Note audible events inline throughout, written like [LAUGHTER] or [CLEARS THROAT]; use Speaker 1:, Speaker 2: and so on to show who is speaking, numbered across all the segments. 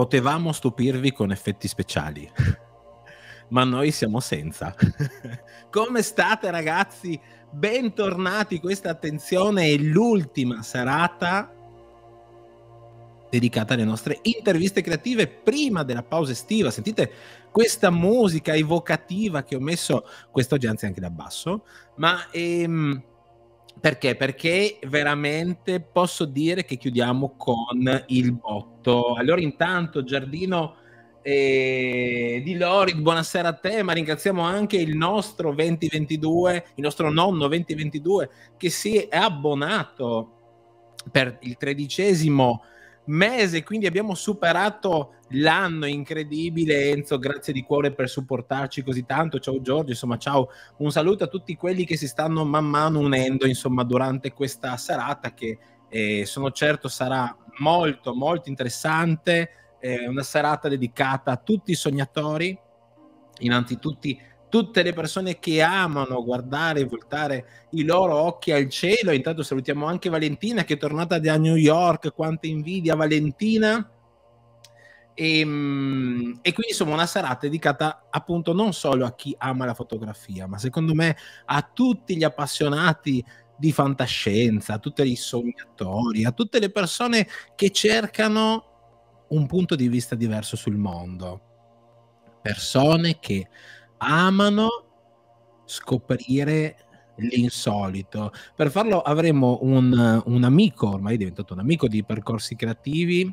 Speaker 1: potevamo stupirvi con effetti speciali, [LAUGHS] ma noi siamo senza. [LAUGHS] Come state ragazzi? Bentornati, questa attenzione è l'ultima serata dedicata alle nostre interviste creative prima della pausa estiva. Sentite questa musica evocativa che ho messo quest'oggi, anzi anche da basso, ma ehm, perché? Perché veramente posso dire che chiudiamo con il botto. Allora intanto Giardino e eh, di Lorid, buonasera a te, ma ringraziamo anche il nostro 2022, il nostro nonno 2022 che si è abbonato per il tredicesimo mese, quindi abbiamo superato l'anno incredibile. Enzo, grazie di cuore per supportarci così tanto. Ciao Giorgio, insomma, ciao. Un saluto a tutti quelli che si stanno man mano unendo, insomma, durante questa serata che eh, sono certo sarà molto, molto interessante. Eh, una serata dedicata a tutti i sognatori, innanzitutto tutte le persone che amano guardare e voltare i loro occhi al cielo. Intanto salutiamo anche Valentina che è tornata da New York. Quanta invidia, Valentina! E, ehm, e, quindi insomma una serata dedicata appunto non solo a chi ama la fotografia, ma secondo me a tutti gli appassionati di fantascienza, a tutti i sognatori, a tutte le persone che cercano un punto di vista diverso sul mondo. Persone che amano scoprire l'insolito. Per farlo avremo un, un amico, ormai è diventato un amico di percorsi creativi,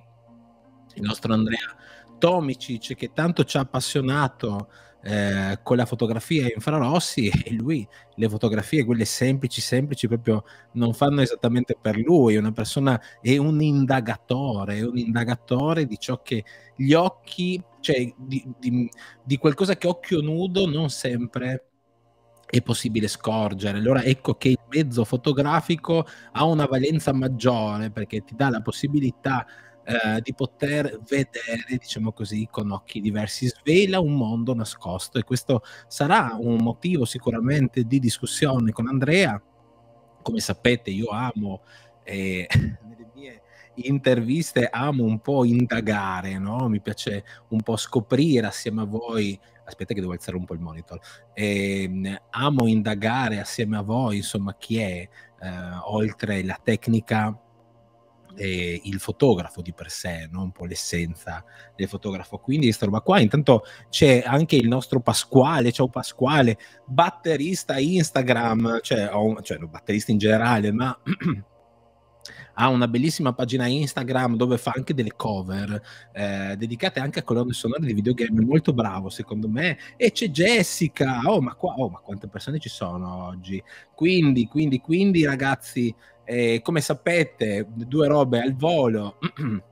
Speaker 1: il nostro Andrea Tomicic che tanto ci ha appassionato eh, con la fotografia infrarossi [LAUGHS] e lui le fotografie, quelle semplici, semplici, proprio non fanno esattamente per lui, una persona è un indagatore, è un indagatore di ciò che gli occhi, cioè di, di, di qualcosa che occhio nudo non sempre è possibile scorgere. Allora ecco che il mezzo fotografico ha una valenza maggiore perché ti dà la possibilità di eh, di poter vedere, diciamo così, con occhi diversi, svela un mondo nascosto e questo sarà un motivo sicuramente di discussione con Andrea. Come sapete io amo eh, [LAUGHS] nelle mie interviste amo un po' indagare, no? mi piace un po' scoprire assieme a voi aspetta che devo alzare un po' il monitor. Eh, amo indagare assieme a voi, insomma, chi è eh, oltre la tecnica eh, il fotografo di per sé, no? un po' l'essenza del fotografo. Quindi questa roba qua, intanto c'è anche il nostro Pasquale, ciao Pasquale, batterista Instagram, cioè, un, cioè batterista in generale, ma... [CLEARS THROAT] ha una bellissima pagina Instagram dove fa anche delle cover eh, dedicate anche a colonne sonore di videogame, molto bravo secondo me. E c'è Jessica, oh ma, qua, oh ma quante persone ci sono oggi? Quindi, quindi, quindi ragazzi, eh, come sapete, due robe al volo. [CLEARS THROAT]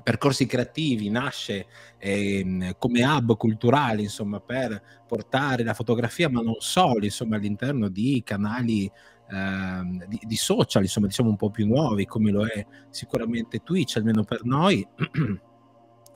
Speaker 1: Percorsi creativi nasce eh, come hub culturale, insomma, per portare la fotografia, ma non solo, insomma, all'interno di canali eh, di, di social, insomma, diciamo un po' più nuovi, come lo è sicuramente Twitch, almeno per noi. [CLEARS THROAT]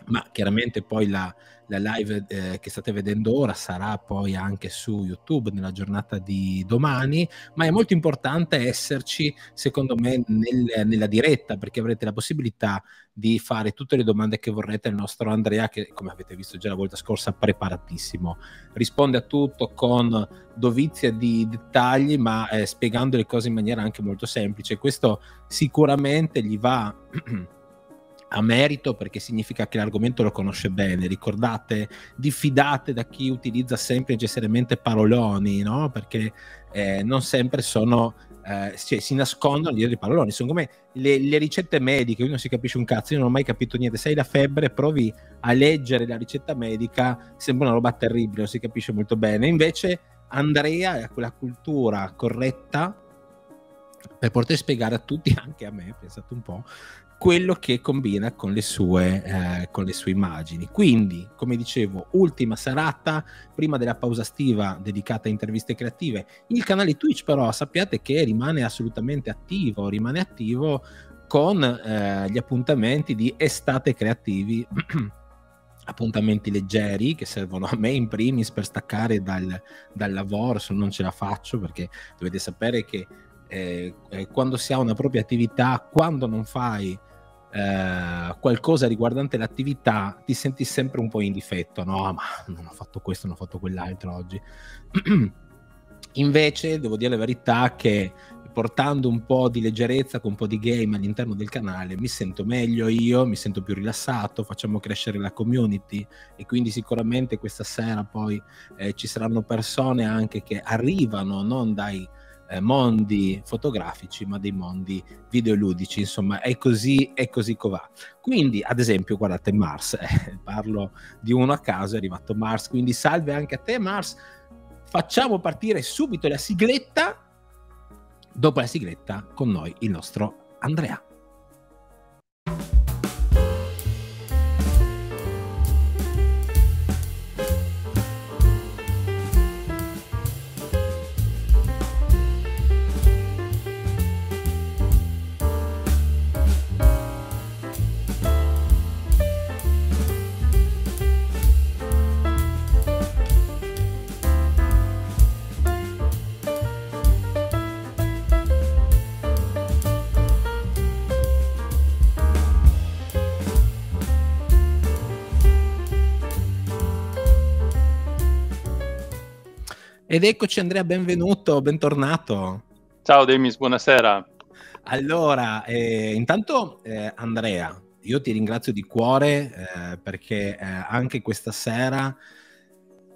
Speaker 1: ma chiaramente poi la, la live eh, che state vedendo ora sarà poi anche su YouTube nella giornata di domani, ma è molto importante esserci, secondo me, nel, nella diretta perché avrete la possibilità di fare tutte le domande che vorrete al nostro Andrea che, come avete visto già la volta scorsa, preparatissimo. Risponde a tutto con dovizia di dettagli, ma eh, spiegando le cose in maniera anche molto semplice. Questo sicuramente gli va [CLEARS THROAT] a merito perché significa che l'argomento lo conosce bene. Ricordate, diffidate da chi utilizza sempre necessariamente paroloni, no? perché eh, non sempre sono eh, cioè, si nascondono dietro i paroloni. Sono come le, le, ricette mediche, uno si capisce un cazzo, io non ho mai capito niente. Se hai la febbre, provi a leggere la ricetta medica, sembra una roba terribile, non si capisce molto bene. Invece Andrea ha quella cultura corretta per poter spiegare a tutti, [LAUGHS] anche a me, pensate un po', quello che combina con le, sue, eh, con le sue immagini. Quindi, come dicevo, ultima serata prima della pausa estiva dedicata a interviste creative. Il canale Twitch però sappiate che rimane assolutamente attivo, rimane attivo con eh, gli appuntamenti di estate creativi. [CLEARS THROAT] appuntamenti leggeri che servono a me in primis per staccare dal, dal lavoro, se non ce la faccio perché dovete sapere che eh, eh quando si ha una propria attività, quando non fai eh, qualcosa riguardante l'attività, ti senti sempre un po' in difetto, no? Ah, ma non ho fatto questo, non ho fatto quell'altro oggi. [CLEARS THROAT] Invece, devo dire la verità che portando un po' di leggerezza con un po' di game all'interno del canale, mi sento meglio io, mi sento più rilassato, facciamo crescere la community e quindi sicuramente questa sera poi eh, ci saranno persone anche che arrivano non dai eh, mondi fotografici ma dei mondi videoludici, insomma è così, è così covà. Quindi ad esempio guardate Mars, eh, [LAUGHS] parlo di uno a caso, è arrivato Mars, quindi salve anche a te Mars, facciamo partire subito la sigletta, dopo la sigletta con noi il nostro Andrea. Ed eccoci Andrea, benvenuto, bentornato.
Speaker 2: Ciao Demis, buonasera.
Speaker 1: Allora, eh, intanto eh, Andrea, io ti ringrazio di cuore eh, perché eh, anche questa sera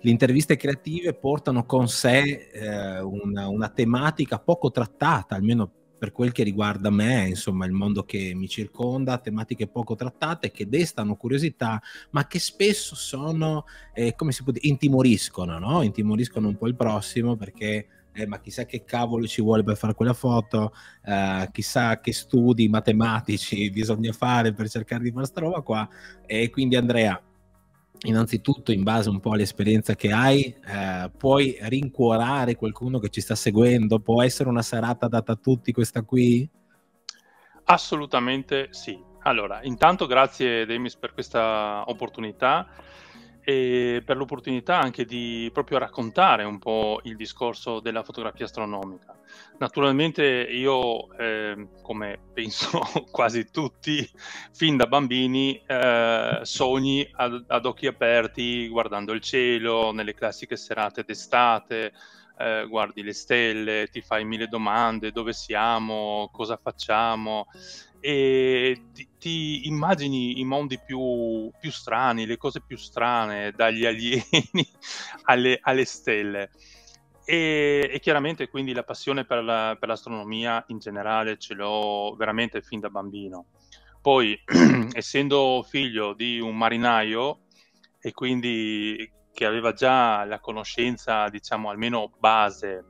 Speaker 1: le interviste creative portano con sé eh, una, una tematica poco trattata, almeno per quel che riguarda me, insomma, il mondo che mi circonda, tematiche poco trattate che destano curiosità, ma che spesso sono, eh, come si può dire, intimoriscono, no? Intimoriscono un po' il prossimo perché... Eh, ma chissà che cavolo ci vuole per fare quella foto, eh, chissà che studi matematici [LAUGHS] bisogna fare per cercare di fare sta roba qua. E quindi Andrea, innanzitutto in base un po' all'esperienza che hai, eh, puoi rincuorare qualcuno che ci sta seguendo? Può essere una serata data a tutti questa qui?
Speaker 2: Assolutamente sì. Allora, intanto grazie Demis per questa opportunità e per l'opportunità anche di proprio raccontare un po' il discorso della fotografia astronomica. Naturalmente io, eh, come penso [LAUGHS] quasi tutti, fin da bambini eh, sogni ad, ad, occhi aperti guardando il cielo, nelle classiche serate d'estate, eh, guardi le stelle, ti fai mille domande, dove siamo, cosa facciamo e ti, ti, immagini i mondi più, più, strani, le cose più strane, dagli alieni [LAUGHS] alle, alle stelle. E, e, chiaramente quindi la passione per, la, per, l'astronomia in generale ce l'ho veramente fin da bambino. Poi, [CLEARS THROAT] essendo figlio di un marinaio e quindi che aveva già la conoscenza, diciamo, almeno base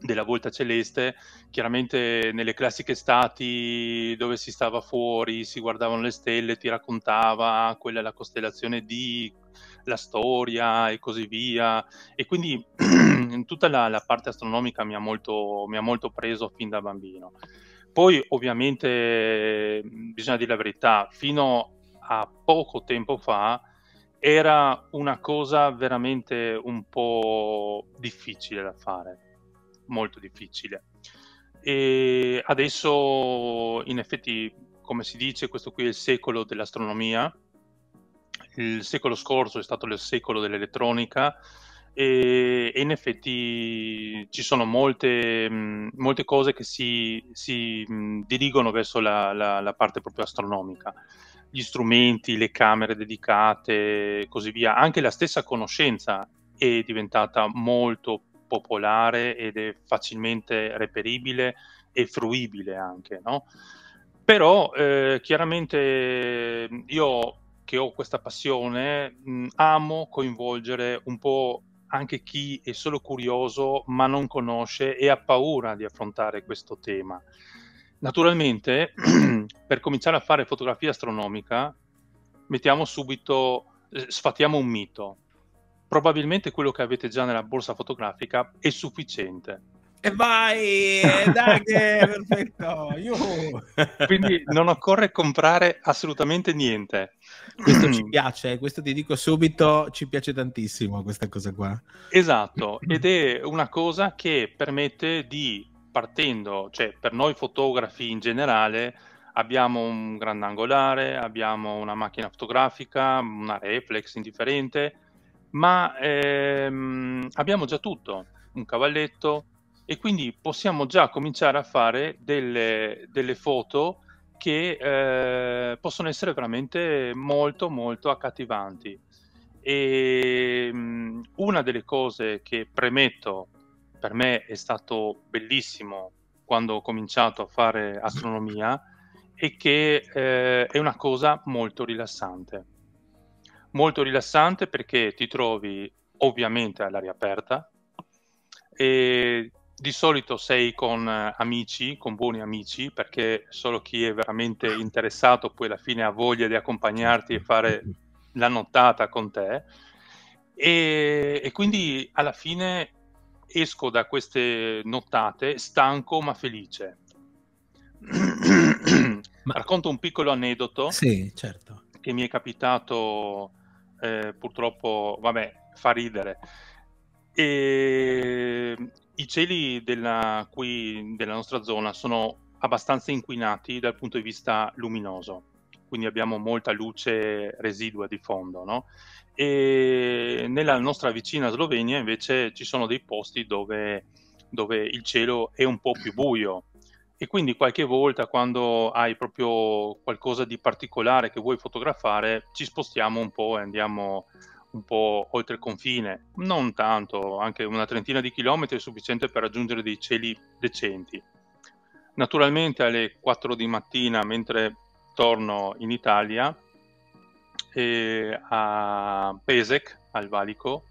Speaker 2: della volta celeste, chiaramente nelle classiche stati dove si stava fuori, si guardavano le stelle, ti raccontava ah, quella è la costellazione di la storia e così via. E quindi [CLEARS THROAT] tutta la, la, parte astronomica mi ha, molto, mi ha molto preso fin da bambino. Poi ovviamente bisogna dire la verità, fino a poco tempo fa era una cosa veramente un po' difficile da fare, molto difficile e adesso, in effetti, come si dice, questo qui è il secolo dell'astronomia. Il secolo scorso è stato il secolo dell'elettronica e, e in effetti ci sono molte, mh, mm, molte cose che si, si mh, mm, dirigono verso la, la, la parte proprio astronomica gli strumenti, le camere dedicate, così via, anche la stessa conoscenza è diventata molto popolare ed è facilmente reperibile e fruibile anche, no? Però eh, chiaramente io che ho questa passione mh, mm, amo coinvolgere un po' anche chi è solo curioso ma non conosce e ha paura di affrontare questo tema. Naturalmente, [CLEARS THROAT] per cominciare a fare fotografia astronomica, mettiamo subito, eh, sfatiamo un mito probabilmente quello che avete già nella borsa fotografica è sufficiente.
Speaker 1: E vai, dai,
Speaker 3: perfetto. Yuhu.
Speaker 2: Quindi non occorre comprare assolutamente niente.
Speaker 1: Questo ci mm. piace, questo ti dico subito, ci piace tantissimo questa cosa qua.
Speaker 2: Esatto, ed è una cosa che permette di, partendo, cioè per noi fotografi in generale, abbiamo un grandangolare, abbiamo una macchina fotografica, una reflex indifferente, ma ehm, abbiamo già tutto, un cavalletto e quindi possiamo già cominciare a fare delle, delle foto che eh, possono essere veramente molto molto accattivanti. E ehm, mh, una delle cose che premetto per me è stato bellissimo quando ho cominciato a fare astronomia è che eh, è una cosa molto rilassante molto rilassante perché ti trovi ovviamente all'aria aperta e di solito sei con eh, amici, con buoni amici, perché solo chi è veramente interessato poi alla fine ha voglia di accompagnarti e fare la nottata con te. E, e quindi alla fine esco da queste nottate stanco ma felice. ma... Racconto un piccolo aneddoto. Sì, certo. Che mi è capitato eh, purtroppo, vabbè, fa ridere. E i cieli della, qui, della nostra zona sono abbastanza inquinati dal punto di vista luminoso, quindi abbiamo molta luce residua di fondo, no? E nella nostra vicina Slovenia invece ci sono dei posti dove, dove il cielo è un po' più buio, e quindi qualche volta quando hai proprio qualcosa di particolare che vuoi fotografare ci spostiamo un po' e andiamo un po' oltre il confine, non tanto, anche una trentina di chilometri è sufficiente per raggiungere dei cieli decenti. Naturalmente alle 4 di mattina mentre torno in Italia eh, a Pesec, al Valico,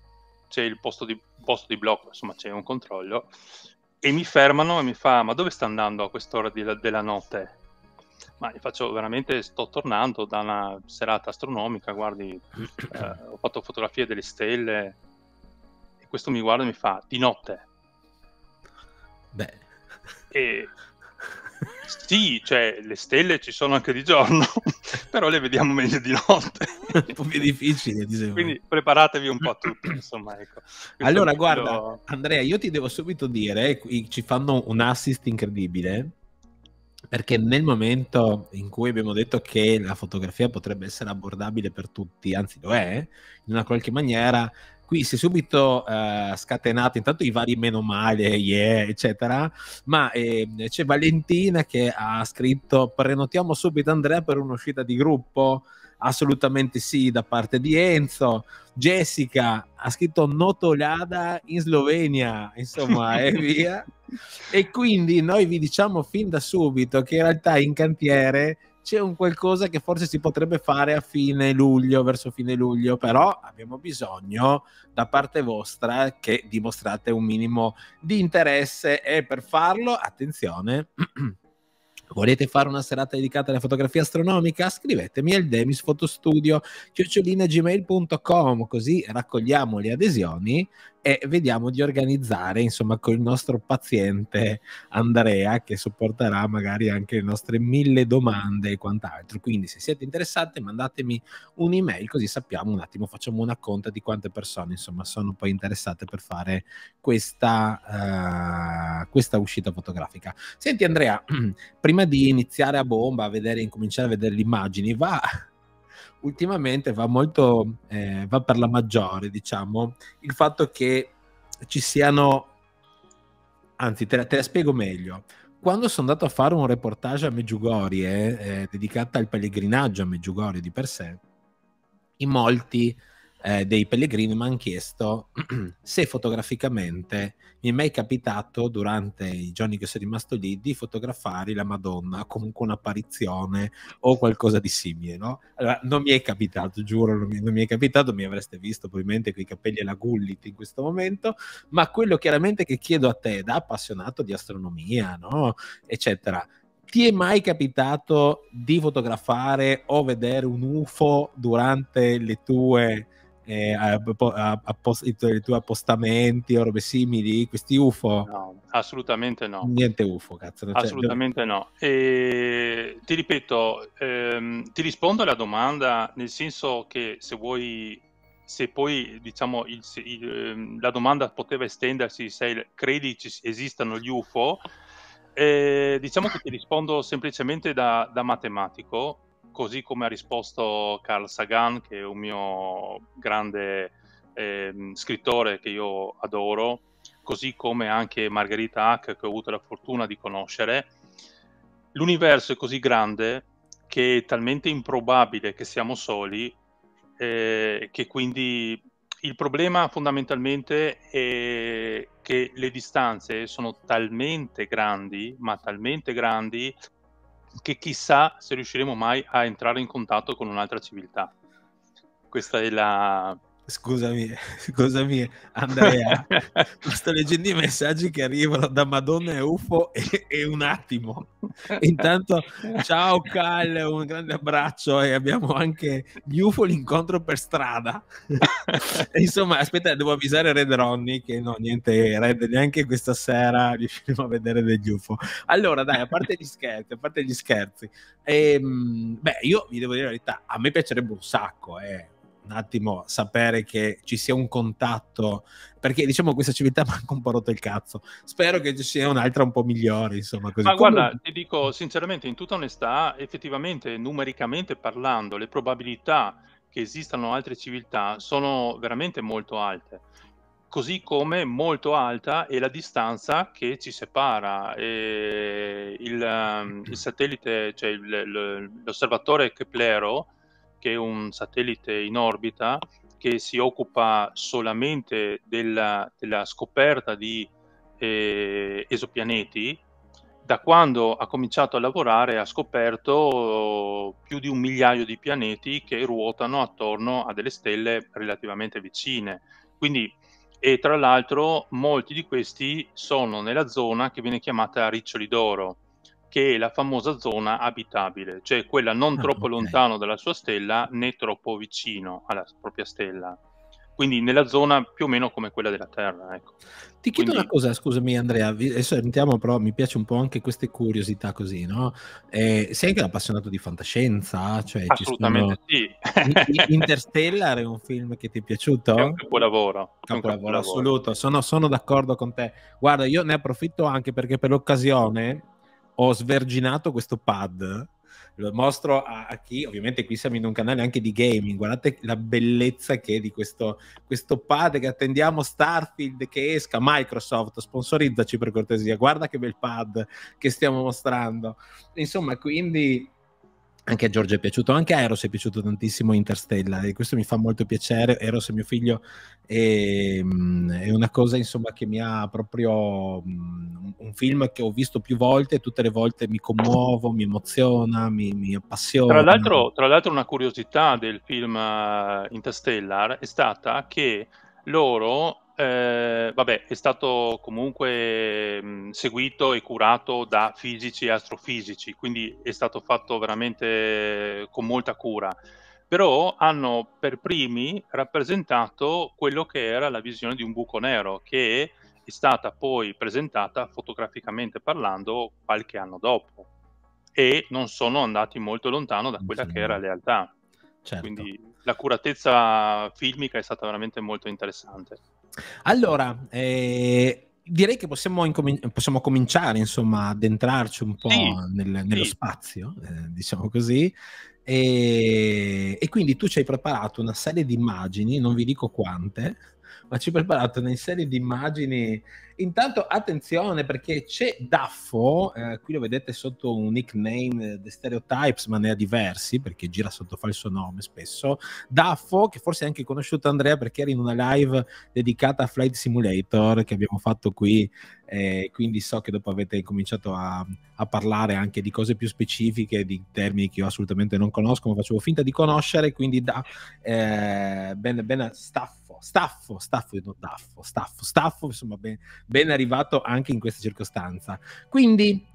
Speaker 2: c'è il posto di, posto di blocco, insomma c'è un controllo e mi fermano e mi fa ma dove sta andando a quest'ora di, della notte? Ma gli faccio veramente, sto tornando da una serata astronomica, guardi, eh, ho fatto fotografie delle stelle e questo mi guarda e mi fa di notte. Beh. E sì, cioè le stelle ci sono anche di giorno. [LAUGHS] però le vediamo meglio di notte.
Speaker 1: [LAUGHS] un po' più difficile,
Speaker 2: diciamo. Quindi preparatevi un po' a tutti, insomma, ecco. Allora, guarda,
Speaker 1: Andrea, io ti devo subito dire, eh, ci fanno un assist incredibile, perché nel momento in cui abbiamo detto che la fotografia potrebbe essere abbordabile per tutti, anzi lo è, in una qualche maniera Qui si è subito eh, scatenato intanto i vari meno male, yeah, eccetera, ma eh, c'è Valentina che ha scritto prenotiamo subito Andrea per un'uscita di gruppo assolutamente sì da parte di Enzo. Jessica ha scritto Notolada in Slovenia, insomma, [LAUGHS] e via. E quindi noi vi diciamo fin da subito che in realtà in cantiere c'è un qualcosa che forse si potrebbe fare a fine luglio, verso fine luglio, però abbiamo bisogno da parte vostra che dimostrate un minimo di interesse e per farlo, attenzione, [CLEARS THROAT] Volete fare una serata dedicata alla fotografia astronomica? Scrivetemi al Demis Fotostudio gmail.com, così raccogliamo le adesioni e vediamo di organizzare insomma con il nostro paziente Andrea che sopporterà magari anche le nostre mille domande e quant'altro quindi se siete interessati mandatemi un'email così sappiamo un attimo facciamo una conta di quante persone insomma sono poi interessate per fare questa, uh, questa uscita fotografica senti Andrea [CLEARS THROAT] prima di iniziare a bomba a vedere incominciare a vedere le immagini va ultimamente va molto eh, va per la maggiore, diciamo, il fatto che ci siano anzi te la, te la spiego meglio. Quando sono andato a fare un reportage a Meggiugorie, eh, dedicata al pellegrinaggio a Meggiugorie di per sé, in molti eh, dei pellegrini mi hanno chiesto [CLEARS THROAT] se fotograficamente mi è mai capitato durante i giorni che sono rimasto lì di fotografare la Madonna, comunque un'apparizione o qualcosa di simile. No? Allora, non mi è capitato, giuro, non mi, non mi, è capitato, mi avreste visto probabilmente con i capelli alla gullit in questo momento, ma quello chiaramente che chiedo a te, da appassionato di astronomia, no? eccetera, ti è mai capitato di fotografare o vedere un UFO durante le tue eh, a, a, a i, tuoi, appostamenti o robe simili, questi UFO?
Speaker 2: No, assolutamente no. Niente UFO, cazzo. Cioè, assolutamente no. E, ti ripeto, ehm, ti rispondo alla domanda nel senso che se vuoi, se poi diciamo il, il, ehm, la domanda poteva estendersi se credi ci, esistano gli UFO, eh, diciamo che ti rispondo semplicemente da, da matematico così come ha risposto Carl Sagan, che è un mio grande eh, scrittore che io adoro, così come anche Margherita Hack, che ho avuto la fortuna di conoscere. L'universo è così grande che è talmente improbabile che siamo soli, eh, che quindi il problema fondamentalmente è che le distanze sono talmente grandi, ma talmente grandi, che chissà se riusciremo mai a entrare in contatto con un'altra civiltà. Questa è la,
Speaker 1: Scusami, [LAUGHS] scusami Andrea, sto leggendo i messaggi che arrivano da Madonna e UFO e, e, un attimo.
Speaker 3: Intanto,
Speaker 1: ciao Cal, un grande abbraccio e abbiamo anche gli UFO l'incontro per strada. [LAUGHS] Insomma, aspetta, devo avvisare Red Ronnie che no, niente Red, neanche questa sera riusciremo a vedere degli UFO. Allora dai, a parte gli scherzi, a parte gli scherzi. E, ehm, beh, io vi devo dire la verità, a me piacerebbe un sacco, eh un attimo sapere che ci sia un contatto, perché diciamo questa civiltà [LAUGHS] manca un po' rotto il cazzo. Spero che ci sia un'altra un po' migliore, insomma. Così. Ma Come... guarda,
Speaker 2: ti dico sinceramente, in tutta onestà, effettivamente, numericamente parlando, le probabilità che esistano altre civiltà sono veramente molto alte così come molto alta è la distanza che ci separa. Il, ehm, il, satellite, cioè l'osservatore Keplero, che è un satellite in orbita che si occupa solamente della, della scoperta di eh, esopianeti, da quando ha cominciato a lavorare ha scoperto oh, più di un migliaio di pianeti che ruotano attorno a delle stelle relativamente vicine. Quindi, e tra l'altro molti di questi sono nella zona che viene chiamata Riccioli d'Oro, che è la famosa zona abitabile, cioè quella non ah, troppo okay. lontano dalla sua stella né troppo vicino alla propria stella. Quindi nella zona più o meno come quella della Terra. Ecco.
Speaker 1: Ti chiedo Quindi... una cosa, scusami Andrea, adesso sentiamo però, mi piace un po' anche queste curiosità così, no? Eh, sei anche appassionato di fantascienza? Cioè, Assolutamente
Speaker 3: sono...
Speaker 1: sì. Interstellar è un film che ti è piaciuto? È un
Speaker 2: capolavoro. Capolavoro, assoluto,
Speaker 1: sono, sono d'accordo con te. Guarda, io ne approfitto anche perché per l'occasione ho sverginato questo pad lo mostro a, a, chi, ovviamente qui siamo in un canale anche di gaming, guardate la bellezza che è di questo, questo pad che attendiamo Starfield che esca, Microsoft sponsorizzaci per cortesia, guarda che bel pad che stiamo mostrando, insomma quindi anche a Giorgio è piaciuto, anche a Eros è piaciuto tantissimo Interstellar e questo mi fa molto piacere. Eros è mio figlio e mm, è una cosa insomma che mi ha proprio mm, un film che ho visto più volte e tutte le volte mi commuovo, mi emoziona, mi, mi appassiona. Tra l'altro,
Speaker 2: tra l'altro una curiosità del film eh, Interstellar è stata che loro eh, vabbè, è stato comunque mh, mm, seguito e curato da fisici e astrofisici, quindi è stato fatto veramente con molta cura. Però hanno per primi rappresentato quello che era la visione di un buco nero, che è stata poi presentata fotograficamente parlando qualche anno dopo. E non sono andati molto lontano da quella che era la realtà. Certo. Quindi l'accuratezza filmica è stata veramente molto interessante.
Speaker 1: Allora, eh, direi che possiamo, incomin- possiamo, cominciare insomma ad entrarci un po' sì, nel, nello sì. spazio, eh, diciamo così. E, e, quindi tu ci hai preparato una serie di immagini, non vi dico quante, ma ci ho preparato una serie di immagini. Intanto attenzione perché c'è Daffo, eh, qui lo vedete sotto un nickname eh, The Stereotypes, ma ne ha diversi perché gira sotto falso nome spesso. Daffo, che forse è anche conosciuto Andrea perché era in una live dedicata a Flight Simulator che abbiamo fatto qui, eh, quindi so che dopo avete cominciato a, a parlare anche di cose più specifiche, di termini che io assolutamente non conosco, ma facevo finta di conoscere, quindi da eh, ben, ben staff staffo, staffo, io daffo, staffo, staffo, insomma ben, ben arrivato anche in questa circostanza. Quindi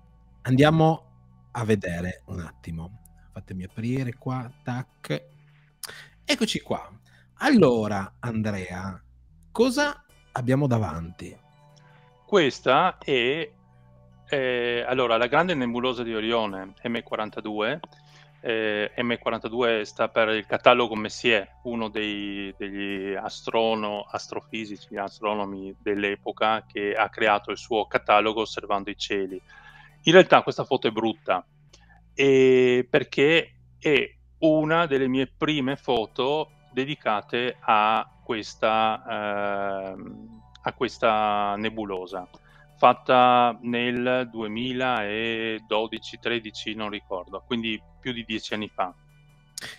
Speaker 1: andiamo a vedere un attimo. Fatemi aprire qua, tac. Eccoci qua. Allora, Andrea, cosa abbiamo davanti?
Speaker 2: Questa è eh, allora, la grande nebulosa di Orione M42 eh, M42 sta per il catalogo Messier, uno dei, degli astrono, astrofisici, astronomi dell'epoca che ha creato il suo catalogo osservando i cieli. In realtà questa foto è brutta perché è una delle mie prime foto dedicate a questa, eh, a questa nebulosa fatta nel 2012-13, non ricordo, quindi più di dieci anni fa.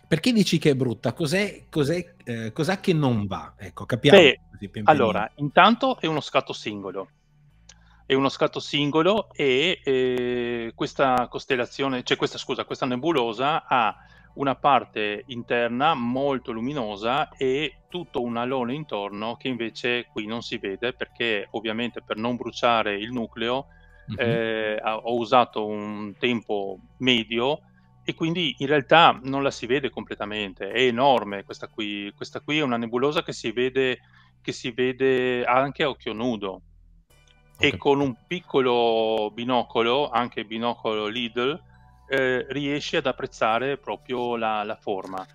Speaker 1: Perché dici che è brutta? Cos'è, cos'è, eh, cos'è che non va? Ecco, capiamo. Beh, così, pian allora,
Speaker 2: intanto è uno scatto singolo. È uno scatto singolo e eh, questa costellazione, cioè questa scusa, questa nebulosa ha una parte interna molto luminosa e tutto un alone intorno che invece qui non si vede perché ovviamente per non bruciare il nucleo mm-hmm. eh, ho usato un tempo medio e quindi in realtà non la si vede completamente, è enorme questa qui, questa qui è una nebulosa che si vede, che si vede anche a occhio nudo okay. e con un piccolo binocolo, anche binocolo Lidl, eh, riesci ad apprezzare proprio la, la forma.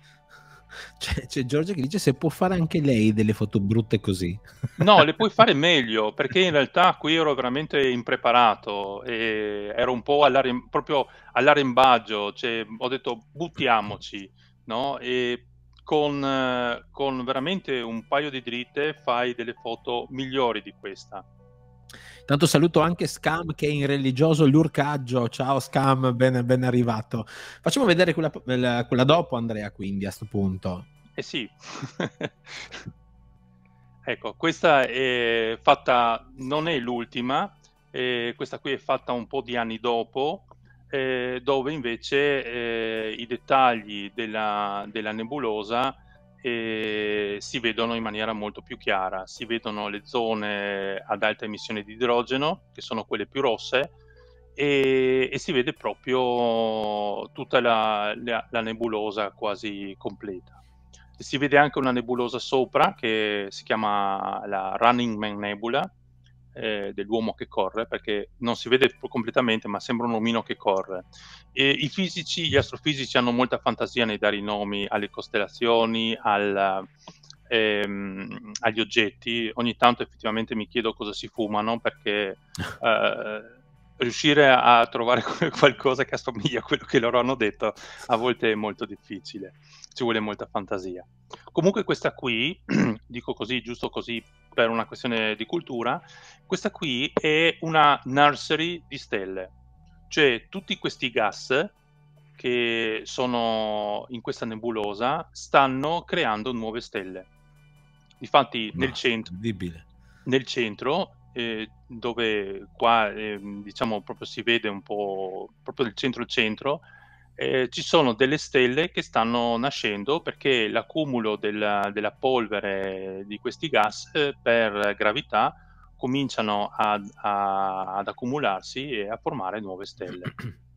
Speaker 1: Cioè, c'è, c'è, Giorgia che dice se può fare anche lei delle foto brutte così.
Speaker 2: [LAUGHS] No, le puoi fare meglio perché in realtà qui ero veramente impreparato e ero un po' all'arem, proprio all'arembaggio, cioè, ho detto buttiamoci, no? E con, con veramente un paio di dritte fai delle foto migliori di questa.
Speaker 1: Tanto saluto anche Scam che è in religioso lurcaggio. Ciao Scam, ben, ben arrivato. Facciamo vedere quella, quella dopo Andrea quindi a questo punto.
Speaker 2: Eh sì. [LAUGHS] ecco, questa è fatta, non è l'ultima, eh, questa qui è fatta un po' di anni dopo, eh, dove invece eh, i dettagli della, della nebulosa e si vedono in maniera molto più chiara. Si vedono le zone ad alta emissione di idrogeno, che sono quelle più rosse, e, e si vede proprio tutta la, la, la nebulosa quasi completa. E si vede anche una nebulosa sopra che si chiama la Running Man Nebula, eh, dell'uomo che corre, perché non si vede completamente, ma sembra un omino che corre. E I fisici, gli astrofisici hanno molta fantasia nel dare i nomi alle costellazioni, al, ehm, agli oggetti. Ogni tanto effettivamente mi chiedo cosa si fumano, perché... [LAUGHS] Eh, riuscire a trovare [LAUGHS] qualcosa che assomiglia a quello che loro hanno detto a volte è molto difficile, ci vuole molta fantasia. Comunque questa qui, [CLEARS THROAT] dico così, giusto così per una questione di cultura, questa qui è una nursery di stelle, cioè tutti questi gas che sono in questa nebulosa stanno creando nuove stelle. Infatti nel, centro, nel centro, eh, dove qua eh, diciamo proprio si vede un po' proprio il centro-centro, eh, ci sono delle stelle che stanno nascendo perché l'accumulo della, della polvere di questi gas eh, per gravità cominciano a, a, ad accumularsi e a formare nuove stelle. [CLEARS THROAT]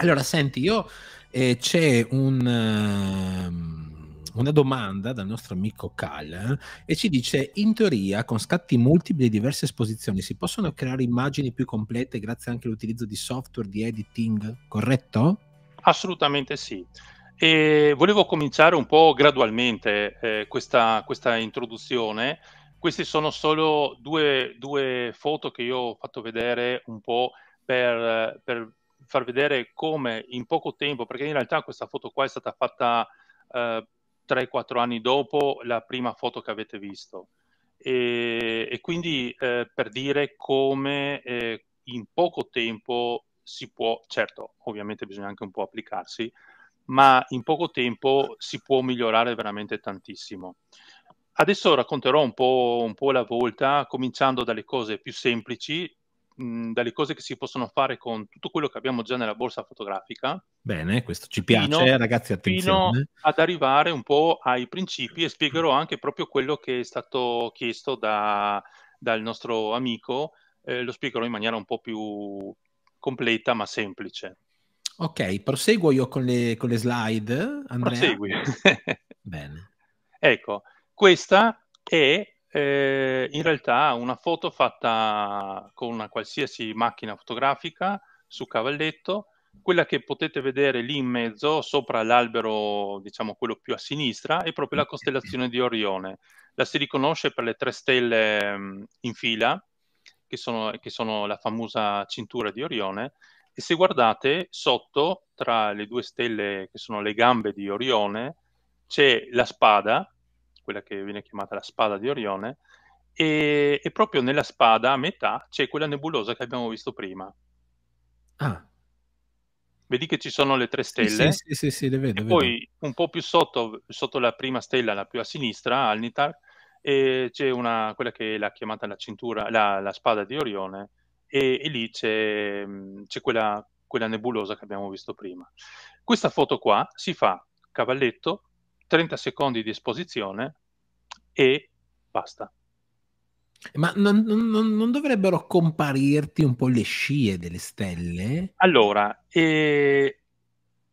Speaker 1: Allora, senti, io eh, c'è un, ehm, una domanda dal nostro amico Cal eh, e ci dice, in teoria, con scatti multipli e diverse esposizioni si possono creare immagini più complete grazie anche all'utilizzo di software di editing, corretto?
Speaker 2: Assolutamente sì. E volevo cominciare un po' gradualmente eh, questa, questa, introduzione. Queste sono solo due, due, foto che io ho fatto vedere un po' per, per, far vedere come in poco tempo, perché in realtà questa foto qua è stata fatta eh, 3-4 anni dopo la prima foto che avete visto. E, e quindi eh, per dire come eh, in poco tempo si può, certo, ovviamente bisogna anche un po' applicarsi, ma in poco tempo si può migliorare veramente tantissimo. Adesso racconterò un po', un po la volta, cominciando dalle cose più semplici, mh, mm, dalle cose che si possono fare con tutto quello che abbiamo già nella borsa fotografica.
Speaker 1: Bene, questo ci piace, fino, ragazzi, attenzione. Fino
Speaker 2: ad arrivare un po' ai principi e spiegherò anche proprio quello che è stato chiesto da, dal nostro amico, eh, lo spiegherò in maniera un po' più, completa ma semplice.
Speaker 1: Ok, proseguo io con le, con le slide. Andrea. Prosegui.
Speaker 2: [LAUGHS] Bene. Ecco, questa è eh, in realtà una foto fatta con una qualsiasi macchina fotografica su cavalletto. Quella che potete vedere lì in mezzo, sopra l'albero, diciamo quello più a sinistra, è proprio la costellazione di Orione. La si riconosce per le tre stelle mm, in fila, che sono, che sono la famosa cintura di Orione, e se guardate sotto, tra le due stelle che sono le gambe di Orione, c'è la spada, quella che viene chiamata la spada di Orione, e, e proprio nella spada a metà c'è quella nebulosa che abbiamo visto prima. Ah. Vedi che ci sono le tre stelle? Sì, sì, sì,
Speaker 1: sì, sì le vedo. E vedo. poi
Speaker 2: un po' più sotto, sotto la prima stella, la più a sinistra, Alnitar, e c'è una, quella che l'ha chiamata la cintura, la, la spada di Orione, e, e lì c'è, mm, c'è quella, quella nebulosa che abbiamo visto prima. Questa foto qua si fa cavalletto, 30 secondi di esposizione e basta.
Speaker 1: Ma non, non, non, dovrebbero comparirti un po' le scie delle stelle?
Speaker 2: Allora, eh,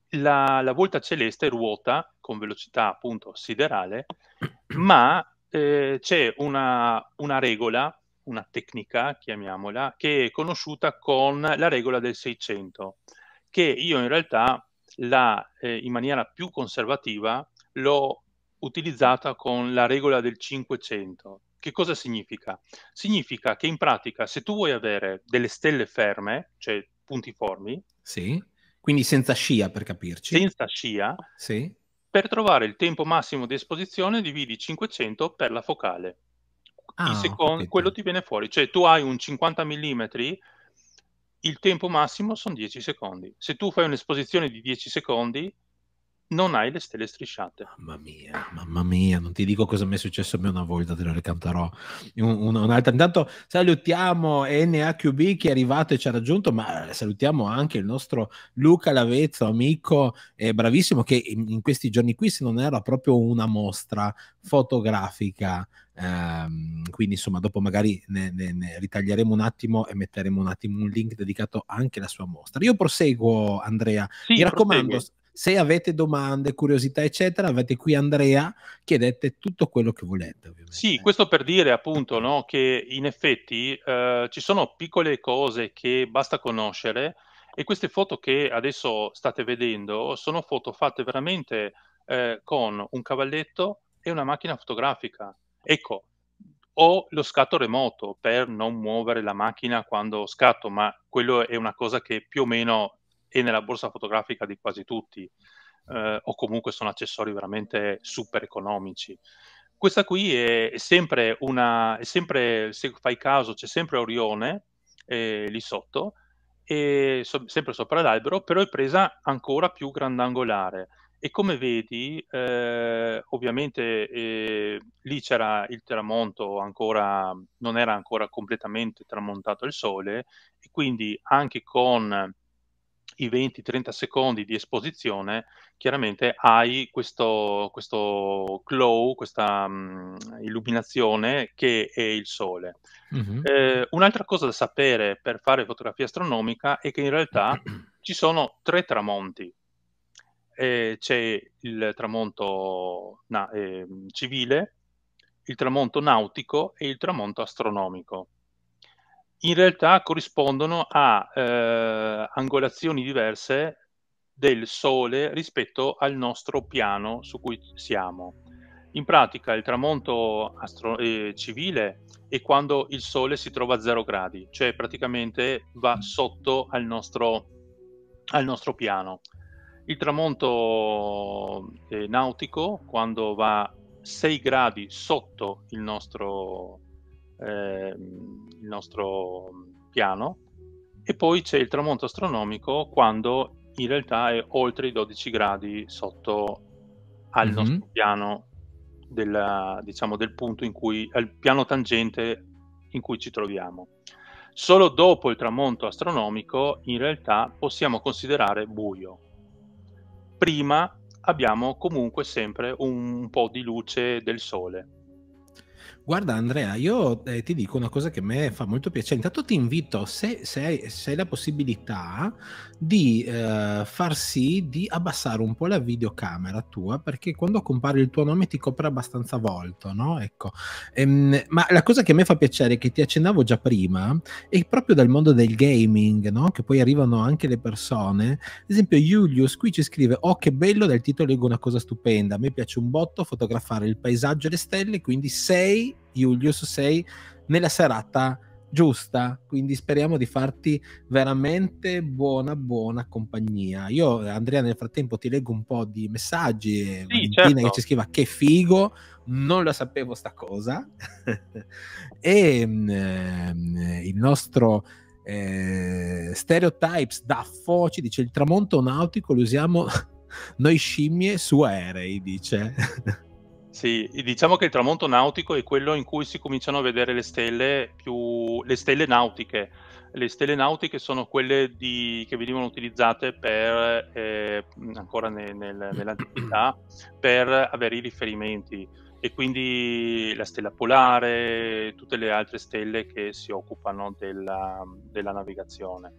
Speaker 2: la, la, volta celeste ruota con velocità appunto siderale, [CLEARS THROAT] ma eh, c'è una, una, regola, una tecnica, chiamiamola, che è conosciuta con la regola del 600, che io in realtà la, eh, in maniera più conservativa l'ho utilizzata con la regola del 500. Che cosa significa? Significa che in pratica se tu vuoi avere delle stelle ferme, cioè puntiformi, sì. quindi senza scia per capirci, senza scia, sì per trovare il tempo massimo di esposizione dividi 500 per la focale. Ah, secondo, quello ti viene fuori, cioè tu hai un 50 mm, il tempo massimo sono 10 secondi. Se tu fai un'esposizione di 10 secondi, non hai le stelle strisciate. Mamma mia,
Speaker 1: mamma mia, non ti dico cosa mi è successo a me una volta, te lo ricanterò. Un, un'altra. Intanto salutiamo NAQB che è arrivato e ci ha raggiunto, ma salutiamo anche il nostro Luca Lavezzo, amico eh, bravissimo, che in, in, questi giorni qui, se non era proprio una mostra fotografica. Ehm, quindi insomma dopo magari ne, ne, ne ritaglieremo un attimo e metteremo un attimo un link dedicato anche alla sua mostra io proseguo Andrea sì, mi raccomando prosegui se avete domande, curiosità, eccetera, avete qui Andrea, chiedete tutto quello che volete.
Speaker 2: Ovviamente. Sì, questo per dire appunto no, che in effetti eh, ci sono piccole cose che basta conoscere e queste foto che adesso state vedendo sono foto fatte veramente eh, con un cavalletto e una macchina fotografica. Ecco, ho lo scatto remoto per non muovere la macchina quando scatto, ma quello è una cosa che più o meno e nella borsa fotografica di quasi tutti, eh, o comunque sono accessori veramente super economici. Questa qui è, è sempre una, è sempre, se fai caso, c'è sempre Orione eh, lì sotto, e so, sempre sopra l'albero, però è presa ancora più grandangolare. E come vedi, eh, ovviamente eh, lì c'era il tramonto ancora, non era ancora completamente tramontato il sole, e quindi anche con i 20-30 secondi di esposizione, chiaramente hai questo, questo glow, questa um, illuminazione che è il sole. Mm-hmm. Eh, un'altra cosa da sapere per fare fotografia astronomica è che in realtà [CLEARS THROAT] ci sono tre tramonti. Eh, c'è il tramonto na- eh, civile, il tramonto nautico e il tramonto astronomico in realtà corrispondono a eh, angolazioni diverse del Sole rispetto al nostro piano su cui siamo. In pratica il tramonto astro- eh, civile è quando il Sole si trova a zero gradi, cioè praticamente va sotto al nostro, al nostro piano. Il tramonto eh, nautico quando va 6 gradi sotto il nostro piano, eh, il nostro piano e poi c'è il tramonto astronomico quando in realtà è oltre i 12 gradi sotto al mm-hmm. nostro piano della, diciamo, del punto in cui al piano tangente in cui ci troviamo. Solo dopo il tramonto astronomico in realtà possiamo considerare buio. Prima abbiamo comunque sempre un po' di luce del sole
Speaker 1: Guarda Andrea, io eh, ti dico una cosa che a me fa molto piacere. Intanto ti invito, se, se, se hai la possibilità, di eh, far sì di abbassare un po' la videocamera tua, perché quando compare il tuo nome ti copre abbastanza volto, no? Ecco. Ehm, ma la cosa che a me fa piacere, che ti accennavo già prima, è proprio dal mondo del gaming, no? Che poi arrivano anche le persone. Ad esempio Julius qui ci scrive, oh che bello, dal titolo leggo una cosa stupenda, a me piace un botto fotografare il paesaggio e le stelle, quindi sei sei, Julius, sei nella serata giusta, quindi speriamo di farti veramente buona buona compagnia. Io Andrea nel frattempo ti leggo un po' di messaggi, sì, Valentina certo. che ci scriva che figo, non la sapevo sta cosa. [LAUGHS] e ehm, il nostro eh, Stereotypes da foci dice il tramonto nautico lo usiamo [LAUGHS] noi scimmie su aerei, dice.
Speaker 2: Sì, diciamo che il tramonto nautico è quello in cui si cominciano a vedere le stelle più le stelle nautiche. Le stelle nautiche sono quelle di, che venivano utilizzate per, eh, ancora nel, nel, nell'antichità per avere i riferimenti e quindi la stella polare, tutte le altre stelle che si occupano della, della navigazione.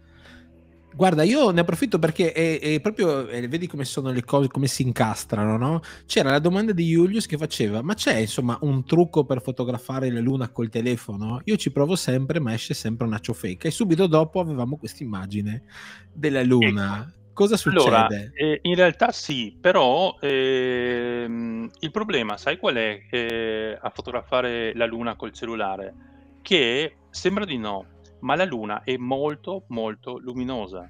Speaker 1: Guarda, io ne approfitto perché è, è proprio, è, eh, vedi come sono le cose, come si incastrano, no? C'era la domanda di Julius che faceva, ma c'è insomma un trucco per fotografare la luna col telefono? Io ci provo sempre, ma esce sempre una ciofeca. E subito dopo avevamo questa immagine della luna. Ecco. Cosa succede? Allora,
Speaker 2: eh, in realtà sì, però ehm, il problema, sai qual è eh, a fotografare la luna col cellulare? Che sembra di no, ma la Luna è molto molto luminosa,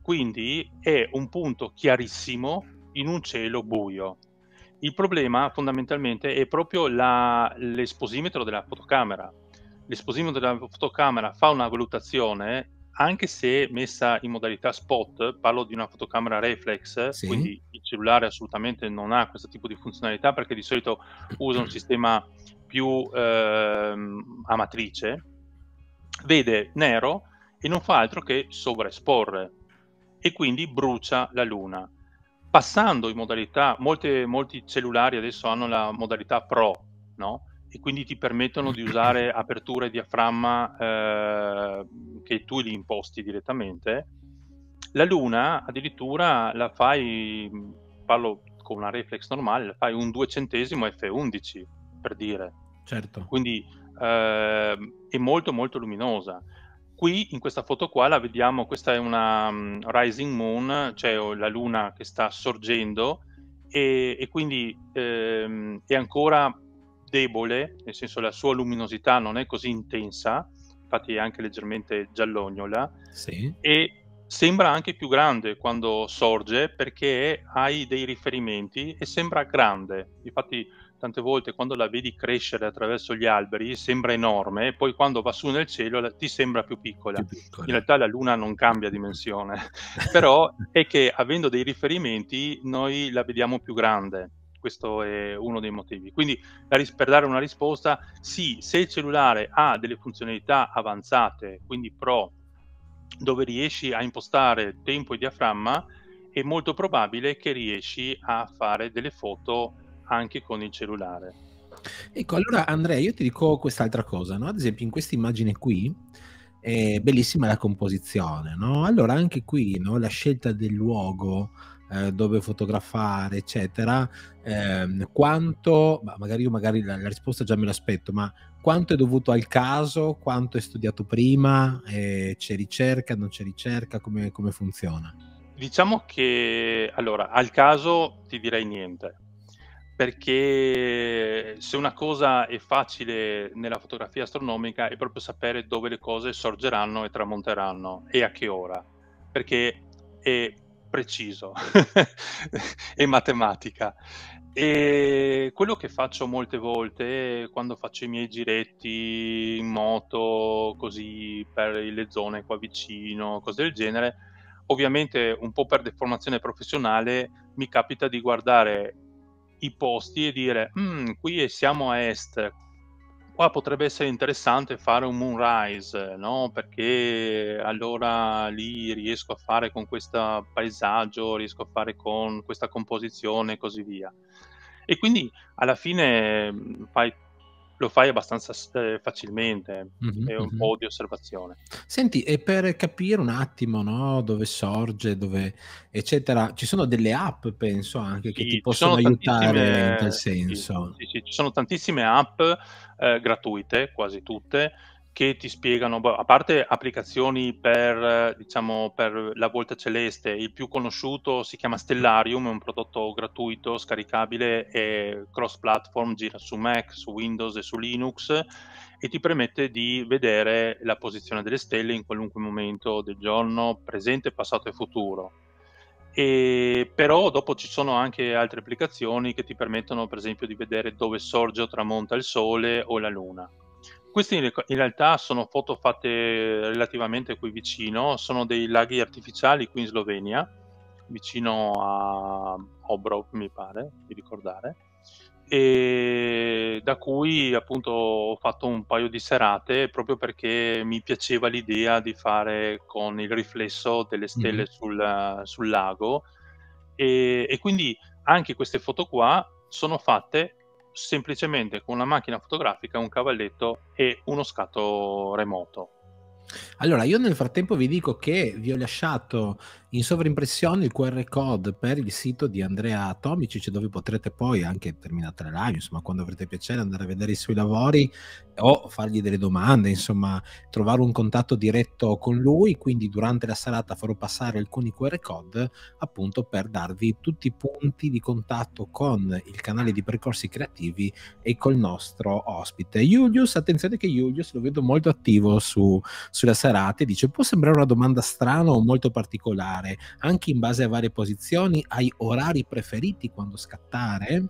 Speaker 2: quindi è un punto chiarissimo in un cielo buio. Il problema fondamentalmente è proprio la, l'esposimetro della fotocamera. L'esposimetro della fotocamera fa una valutazione anche se messa in modalità spot, parlo di una fotocamera reflex, sì. quindi il cellulare assolutamente non ha questo tipo di funzionalità perché di solito usa un [CLEARS THROAT] sistema più eh, a matrice, vede nero e non fa altro che sovraesporre e quindi brucia la luna. Passando in modalità, molte, molti cellulari adesso hanno la modalità Pro, no? E quindi ti permettono di usare [CLEARS THROAT] aperture diaframma eh, che tu li imposti direttamente. La luna addirittura la fai, parlo con una reflex normale, la fai un duecentesimo F11 per dire. Certo. Quindi eh, e molto molto luminosa. Qui in questa foto qua la vediamo, questa è una um, rising moon, cioè la luna che sta sorgendo e, e quindi ehm, è ancora debole, nel senso la sua luminosità non è così intensa, infatti è anche leggermente giallognola sì. e sembra anche più grande quando sorge perché hai dei riferimenti e sembra grande. Infatti tante volte quando la vedi crescere attraverso gli alberi sembra enorme e poi quando va su nel cielo ti sembra più piccola. Più piccola. In realtà la Luna non cambia dimensione, [LAUGHS] però è che avendo dei riferimenti noi la vediamo più grande. Questo è uno dei motivi. Quindi ris- per dare una risposta, sì, se il cellulare ha delle funzionalità avanzate, quindi pro, dove riesci a impostare tempo e diaframma, è molto probabile che riesci a fare delle foto anche con il cellulare.
Speaker 1: Ecco, allora Andrea, io ti dico quest'altra cosa, no? ad esempio in questa immagine qui è bellissima la composizione, no? allora anche qui no? la scelta del luogo eh, dove fotografare, eccetera, ehm, quanto, magari io magari la, la, risposta già me l'aspetto, ma quanto è dovuto al caso, quanto è studiato prima, eh, c'è ricerca, non c'è ricerca, come, come funziona?
Speaker 2: Diciamo che allora al caso ti direi niente, perché se una cosa è facile nella fotografia astronomica è proprio sapere dove le cose sorgeranno e tramonteranno e a che ora, perché è preciso, [LAUGHS] è matematica. E quello che faccio molte volte quando faccio i miei giretti in moto, così per le zone qua vicino, cose del genere, ovviamente un po' per deformazione professionale mi capita di guardare i posti e dire mm, qui siamo a est, qua potrebbe essere interessante fare un moonrise, no? Perché allora lì riesco a fare con questo paesaggio, riesco a fare con questa composizione e così via. E quindi alla fine fai lo fai abbastanza eh, facilmente, mm-hmm, è un mm-hmm. po' di osservazione.
Speaker 1: Senti, e per capire un attimo no, dove sorge, dove eccetera, ci sono delle app, penso anche, sì, che ti possono aiutare in tal
Speaker 2: senso. Sì, sì, ci sono tantissime app eh, gratuite, quasi tutte, che ti spiegano, boh, a parte applicazioni per, diciamo, per la volta celeste, il più conosciuto si chiama Stellarium, è un prodotto gratuito, scaricabile e cross-platform, gira su Mac, su Windows e su Linux e ti permette di vedere la posizione delle stelle in qualunque momento del giorno, presente, passato e futuro. E, però dopo ci sono anche altre applicazioni che ti permettono per esempio di vedere dove sorge o tramonta il sole o la luna queste in realtà sono foto fatte relativamente qui vicino, sono dei laghi artificiali qui in Slovenia, vicino a Obrov mi pare di ricordare, e da cui appunto ho fatto un paio di serate proprio perché mi piaceva l'idea di fare con il riflesso delle stelle mm-hmm. sul, sul, lago e, e quindi anche queste foto qua sono fatte semplicemente con una macchina fotografica, un cavalletto e uno scatto remoto.
Speaker 1: Allora, io nel frattempo vi dico che vi ho lasciato in sovrimpressione il QR code per il sito di Andrea Atomicic dove potrete poi anche terminata la live, insomma quando avrete piacere andare a vedere i suoi lavori o fargli delle domande, insomma trovare un contatto diretto con lui, quindi durante la serata farò passare alcuni QR code appunto per darvi tutti i punti di contatto con il canale di percorsi creativi e col nostro ospite. Julius, attenzione che Julius lo vedo molto attivo su, sulla serata e dice può sembrare una domanda strana o molto particolare scattare, anche in base a varie posizioni, hai orari preferiti quando scattare?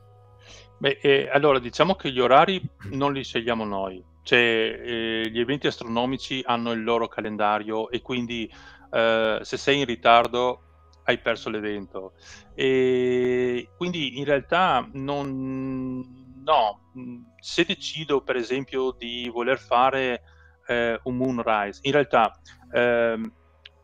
Speaker 2: Beh, eh, allora diciamo che gli orari non li scegliamo noi, cioè, eh, gli eventi astronomici hanno il loro calendario e quindi eh, se sei in ritardo hai perso l'evento. E quindi in realtà non... No, se decido per esempio di voler fare eh, un moonrise, in realtà ehm,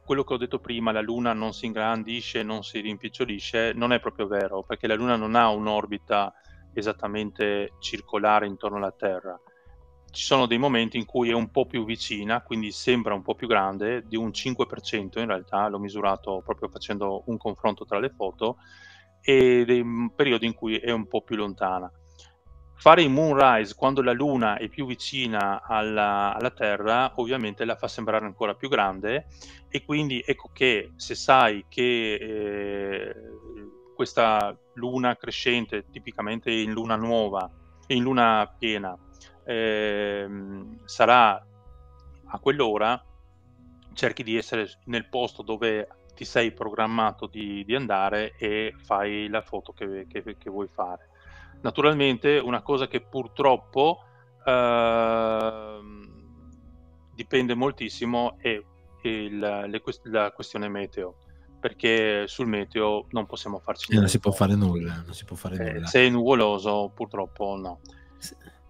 Speaker 2: quello che ho detto prima, la Luna non si ingrandisce, non si rimpicciolisce, non è proprio vero, perché la Luna non ha un'orbita esattamente circolare intorno alla Terra. Ci sono dei momenti in cui è un po' più vicina, quindi sembra un po' più grande, di un 5% in realtà, l'ho misurato proprio facendo un confronto tra le foto, e dei periodi in cui è un po' più lontana fare i moonrise quando la luna è più vicina alla, alla, terra ovviamente la fa sembrare ancora più grande e quindi ecco che se sai che eh, questa luna crescente tipicamente in luna nuova in luna piena eh, sarà a quell'ora cerchi di essere nel posto dove ti sei programmato di, di andare e fai la foto che, che, che vuoi fare Naturalmente una cosa che purtroppo eh, dipende moltissimo è, è la, le, la questione meteo perché sul meteo non possiamo farci niente. Eh, non si può fare nulla, non si può fare eh, nulla. Se è nuvoloso, purtroppo no.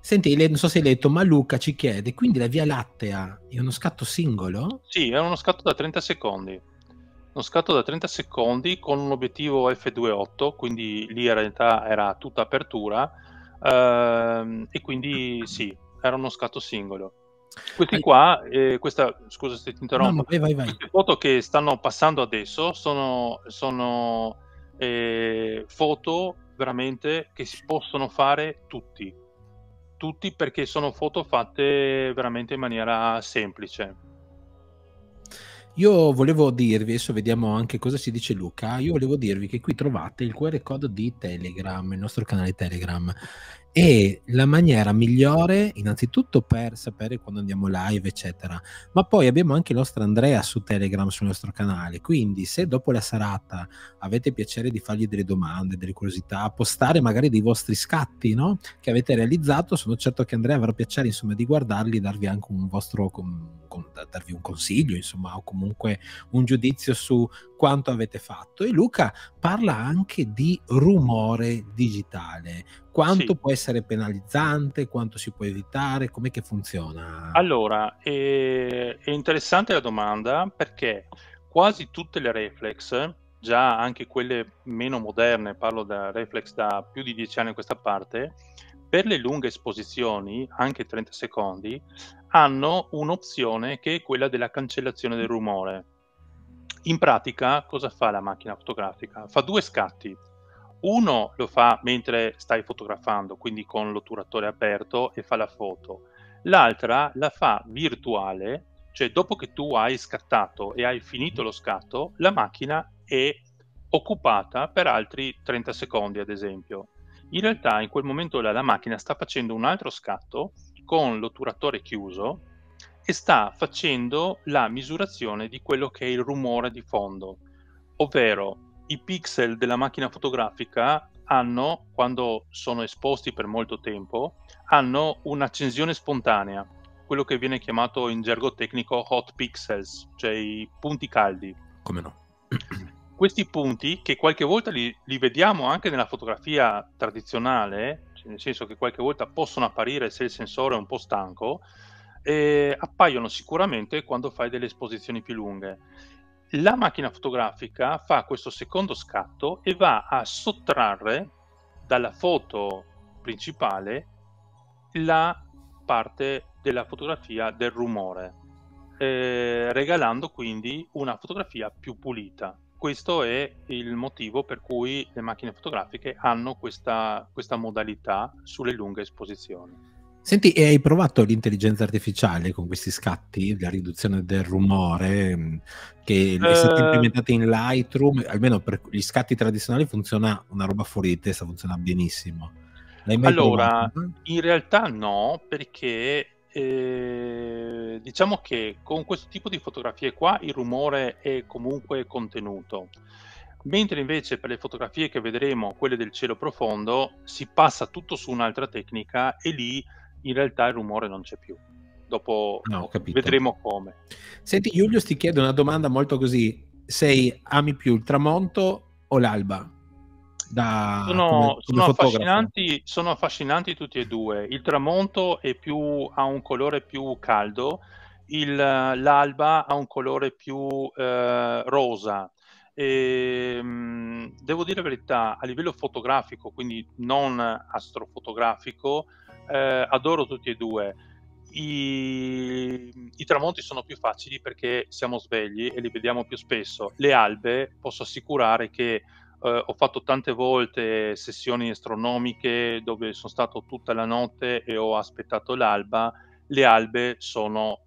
Speaker 1: Senti, non so se hai letto, ma Luca ci chiede, quindi la Via Lattea è uno scatto singolo?
Speaker 2: Sì, è uno scatto da 30 secondi uno scatto da 30 secondi con un obiettivo F28, quindi lì in realtà era tutta apertura, ehm, e quindi sì, era uno scatto singolo. Questi qua, eh, questa, scusa se ti interrompo, no, vai, vai. queste foto che stanno passando adesso sono, sono eh, foto veramente che si possono fare tutti, tutti perché sono foto fatte veramente in maniera semplice.
Speaker 1: Io volevo dirvi, adesso vediamo anche cosa si dice Luca, io volevo dirvi che qui trovate il QR code di Telegram, il nostro canale Telegram. E la maniera migliore, innanzitutto, per sapere quando andiamo live, eccetera. Ma poi abbiamo anche il nostro Andrea su Telegram, sul nostro canale. Quindi, se dopo la serata avete piacere di fargli delle domande, delle curiosità, postare magari dei vostri scatti no? che avete realizzato, sono certo che Andrea avrà piacere insomma, di guardarli e darvi anche un vostro con, con, darvi un consiglio, insomma, o comunque un giudizio su quanto avete fatto. E Luca parla anche di rumore digitale, quanto sì. può essere penalizzante, quanto si può evitare, com'è che funziona?
Speaker 2: Allora, è, eh, è interessante la domanda perché quasi tutte le reflex, già anche quelle meno moderne, parlo da reflex da più di dieci anni a questa parte, per le lunghe esposizioni, anche 30 secondi, hanno un'opzione che è quella della cancellazione del rumore in pratica cosa fa la macchina fotografica? Fa due scatti. Uno lo fa mentre stai fotografando, quindi con l'otturatore aperto e fa la foto. L'altra la fa virtuale, cioè dopo che tu hai scattato e hai finito lo scatto, la macchina è occupata per altri 30 secondi, ad esempio. In realtà in quel momento la, la macchina sta facendo un altro scatto con l'otturatore chiuso e sta facendo la misurazione di quello che è il rumore di fondo, ovvero i pixel della macchina fotografica hanno, quando sono esposti per molto tempo, hanno un'accensione spontanea, quello che viene chiamato in gergo tecnico hot pixels, cioè i punti caldi. Come no? Questi punti, che qualche volta li, li vediamo anche nella fotografia tradizionale, cioè nel senso che qualche volta possono apparire se il sensore è un po' stanco, eh, appaiono sicuramente quando fai delle esposizioni più lunghe. La macchina fotografica fa questo secondo scatto e va a sottrarre dalla foto principale la parte della fotografia del rumore, eh, regalando quindi una fotografia più pulita. Questo è il motivo per cui le macchine fotografiche hanno questa, questa modalità sulle lunghe esposizioni.
Speaker 1: Senti, e hai provato l'intelligenza artificiale con questi scatti, la riduzione del rumore, mm, che è stata eh. implementata in Lightroom, almeno per gli scatti tradizionali funziona una roba fuori di testa, funziona benissimo. allora,
Speaker 2: provato? in realtà no, perché eh, diciamo che con questo tipo di fotografie qua il rumore è comunque contenuto mentre invece per le fotografie che vedremo, quelle del cielo profondo, si passa tutto su un'altra tecnica e lì in realtà il rumore non c'è più. Dopo no, vedremo come.
Speaker 1: Senti, Giulio, ti chiedo una domanda molto così. Sei ami più il tramonto o l'alba? Da, sono, come, come sono, affascinanti,
Speaker 2: sono, affascinanti, tutti e due. Il tramonto è più, ha un colore più caldo, il, l'alba ha un colore più eh, rosa. E, ehm, devo dire la verità, a livello fotografico, quindi non astrofotografico, eh, adoro tutti e due. I, I, tramonti sono più facili perché siamo svegli e li vediamo più spesso. Le albe posso assicurare che eh, ho fatto tante volte sessioni astronomiche dove sono stato tutta la notte e ho aspettato l'alba. Le albe sono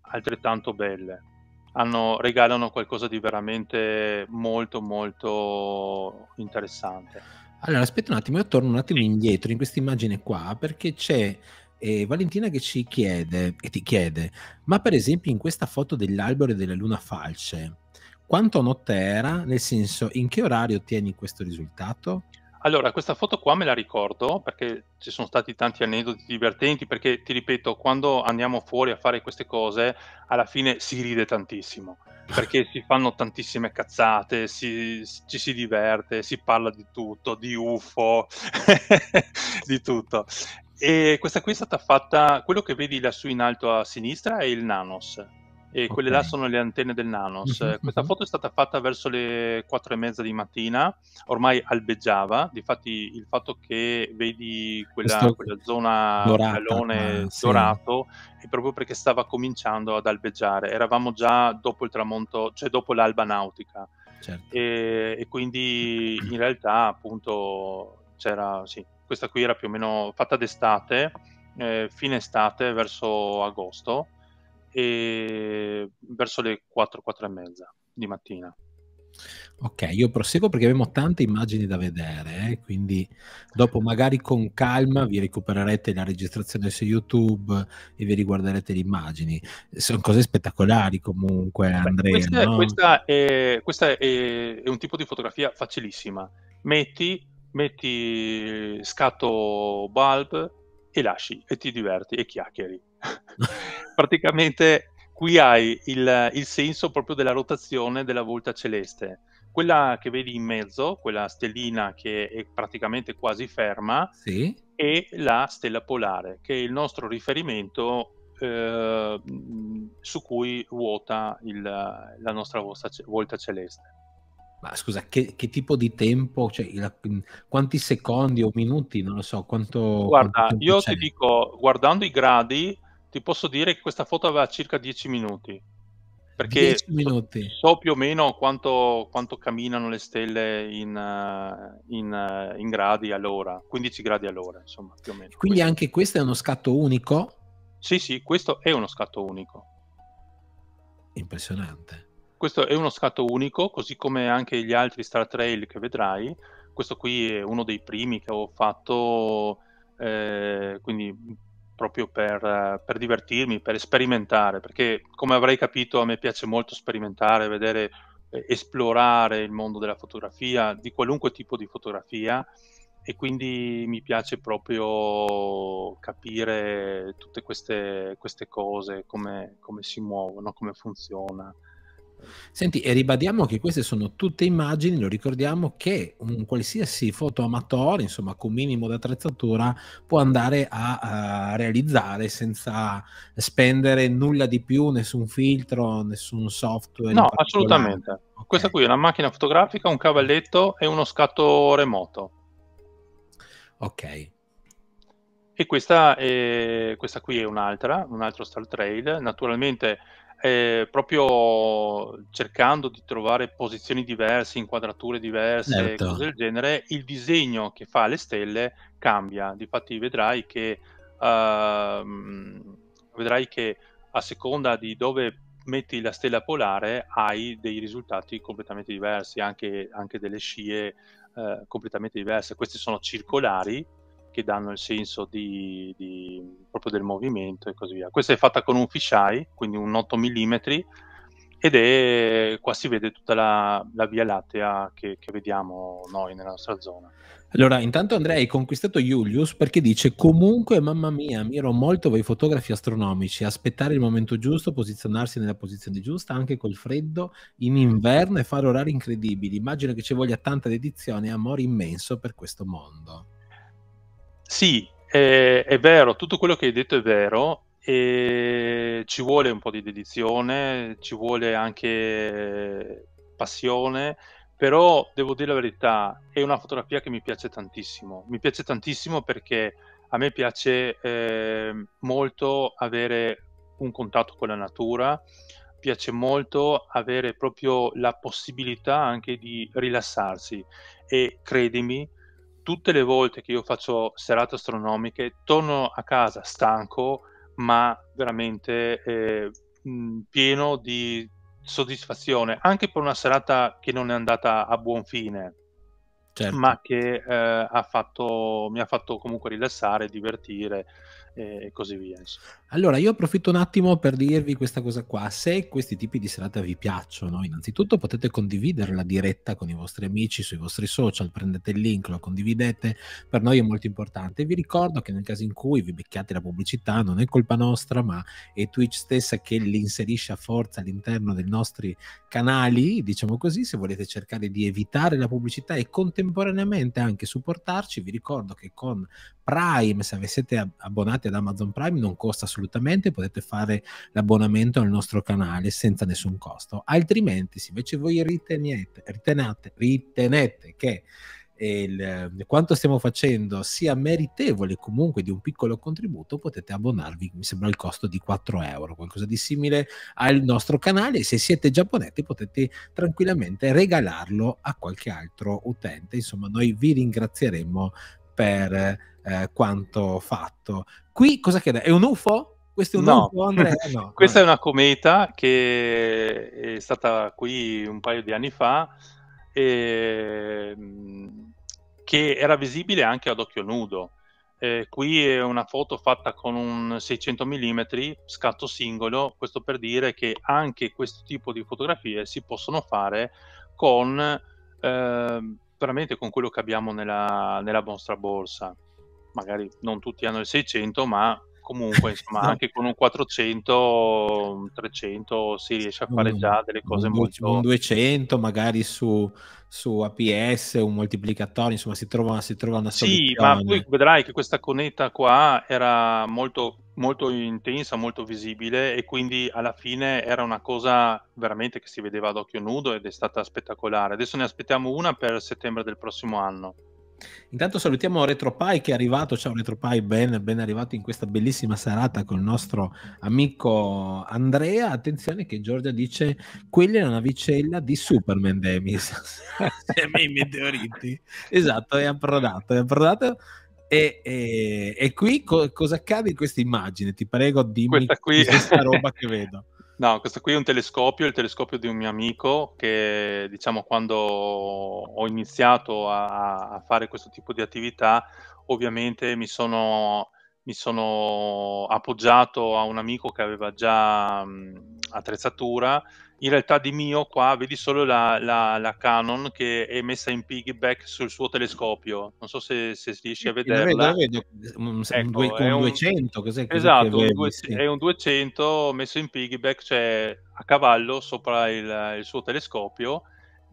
Speaker 2: altrettanto belle. Hanno, regalano qualcosa di veramente molto molto interessante.
Speaker 1: Allora, aspetta un attimo, io torno un attimo indietro in questa immagine qua, perché c'è eh, Valentina che ci chiede, e ti chiede, ma per esempio in questa foto dell'albero e della luna falce, quanto notte era? Nel senso, in che orario ottieni questo risultato?
Speaker 2: Allora, questa foto qua me la ricordo perché ci sono stati tanti aneddoti divertenti, perché ti ripeto, quando andiamo fuori a fare queste cose, alla fine si ride tantissimo, perché si fanno tantissime cazzate, si, ci si diverte, si parla di tutto, di UFO, [LAUGHS] di tutto. E questa qui è stata fatta, quello che vedi lassù in alto a sinistra è il Nanos, e okay. quelle là sono le antenne del Nanos. Mm-hmm. Questa foto è stata fatta verso le quattro e mezza di mattina, ormai albeggiava, difatti il fatto che vedi quella, Questo... quella zona calone ah, dorato sì. è proprio perché stava cominciando ad albeggiare, eravamo già dopo il tramonto, cioè dopo l'alba nautica. Certo. E, e quindi in realtà appunto c'era, sì, questa qui era più o meno fatta d'estate, eh, fine estate verso agosto e verso le 4, 4 e mezza di mattina.
Speaker 1: Ok, io proseguo perché abbiamo tante immagini da vedere, eh? quindi dopo magari con calma vi recupererete la registrazione su YouTube e vi riguarderete le immagini. Sono cose spettacolari comunque, Andrea. Questa, no?
Speaker 2: questa, è, questa è, è, un tipo di fotografia facilissima. Metti, metti scatto bulb e lasci e ti diverti e chiacchieri. [LAUGHS] Praticamente qui hai il, il senso proprio della rotazione della volta celeste. Quella che vedi in mezzo, quella stellina che è praticamente quasi ferma, sì. e la stella polare, che è il nostro riferimento eh, su cui ruota il, la nostra volta celeste.
Speaker 1: Ma scusa, che, che tipo di tempo? Cioè, la, quanti secondi o minuti? Non lo so. Quanto, Guarda,
Speaker 2: quanto io ti dico, guardando i gradi, ti posso dire che questa foto aveva circa 10 minuti. Perché 10 minuti. so più o meno quanto, quanto camminano le stelle in, eh, in, eh, in, gradi all'ora, 15 gradi all'ora, insomma, più o meno.
Speaker 1: Quindi questo. anche questo è uno scatto unico?
Speaker 2: Sì, sì, questo è uno scatto unico. Impressionante. Questo è uno scatto unico, così come anche gli altri Star Trail che vedrai. Questo qui è uno dei primi che ho fatto, eh, quindi proprio per, eh, per, divertirmi, per sperimentare, perché come avrei capito a me piace molto sperimentare, vedere, eh, esplorare il mondo della fotografia, di qualunque tipo di fotografia e quindi mi piace proprio capire tutte queste, queste cose, come, come si muovono, come funziona.
Speaker 1: Senti, e ribadiamo che queste sono tutte immagini, lo ricordiamo, che un qualsiasi foto amatore, insomma, con minimo di attrezzatura, può andare a, a, realizzare senza spendere nulla di più, nessun filtro, nessun software. No, assolutamente.
Speaker 2: Okay. Questa qui è una macchina fotografica, un cavalletto e uno scatto remoto. Ok, e questa, è, eh, questa qui è un'altra, un altro Star Trail. Naturalmente, eh, proprio cercando di trovare posizioni diverse, inquadrature diverse, certo. cose del genere, il disegno che fa le stelle cambia. Difatti, vedrai che, uh, vedrai che a seconda di dove metti la stella polare hai dei risultati completamente diversi, anche, anche delle scie eh, completamente diverse. Queste sono circolari che danno il senso di, di, proprio del movimento e così via. Questa è fatta con un fisheye, quindi un 8 mm, ed è qua si vede tutta la, la via lattea che, che, vediamo noi nella nostra zona.
Speaker 1: Allora, intanto Andrea hai conquistato Julius perché dice comunque mamma mia, miro molto voi fotografi astronomici, aspettare il momento giusto, posizionarsi nella posizione giusta anche col freddo in inverno e fare orari incredibili. Immagino che ci voglia tanta dedizione e amore immenso per questo mondo.
Speaker 2: Sì, è, è vero, tutto quello che hai detto è vero, e ci vuole un po' di dedizione, ci vuole anche passione, però devo dire la verità, è una fotografia che mi piace tantissimo. Mi piace tantissimo perché a me piace eh, molto avere un contatto con la natura, piace molto avere proprio la possibilità anche di rilassarsi e credimi, tutte le volte che io faccio serate astronomiche torno a casa stanco, ma veramente eh, mm, pieno di soddisfazione, anche per una serata che non è andata a buon fine, certo. ma che eh, ha fatto, mi ha fatto comunque rilassare, divertire, e così via.
Speaker 1: Allora, io approfitto un attimo per dirvi questa cosa qua. Se questi tipi di serata vi piacciono, innanzitutto potete condividere la diretta con i vostri amici sui vostri social, prendete il link, lo condividete, per noi è molto importante. Vi ricordo che nel caso in cui vi becchiate la pubblicità non è colpa nostra, ma è Twitch stessa che li inserisce a forza all'interno dei nostri canali, diciamo così, se volete cercare di evitare la pubblicità e contemporaneamente anche supportarci, vi ricordo che con Prime, se vi abbonati abbonati ad Amazon Prime, non costa assolutamente, potete fare l'abbonamento al nostro canale senza nessun costo. Altrimenti, se invece voi ritenete, ritenate, ritenete che eh, il, eh, quanto stiamo facendo sia meritevole comunque di un piccolo contributo, potete abbonarvi, mi sembra il costo di 4 euro, qualcosa di simile al nostro canale. Se siete già abbonati potete tranquillamente regalarlo a qualche altro utente. Insomma, noi vi ringrazieremo per eh, quanto fatto. Qui cosa chiede? è? un UFO? Questo è un no. UFO, Andrea? [LAUGHS] No.
Speaker 2: Questa ah. è una cometa che è stata qui un paio di anni fa e ehm, che era visibile anche ad occhio nudo. Eh, qui è una foto fatta con un 600 mm scatto singolo, questo per dire che anche questo tipo di fotografie si possono fare con eh, veramente con quello che abbiamo nella, nella, vostra borsa magari non tutti hanno il 600, ma comunque insomma [LAUGHS] no. anche con un 400 un 300 si riesce a fare un, già delle cose un, molto un
Speaker 1: 200 magari su, su APS un moltiplicatore insomma si trova, si trova una soluzione sì ma poi
Speaker 2: vedrai che questa conetta qua era molto molto intensa molto visibile e quindi alla fine era una cosa veramente che si vedeva ad occhio nudo ed è stata spettacolare adesso ne aspettiamo una per settembre del prossimo anno
Speaker 1: Intanto salutiamo RetroPie che è arrivato, ciao RetroPie, ben, ben arrivato in questa bellissima serata con il nostro amico Andrea. Attenzione che Giorgia dice, quella è una vicella di Superman Demis, [LAUGHS] i meteoriti. esatto, è approdato, è approdato. E, e, e qui co- cosa accade in questa immagine? Ti prego dimmi questa, qui. questa roba che vedo. [LAUGHS]
Speaker 2: No, questo qui è un telescopio, il telescopio di un mio amico che diciamo quando ho iniziato a, a fare questo tipo di attività ovviamente mi sono, mi sono appoggiato a un amico che aveva già mh, attrezzatura in realtà di mio qua vedi solo la, la, la Canon che è messa in piggyback sul suo telescopio non so se, se riesci a vederla la vedo,
Speaker 1: la vedo. Un, ecco, due, un, un 200 cos'è, esatto avevi, due, è
Speaker 2: un 200 messo in piggyback cioè a cavallo sopra il, il suo telescopio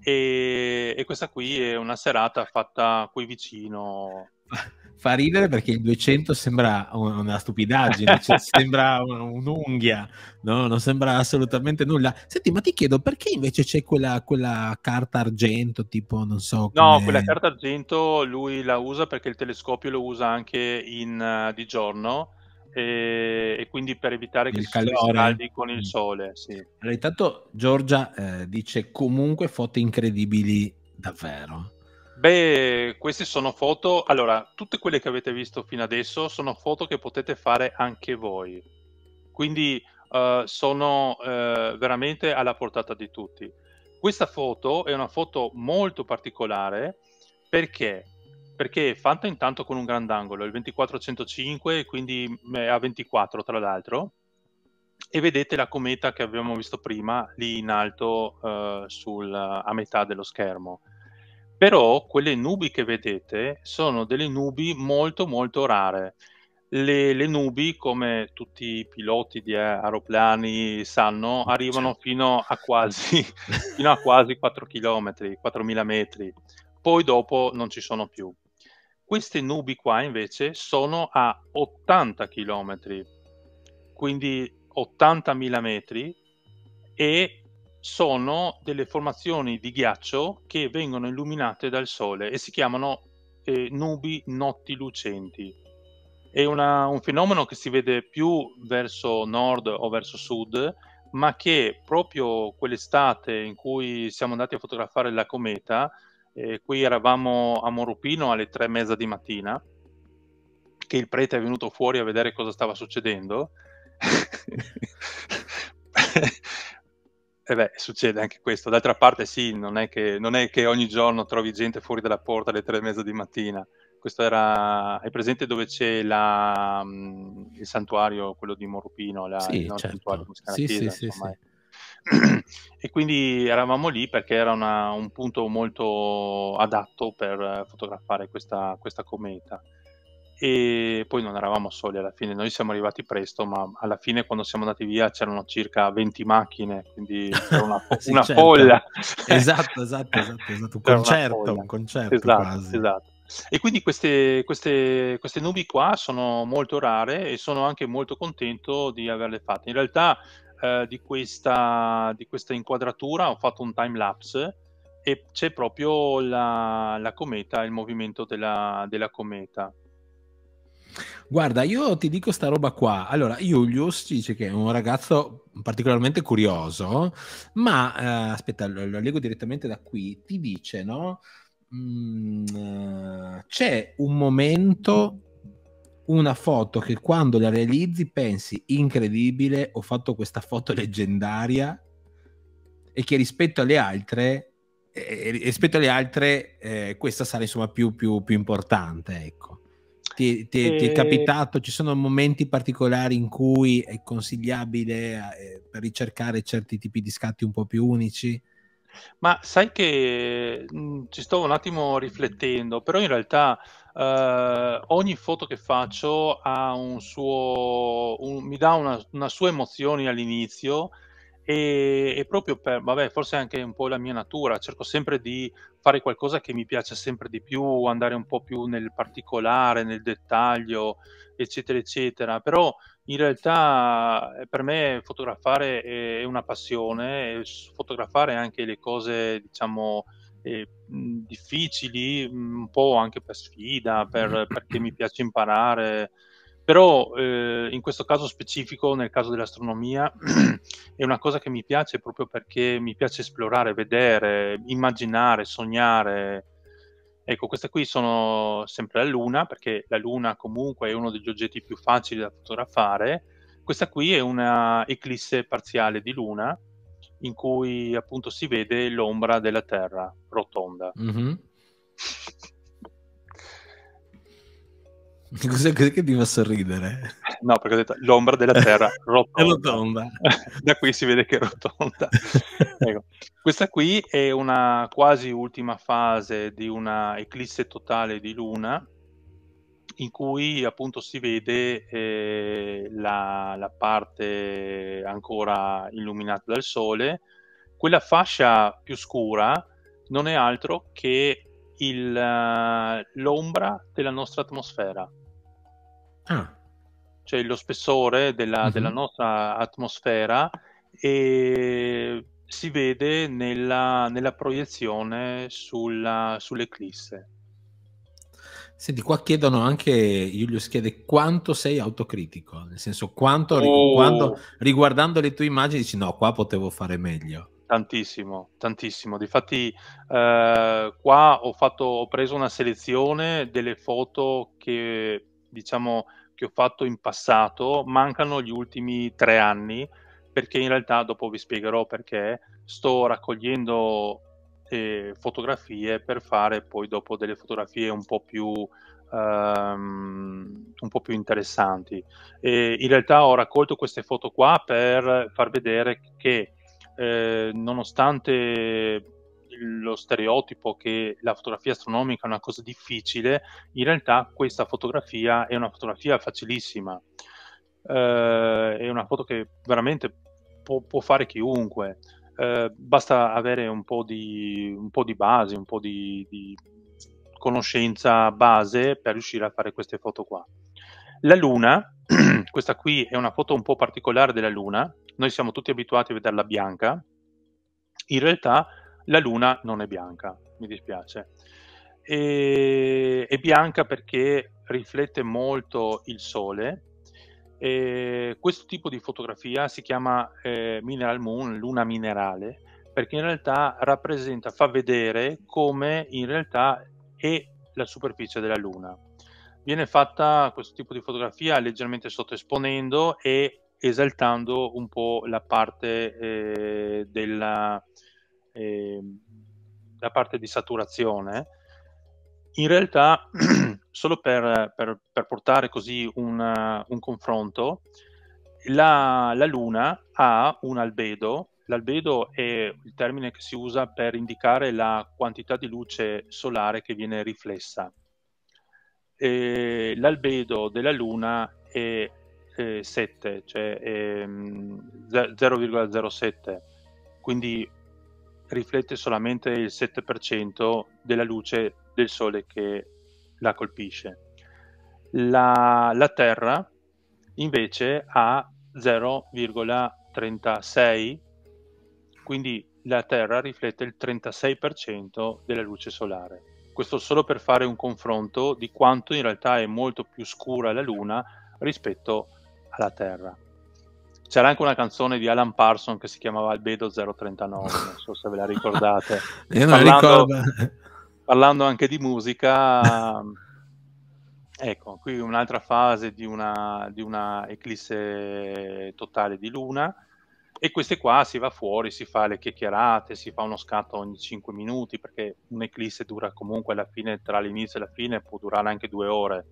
Speaker 2: e, e, questa qui è una serata fatta qui vicino [LAUGHS]
Speaker 1: fa ridere perché il 200 sembra una stupidaggine, cioè [LAUGHS] sembra un'unghia, no? non sembra assolutamente nulla. Senti, ma ti chiedo perché invece c'è quella, quella carta argento, tipo non
Speaker 2: so... No, quella carta argento lui la usa perché il telescopio lo usa anche in, uh, di giorno. E, e, quindi per evitare il che calore. si scaldi con il mm. sole. Sì. Allora,
Speaker 1: intanto Giorgia eh, dice comunque foto incredibili
Speaker 2: davvero. Beh, queste sono foto. Allora, tutte quelle che avete visto fino adesso sono foto che potete fare anche voi. Quindi uh, sono uh, veramente alla portata di tutti. Questa foto è una foto molto particolare perché perché fatta intanto con un grandangolo, il 2405, quindi a 24 tra l'altro, e vedete la cometa che abbiamo visto prima lì in alto uh, sul, a metà dello schermo però quelle nubi che vedete sono delle nubi molto molto rare. Le, le nubi, come tutti i piloti di aeroplani sanno, arrivano certo. fino a quasi, [LAUGHS] fino a quasi 4 km, 4.000 metri, poi dopo non ci sono più. Queste nubi qua invece sono a 80 km, quindi 80.000 metri e sono delle formazioni di ghiaccio che vengono illuminate dal sole e si chiamano eh, nubi notti lucenti. È una, un fenomeno che si vede più verso nord o verso sud, ma che proprio quell'estate in cui siamo andati a fotografare la cometa, eh, qui eravamo a Morupino alle tre e mezza di mattina, che il prete è venuto fuori a vedere cosa stava succedendo. [LAUGHS] [LAUGHS] eh beh, succede anche questo. D'altra parte sì, non è, che, non è, che, ogni giorno trovi gente fuori dalla porta alle tre e mezza di mattina. Questo era... È presente dove c'è la, mm, il santuario, quello di Morupino, la, sì, il certo. santuario sì, chiesa, sì, insomma, sì,
Speaker 3: eh.
Speaker 2: [CLEARS THROAT] E quindi eravamo lì perché era una, un punto molto adatto per eh, fotografare questa, questa cometa e poi non eravamo soli alla fine, noi siamo arrivati presto, ma alla fine quando siamo andati via c'erano circa 20 macchine, quindi era una, [LAUGHS] sì, una certo. folla. esatto, esatto,
Speaker 3: [LAUGHS] esatto, esatto. Un, concerto, un concerto, esatto, esatto.
Speaker 2: E quindi queste, queste, queste, nubi qua sono molto rare e sono anche molto contento di averle fatte. In realtà eh, di, questa, di, questa, inquadratura ho fatto un time lapse e c'è proprio la, la cometa, il movimento della, della cometa
Speaker 1: Guarda, io ti dico sta roba qua. Allora, Julius dice che è un ragazzo particolarmente curioso, ma eh, aspetta, lo, lo, leggo direttamente da qui. Ti dice, no? Mm, eh, c'è un momento, una foto che quando la realizzi pensi incredibile, ho fatto questa foto leggendaria e che rispetto alle altre eh, rispetto alle altre eh, questa sarà insomma più, più, più importante ecco ti, ti, e... ti, è capitato, ci sono momenti particolari in cui è consigliabile eh, ricercare certi tipi di scatti un po' più unici?
Speaker 2: Ma sai che mh, mm, ci sto un attimo riflettendo, però in realtà eh, ogni foto che faccio un suo, un, mi dà una, una sua emozione all'inizio e, e, proprio per, vabbè, forse anche un po' la mia natura, cerco sempre di fare qualcosa che mi piace sempre di più, andare un po' più nel particolare, nel dettaglio, eccetera, eccetera. Però in realtà eh, per me fotografare è una passione, fotografare anche le cose, diciamo, eh, difficili, un po' anche per sfida, per, perché mi piace imparare. Però eh, in questo caso specifico, nel caso dell'astronomia, [CLEARS THROAT] è una cosa che mi piace proprio perché mi piace esplorare, vedere, immaginare, sognare. Ecco, queste qui sono sempre la Luna, perché la Luna comunque è uno degli oggetti più facili da fotografare. Questa qui è una eclisse parziale di Luna, in cui appunto si vede l'ombra della Terra rotonda.
Speaker 3: Mm-hmm.
Speaker 1: [LAUGHS] Cos'è, cos'è che ti fa sorridere?
Speaker 2: No, perché ho detto l'ombra della Terra [LAUGHS] rotonda. È rotonda. [LAUGHS] da qui si vede che è rotonda. ecco. Questa qui è una quasi ultima fase di una eclisse totale di Luna in cui appunto si vede eh, la, la parte ancora illuminata dal Sole. Quella fascia più scura non è altro che il, eh, l'ombra della nostra atmosfera. Ah. Cioè lo spessore della, mm-hmm. della nostra atmosfera e si vede nella, nella proiezione sulla, sull'eclisse.
Speaker 1: Senti, qua chiedono anche, Julius chiede quanto sei autocritico, nel senso quanto, oh. quando, riguardando le tue immagini dici no, qua potevo fare
Speaker 2: meglio. Tantissimo, tantissimo. Difatti eh, qua ho, fatto, ho preso una selezione delle foto che diciamo, che ho fatto in passato, mancano gli ultimi tre anni, perché in realtà dopo vi spiegherò perché sto raccogliendo eh, fotografie per fare poi dopo delle fotografie un po' più Um, un po' più interessanti. E in realtà ho raccolto queste foto qua per far vedere che eh, nonostante lo stereotipo che la fotografia astronomica è una cosa difficile, in realtà questa fotografia è una fotografia facilissima, eh, è una foto che veramente può, può fare chiunque, eh, basta avere un po' di, un po di base, un po' di, di conoscenza base per riuscire a fare queste foto qua. La Luna, [CLEARS THROAT] questa qui è una foto un po' particolare della Luna, noi siamo tutti abituati a vederla bianca, in realtà la luna non è bianca, mi dispiace. E, è bianca perché riflette molto il sole. E questo tipo di fotografia si chiama eh, Mineral Moon, luna minerale, perché in realtà rappresenta, fa vedere come in realtà è la superficie della luna. Viene fatta questo tipo di fotografia leggermente sottoesponendo e esaltando un po' la parte eh, della, Ehm, la parte di saturazione, in realtà [CLEARS THROAT] solo per, per, per portare così una, un confronto, la, la, Luna ha un albedo, l'albedo è il termine che si usa per indicare la quantità di luce solare che viene riflessa. E l'albedo della Luna è, è 7, cioè 0,07, mm, quindi riflette solamente il 7% della luce del Sole che la colpisce. La, la Terra invece ha 0,36, quindi la Terra riflette il 36% della luce solare. Questo solo per fare un confronto di quanto in realtà è molto più scura la Luna rispetto alla Terra. C'era anche una canzone di Alan Parson che si chiamava Albedo 039, non so se ve la ricordate. [LAUGHS] Io non parlando, la ricordo. Parlando anche di musica, ecco, qui un'altra fase di una, di una eclisse totale di luna e queste qua si va fuori, si fa le chiacchierate, si fa uno scatto ogni 5 minuti perché un'eclisse dura comunque alla fine, tra l'inizio e la fine può durare anche due ore.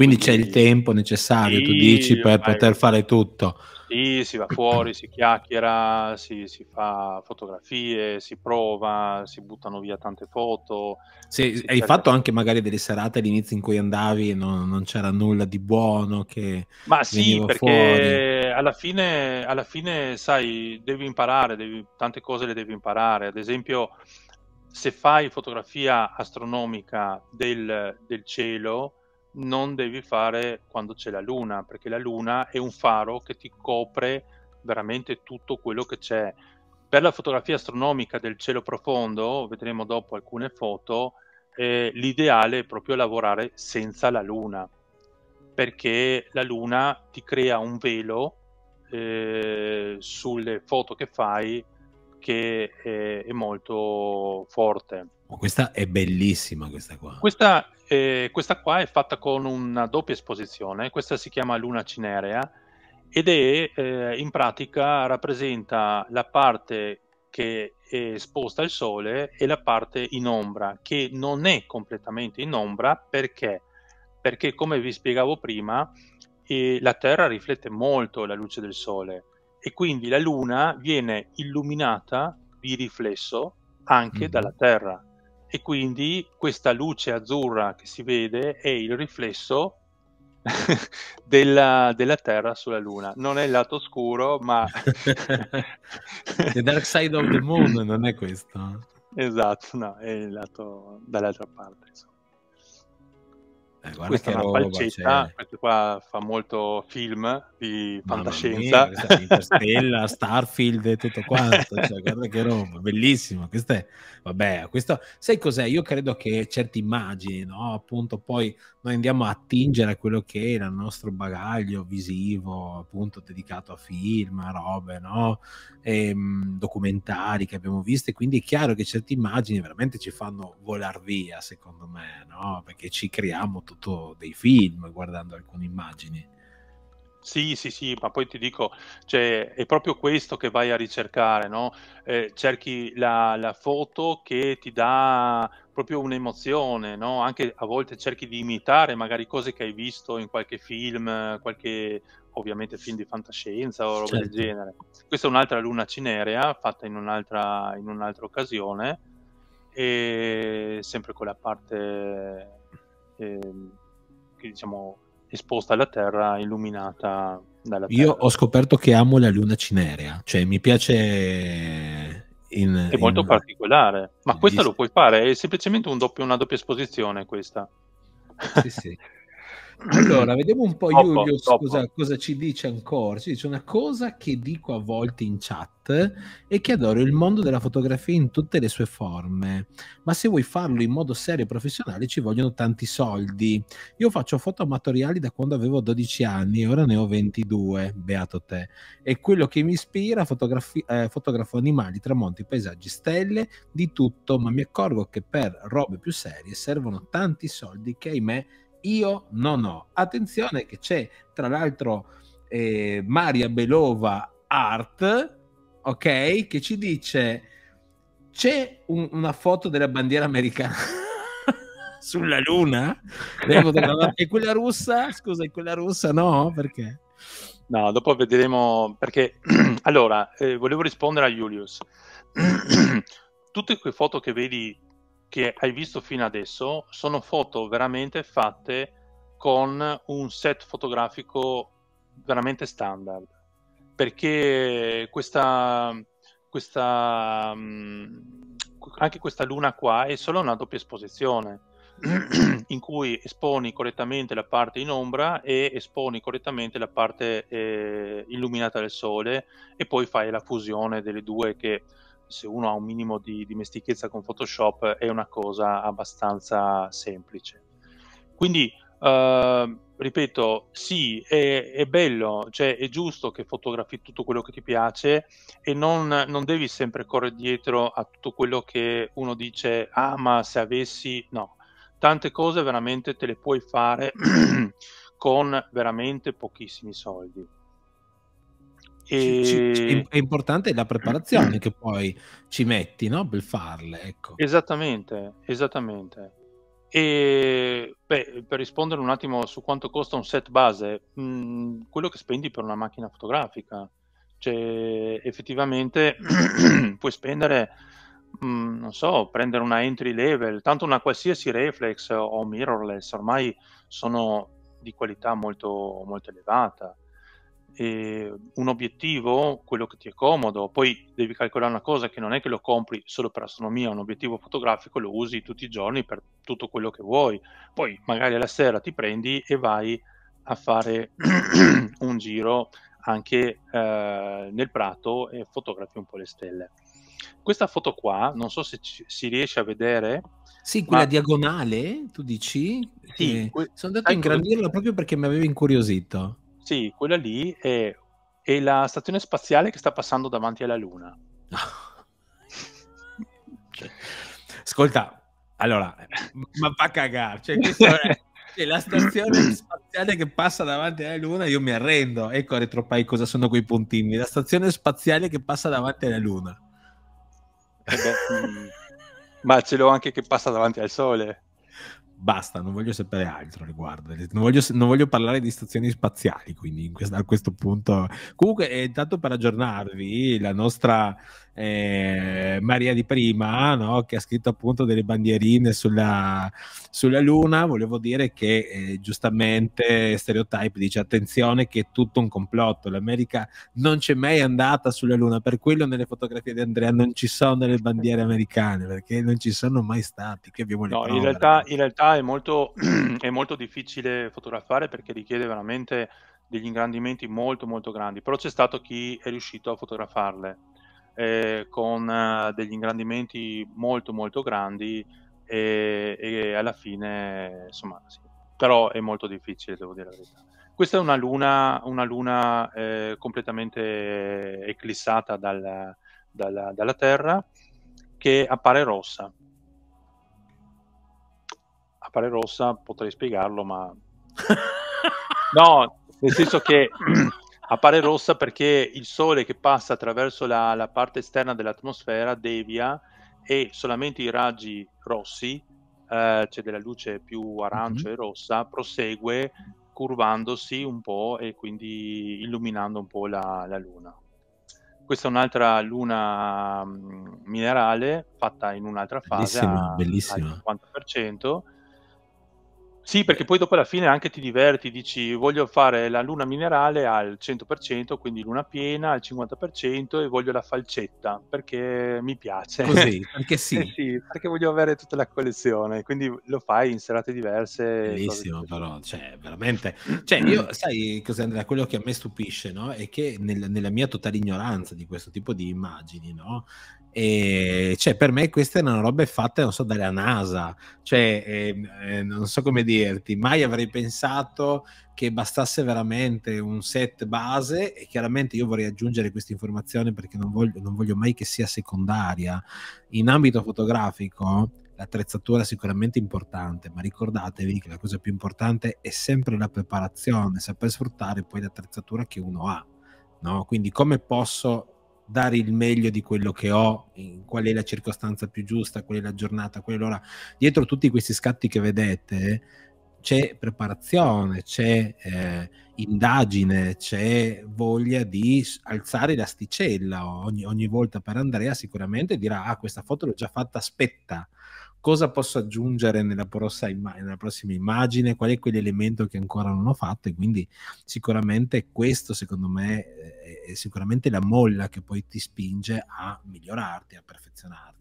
Speaker 1: Quindi, Quindi c'è il tempo necessario, sì, tu dici, per poter fare tutto.
Speaker 2: Sì, si va fuori, si chiacchiera, si, si, fa fotografie, si prova, si buttano via tante foto. Sì, hai fatto
Speaker 1: anche magari delle serate all'inizio in cui andavi e non, non c'era nulla di buono
Speaker 2: che Ma sì, perché alla fine, alla fine, sai, devi imparare, devi, tante cose le devi imparare. Ad esempio, se fai fotografia astronomica del, del cielo non devi fare quando c'è la luna, perché la luna è un faro che ti copre veramente tutto quello che c'è. Per la fotografia astronomica del cielo profondo, vedremo dopo alcune foto, eh, l'ideale è proprio lavorare senza la luna, perché la luna ti crea un velo eh, sulle foto che fai che è, è molto forte.
Speaker 1: questa è bellissima questa
Speaker 2: qua. Questa, eh, questa qua è fatta con una doppia esposizione, questa si chiama Luna Cinerea ed è eh, in pratica rappresenta la parte che è esposta al sole e la parte in ombra, che non è completamente in ombra perché, perché come vi spiegavo prima, eh, la Terra riflette molto la luce del sole e quindi la Luna viene illuminata di riflesso anche mm. dalla Terra e quindi questa luce azzurra che si vede è il riflesso [LAUGHS] della, della, Terra sulla Luna. Non è il lato scuro ma... [LAUGHS]
Speaker 1: the Dark Side of the Moon non è questo.
Speaker 2: Esatto, no, è il lato dall'altra parte. Insomma. Eh, questa è una roba, falcetta, cioè... questo qua fa molto film di fantascienza. Mia,
Speaker 1: [LAUGHS] Starfield e tutto quanto, cioè, guarda che roba, bellissimo. Questa è, vabbè, questo, sai cos'è? Io credo che certe immagini, no? appunto, poi noi andiamo a attingere a quello che era il nostro bagaglio visivo, appunto, dedicato a film, a robe, no? E, ehm, mh, documentari che abbiamo visto, e quindi è chiaro che certe immagini veramente ci fanno volar via, secondo me, no? Perché ci creiamo soprattutto dei film, guardando alcune immagini.
Speaker 2: Sì, sì, sì, ma poi ti dico, cioè, è proprio questo che vai a ricercare, no? eh, cerchi la, la, foto che ti dà proprio un'emozione, no? Anche a volte cerchi di imitare magari cose che hai visto in qualche film, qualche ovviamente film di fantascienza o roba certo. del genere. Questa è un'altra luna cinerea fatta in un'altra, in un'altra occasione e sempre con la parte ehm, che, diciamo, esposta alla Terra, illuminata
Speaker 1: dalla Terra. Io ho scoperto che amo la luna cinerea, cioè mi piace... In, è molto in...
Speaker 2: particolare, ma questa Dis... lo puoi fare, è semplicemente un doppio, una doppia esposizione questa. Sì, sì. [LAUGHS] Allora, vediamo un po' toppo,
Speaker 1: Cosa, cosa, ci dice ancora. Ci dice una cosa che dico a volte in chat è che adoro il mondo della fotografia in tutte le sue forme, ma se vuoi farlo in modo serio e professionale ci vogliono tanti soldi. Io faccio foto amatoriali da quando avevo 12 anni e ora ne ho 22, beato te. E quello che mi ispira, fotografi- eh, fotografo animali, tramonti, paesaggi, stelle, di tutto, ma mi accorgo che per robe più serie servono tanti soldi che ahimè io non ho. Attenzione che c'è tra l'altro eh, Maria Belova Art, ok, che ci dice c'è un, una foto della bandiera americana [LAUGHS]
Speaker 2: sulla luna e
Speaker 1: quella russa scusa è quella russa no
Speaker 3: perché
Speaker 2: no dopo vedremo perché [CLEARS THROAT] allora eh, volevo rispondere a Julius [CLEARS THROAT] tutte quelle foto che vedi che hai visto fino adesso sono foto veramente fatte con un set fotografico veramente standard perché questa, questa mm, anche questa luna qua è solo una doppia esposizione [CLEARS THROAT] in cui esponi correttamente la parte in ombra e esponi correttamente la parte eh, illuminata del sole e poi fai la fusione delle due che se uno ha un minimo di dimestichezza con Photoshop è una cosa abbastanza semplice. Quindi, eh, ripeto, sì, è, è, bello, cioè è giusto che fotografi tutto quello che ti piace e non, non devi sempre correre dietro a tutto quello che uno dice, ah ma se avessi, no, tante cose veramente te le puoi fare [CLEARS THROAT] con veramente pochissimi soldi. E... Ci, ci,
Speaker 1: è importante la preparazione [CLEARS THROAT] che poi ci metti no? per farle. Ecco.
Speaker 2: Esattamente, esattamente. E beh, per rispondere un attimo su quanto costa un set base, mh, mhmm, quello che spendi per una macchina fotografica, cioè effettivamente [CLEARS THROAT] puoi spendere, mh, mhmm, non so, prendere una entry level, tanto una qualsiasi reflex o mirrorless, ormai sono di qualità molto, molto elevata eh, un obiettivo, quello che ti è comodo, poi devi calcolare una cosa che non è che lo compri solo per astronomia, un obiettivo fotografico lo usi tutti i giorni per tutto quello che vuoi, poi magari alla sera ti prendi e vai a fare [CLEARS THROAT] un giro anche eh, nel prato e fotografi un po' le stelle. Questa foto qua, non so se ci, si riesce a vedere.
Speaker 1: Sì, quella ma... diagonale, tu dici? Sì, eh, que-
Speaker 2: sono andato a ingrandirla
Speaker 1: proprio perché mi aveva incuriosito.
Speaker 2: Sì, quella lì è, è la stazione spaziale che sta passando davanti alla Luna. [LAUGHS]
Speaker 1: cioè, ascolta, allora, ma va a cagare, cioè, è, cioè, la stazione [COUGHS] spaziale che passa davanti alla Luna, io mi arrendo. Ecco, retropai, cosa sono quei puntini. La stazione spaziale che passa davanti alla Luna.
Speaker 2: Eh beh, mm, ma ce l'ho anche che passa davanti al Sole
Speaker 1: basta, non voglio sapere altro riguardo, non voglio, non voglio parlare di stazioni spaziali, quindi questo, a questo punto. Comunque, eh, intanto per aggiornarvi, la nostra eh, Maria di prima, no? che ha scritto appunto delle bandierine sulla, sulla Luna, volevo dire che eh, giustamente Stereotype dice attenzione che è tutto un complotto, l'America non c'è mai andata sulla Luna, per quello nelle fotografie di Andrea non ci sono delle bandiere americane, perché non ci sono mai stati. No, in,
Speaker 2: realtà, in, realtà, è molto, [CLEARS THROAT] è molto difficile fotografare perché richiede veramente degli ingrandimenti molto molto grandi, però c'è stato chi è riuscito a fotografarle eh, con eh, degli ingrandimenti molto molto grandi e, e alla fine insomma sì. però è molto difficile devo dire la verità questa è una luna, una luna eh, completamente eclissata dal, dalla, dalla Terra che appare rossa appare rossa potrei spiegarlo ma [LAUGHS] no nel senso che [CLEARS THROAT] appare rossa perché il sole che passa attraverso la, la parte esterna dell'atmosfera devia e solamente i raggi rossi, eh, cioè della luce più arancio mm-hmm. e rossa, prosegue curvandosi un po' e quindi illuminando un po' la, la luna. Questa è un'altra luna mm, minerale fatta in un'altra fase bellissima, al 50%. Sì, perché poi dopo alla fine anche ti diverti, dici voglio fare la luna minerale al 100%, quindi luna piena al 50% e voglio la falcetta perché mi piace. Così, [LAUGHS] perché sì. Eh sì perché voglio avere tutta la collezione, quindi lo fai in serate diverse. Bellissimo però, cioè
Speaker 1: veramente, cioè io sai cos'è Andrea, quello che a me stupisce no? è che nel, nella mia totale ignoranza di questo tipo di immagini, no? E cioè, per me queste erano robe fatte, non so, dalla NASA, cioè, eh, eh, non so come dirti, mai avrei pensato che bastasse veramente un set base e chiaramente io vorrei aggiungere questa informazione perché non voglio, non voglio mai che sia secondaria. In ambito fotografico l'attrezzatura è sicuramente importante, ma ricordatevi che la cosa più importante è sempre la preparazione, saper sfruttare poi l'attrezzatura che uno ha. No? Quindi come posso dare il meglio di quello che ho, qual è la circostanza più giusta, qual è la giornata, qual è l'ora. Dietro tutti questi scatti che vedete c'è preparazione, c'è eh, indagine, c'è voglia di alzare l'asticella ogni, ogni volta per Andrea sicuramente dirà ah questa foto l'ho già fatta, aspetta cosa posso aggiungere nella imma- nella prossima, immagine, qual è quell'elemento che ancora non ho fatto e quindi sicuramente questo secondo me eh, è sicuramente la molla che poi ti spinge a migliorarti, a perfezionarti.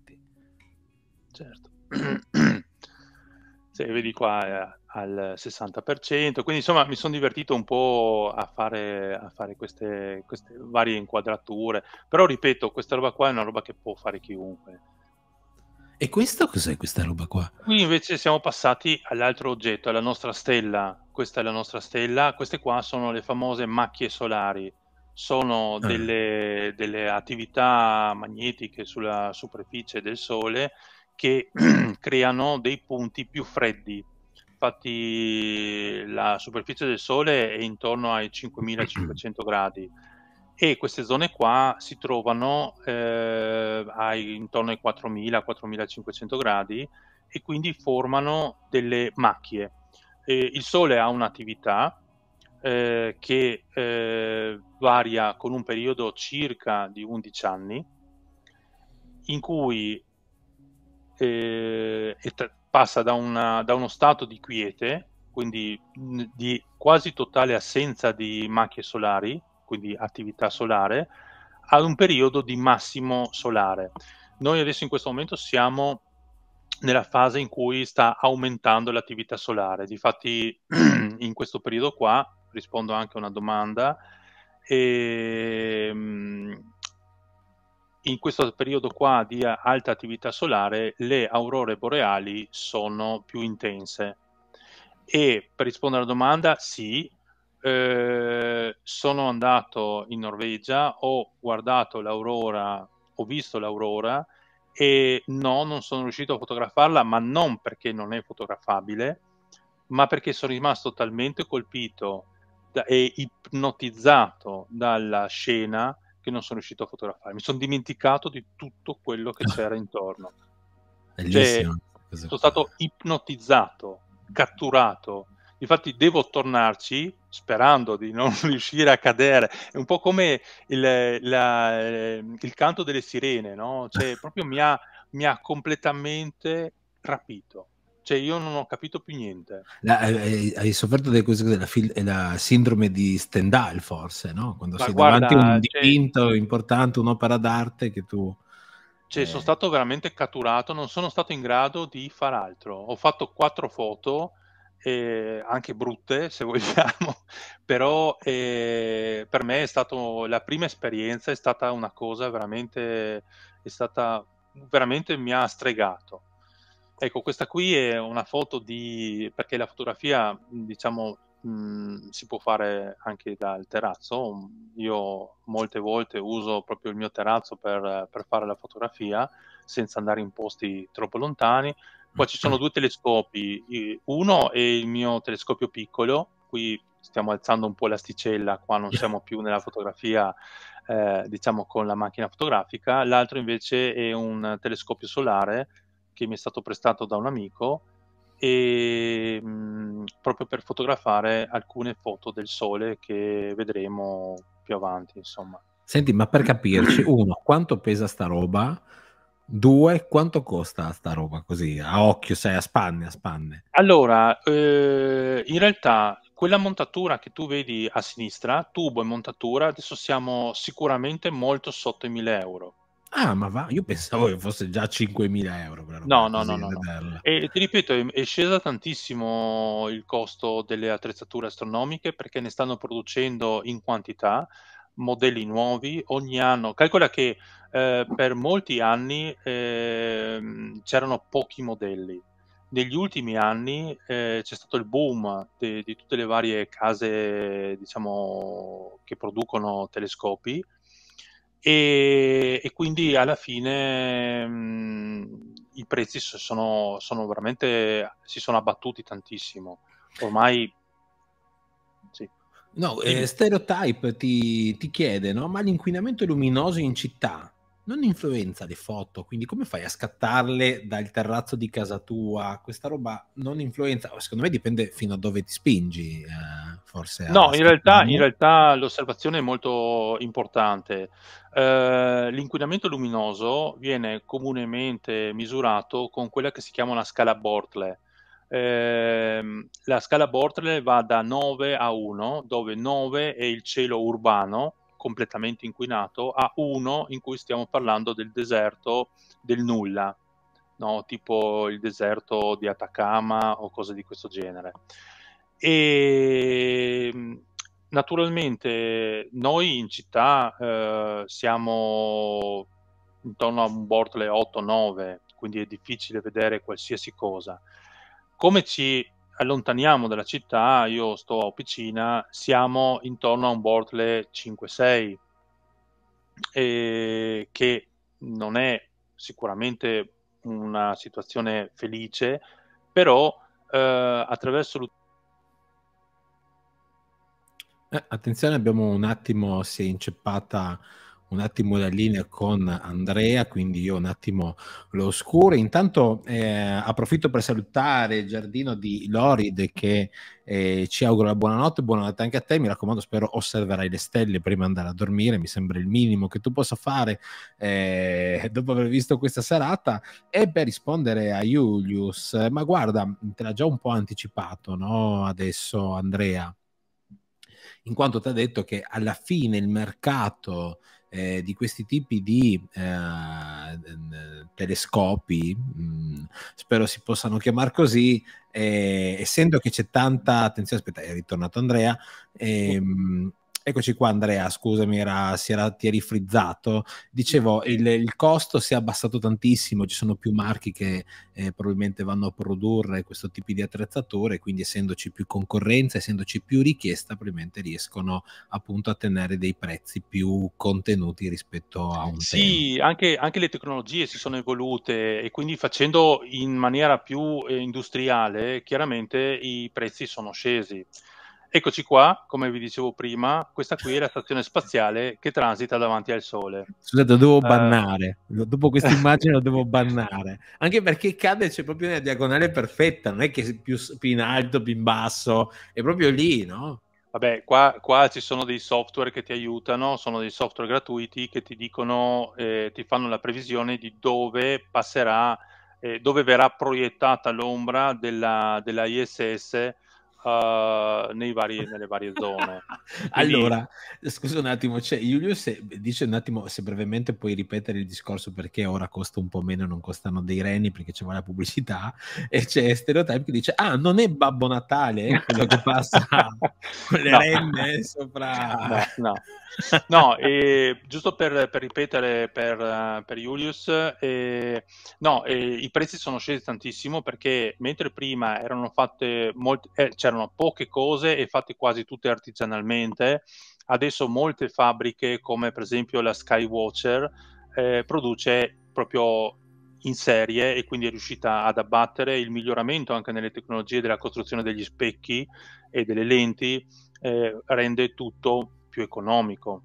Speaker 1: Certo.
Speaker 2: Se vedi qua è eh, al 60%, quindi insomma mi sono divertito un po' a fare, a fare queste, queste, varie inquadrature, però ripeto, questa roba qua è una roba che può fare chiunque.
Speaker 1: E questo cos'è questa roba qua?
Speaker 2: Qui invece siamo passati all'altro oggetto, alla nostra stella. Questa è la nostra stella, queste qua sono le famose macchie solari sono eh. delle, delle attività magnetiche sulla superficie del Sole che [CLEARS THROAT] creano dei punti più freddi. Infatti la superficie del Sole è intorno ai 5500 gradi e queste zone qua si trovano eh, ai, intorno ai 4000-4500 gradi e quindi formano delle macchie. Eh, il Sole ha un'attività eh, che eh, varia con un periodo circa di 11 anni, in cui eh, passa da, una, da, uno stato di quiete, quindi di quasi totale assenza di macchie solari, quindi attività solare, ad un periodo di massimo solare. Noi adesso in questo momento siamo nella fase in cui sta aumentando l'attività solare, difatti [CLEARS THROAT] in questo periodo qua rispondo anche a una domanda. E, ehm, in questo periodo qua di alta attività solare le aurore boreali sono più intense. E per rispondere alla domanda, sì, eh, sono andato in Norvegia, ho guardato l'aurora, ho visto l'aurora e no, non sono riuscito a fotografarla, ma non perché non è fotografabile, ma perché sono rimasto talmente colpito e ipnotizzato dalla scena che non sono riuscito a fotografare. Mi sono dimenticato di tutto quello che ah. c'era intorno.
Speaker 3: Bellissimo.
Speaker 2: Cioè, sono stato ipnotizzato, catturato. Infatti devo tornarci sperando di non [LAUGHS] riuscire a cadere. È un po' come il, la, il canto delle sirene, no? Cioè, proprio mi ha, mi ha completamente rapito. Cioè, io non ho capito più niente.
Speaker 1: La, hai, eh, eh, hai, sofferto delle cose della fil- la sindrome di Stendhal, forse, no? Quando Ma sei guarda, davanti a un cioè dipinto cioè, importante, un'opera d'arte che tu.
Speaker 2: Cioè, eh... sono stato veramente catturato, non sono stato in grado di far altro. Ho fatto quattro foto. Eh, anche brutte [LAUGHS] se vogliamo, però eh, per me è stata la prima esperienza, è stata una cosa veramente, è stata veramente mi ha stregato. Ecco, questa qui è una foto di... perché la fotografia, diciamo,
Speaker 3: mh, mm,
Speaker 2: si può fare anche dal terrazzo. Io molte volte uso proprio il mio terrazzo per, per fare la fotografia senza andare in posti troppo lontani. Poi ci sono mm. due telescopi, uno è il mio telescopio piccolo, qui stiamo alzando un po' l'asticella, qua non [LAUGHS] siamo più nella fotografia eh, diciamo con la macchina fotografica, l'altro invece è un telescopio solare che mi è stato prestato da un amico e mh, mm, proprio per fotografare alcune foto del sole che vedremo più avanti, insomma.
Speaker 1: Senti, ma per capirci, [CLEARS THROAT] uno, quanto pesa sta roba? Due, quanto costa sta roba così a occhio, sai, a spanne, a spanne?
Speaker 2: Allora, eh, in realtà quella montatura che tu vedi a sinistra, tubo e montatura, adesso siamo sicuramente molto sotto i 1000 euro.
Speaker 3: Ah,
Speaker 1: ma va, io pensavo che fosse già 5.000 euro.
Speaker 2: No, no, no, no, E ti ripeto, è, sceso tantissimo il costo delle attrezzature astronomiche perché ne stanno producendo in quantità modelli nuovi ogni anno. Calcola che eh, per molti anni eh, c'erano pochi modelli. Negli ultimi anni eh, c'è stato il boom di, di tutte le varie case diciamo, che producono telescopi e, e, quindi alla fine mh, i prezzi sono, sono, veramente si sono abbattuti tantissimo ormai sì. no, eh,
Speaker 1: Stereotype ti, ti chiede no? ma l'inquinamento luminoso in città non influenza le foto, quindi come fai a scattarle dal terrazzo di casa tua? Questa roba non influenza, secondo me dipende fino a dove ti spingi, eh, forse. No, in realtà, in
Speaker 2: realtà, l'osservazione è molto importante. Eh, l'inquinamento luminoso viene comunemente misurato con quella che si chiama una scala Bortle. Eh, la scala Bortle va da 9 a 1, dove 9 è il cielo urbano, completamente inquinato a uno in cui stiamo parlando del deserto del nulla, no? tipo il deserto di Atacama o cose di questo genere. E mm, naturalmente noi in città eh, siamo intorno a un Bortle 8-9, quindi è difficile vedere qualsiasi cosa. Come ci allontaniamo dalla città, io sto a Piccina, siamo intorno a un Bortle 5-6, eh, che non è sicuramente una situazione felice, però eh, attraverso l'utilizzo
Speaker 1: eh, attenzione, abbiamo un attimo, si è inceppata un attimo la linea con Andrea, quindi io un attimo lo oscuro. Intanto eh, approfitto per salutare il giardino di Lorid che eh, ci auguro la buonanotte, buonanotte anche a te, mi raccomando spero osserverai le stelle prima di andare a dormire, mi sembra il minimo che tu possa fare eh, [LAUGHS] dopo aver visto questa serata. E per rispondere a Julius, ma guarda, te l'ha già un po' anticipato, no? Adesso Andrea. In quanto ti ha detto che alla fine il mercato eh, di questi tipi di eh, telescopi, mh, mm, spero si possano chiamare così, eh, essendo che c'è tanta attenzione, aspetta, è ritornato Andrea, eh, Eccoci qua Andrea, scusami, era, era, ti eri frizzato. Dicevo, il, il, costo si è abbassato tantissimo, ci sono più marchi che eh, probabilmente vanno a produrre questo tipo di attrezzature, quindi essendoci più concorrenza, essendoci più richiesta, probabilmente riescono appunto a tenere dei prezzi più contenuti rispetto a un... Sì,
Speaker 2: anche, anche, le tecnologie si sono evolute e quindi facendo in maniera più eh, industriale, chiaramente i prezzi sono scesi. Eccoci qua, come vi dicevo prima, questa qui è la stazione spaziale che transita davanti al Sole.
Speaker 1: Scusate, lo devo eh. bannare, uh, dopo questa [LAUGHS] immagine lo devo bannare,
Speaker 2: anche perché cade c'è proprio nella diagonale perfetta, non è
Speaker 1: che più, più in alto, più in basso, è proprio lì, no?
Speaker 2: Vabbè, qua, qua, ci sono dei software che ti aiutano, sono dei software gratuiti che ti dicono, eh, ti fanno la previsione di dove passerà, eh, dove verrà proiettata l'ombra della, della ISS uh, vari, nelle varie zone. [LAUGHS] Quindi... allora,
Speaker 1: scusa un attimo, c'è cioè, Giulio se, dice un attimo se brevemente puoi ripetere il discorso perché ora costa un po' meno, non costano dei reni perché c'è la pubblicità [LAUGHS] e c'è Stereotype che dice ah non è Babbo Natale eh, quello che passa [LAUGHS] con
Speaker 2: le no. renne sopra... No, no. no e, giusto per, per, ripetere per, per Julius, eh, no, eh, i prezzi sono scesi tantissimo perché mentre prima erano fatte molte... Eh, cioè, c'erano poche cose e fatte quasi tutte artigianalmente. Adesso molte fabbriche, come per esempio la Skywatcher, eh, produce proprio in serie e quindi è riuscita ad abbattere il miglioramento anche nelle tecnologie della costruzione degli specchi e delle lenti, eh, rende tutto più economico.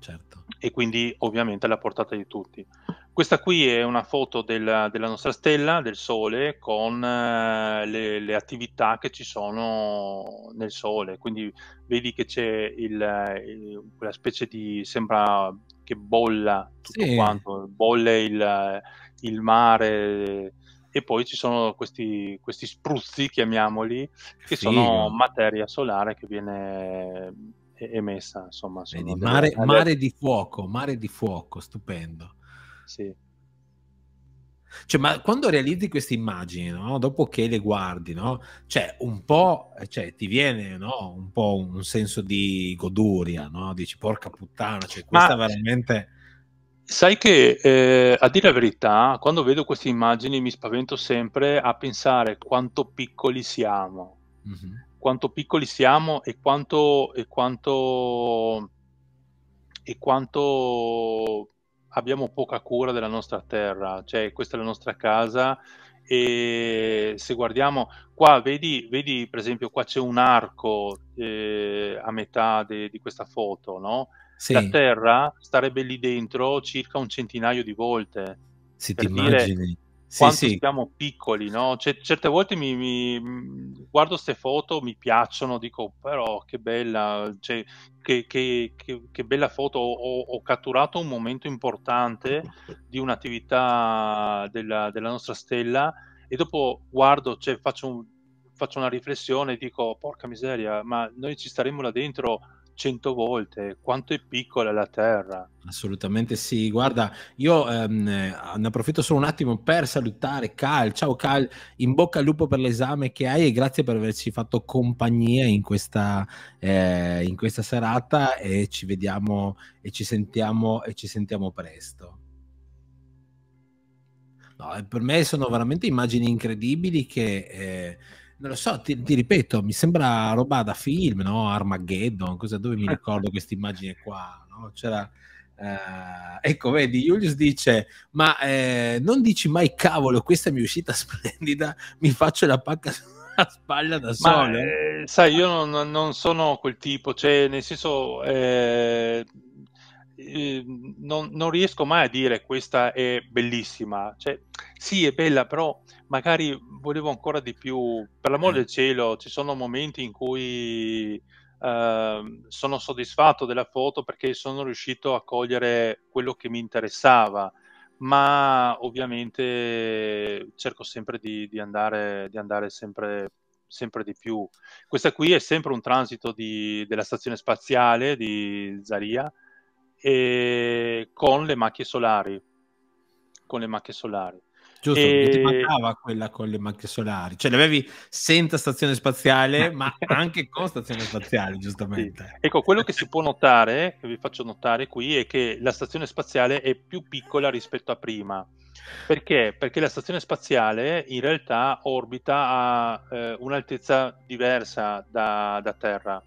Speaker 2: Certo. E quindi ovviamente alla portata di tutti. Questa qui è una foto della, della nostra stella, del Sole, con eh, le, le, attività che ci sono nel Sole. Quindi vedi che c'è il, il, quella specie di... sembra che bolla tutto sì. quanto, bolle il, il mare e poi ci sono questi, questi spruzzi, chiamiamoli, che Figo. sono materia solare che viene eh, emessa. Insomma, Vedi, mare, delle... mare,
Speaker 1: di fuoco, mare di fuoco, stupendo. Sì. Cioè, ma quando realizzi queste immagini, no? dopo che le guardi, no? cioè, un po' cioè, ti viene no? un po' un senso di goduria, dici porca puttana, cioè, questa ma, veramente...
Speaker 2: Sai che eh, a dire la verità, quando vedo queste immagini mi spavento sempre a pensare quanto piccoli siamo, mm-hmm. quanto piccoli siamo e quanto, e quanto, e quanto abbiamo poca cura della nostra terra, cioè questa è la nostra casa e se guardiamo qua, vedi, vedi per esempio qua c'è un arco eh, a metà de, di questa foto, no? Sì. La terra starebbe lì dentro circa un centinaio di volte.
Speaker 3: Sì, per ti dire, immagini? quanto sì.
Speaker 2: siamo piccoli, no? C- cioè, certe volte mi, mi guardo queste foto, mi piacciono, dico però che bella, cioè, che, che, che, che, bella foto, ho, ho, catturato un momento importante di un'attività della, della nostra stella e dopo guardo, cioè, faccio, un, faccio, una riflessione e dico porca miseria, ma noi ci staremmo là dentro cento volte, quanto è piccola la Terra.
Speaker 1: Assolutamente sì, guarda, io ehm, eh, ne approfitto solo un attimo per salutare Cal. Ciao Cal, in bocca al lupo per l'esame che hai e grazie per averci fatto compagnia in questa, eh, in questa serata e ci vediamo e ci sentiamo, e ci sentiamo presto. No, per me sono veramente immagini incredibili che... Eh, non lo so, ti, ti, ripeto, mi sembra roba da film, no? Armageddon, cosa, dove mi eh. ricordo questa immagine qua, no? C'era... Uh, ecco, vedi, Julius dice: Ma eh, non dici mai cavolo, questa mi è uscita [LAUGHS] splendida, mi faccio la pacca sulla
Speaker 2: spalla da solo. Eh, sai, io non, non, sono quel tipo, cioè, nel senso, eh, Ehm, non, non, riesco mai a dire questa è bellissima, cioè sì è bella però magari volevo ancora di più, per l'amor mm. del cielo ci sono momenti in cui eh, sono soddisfatto della foto perché sono riuscito a cogliere quello che mi interessava, ma ovviamente cerco sempre di, di, andare, di andare sempre sempre di più. Questa qui è sempre un transito di, della stazione spaziale di Zaria, eh, con le macchie solari. Con le macchie solari. Giusto, e... ti mancava
Speaker 1: quella con le macchie solari, cioè l'avevi senza stazione spaziale, [LAUGHS] ma anche con stazione spaziale, giustamente.
Speaker 2: Sì. Ecco, quello che si può notare, che vi faccio notare qui, è che la stazione spaziale è più piccola rispetto a prima. Perché? Perché la stazione spaziale in realtà orbita a eh, un'altezza diversa da, da Terra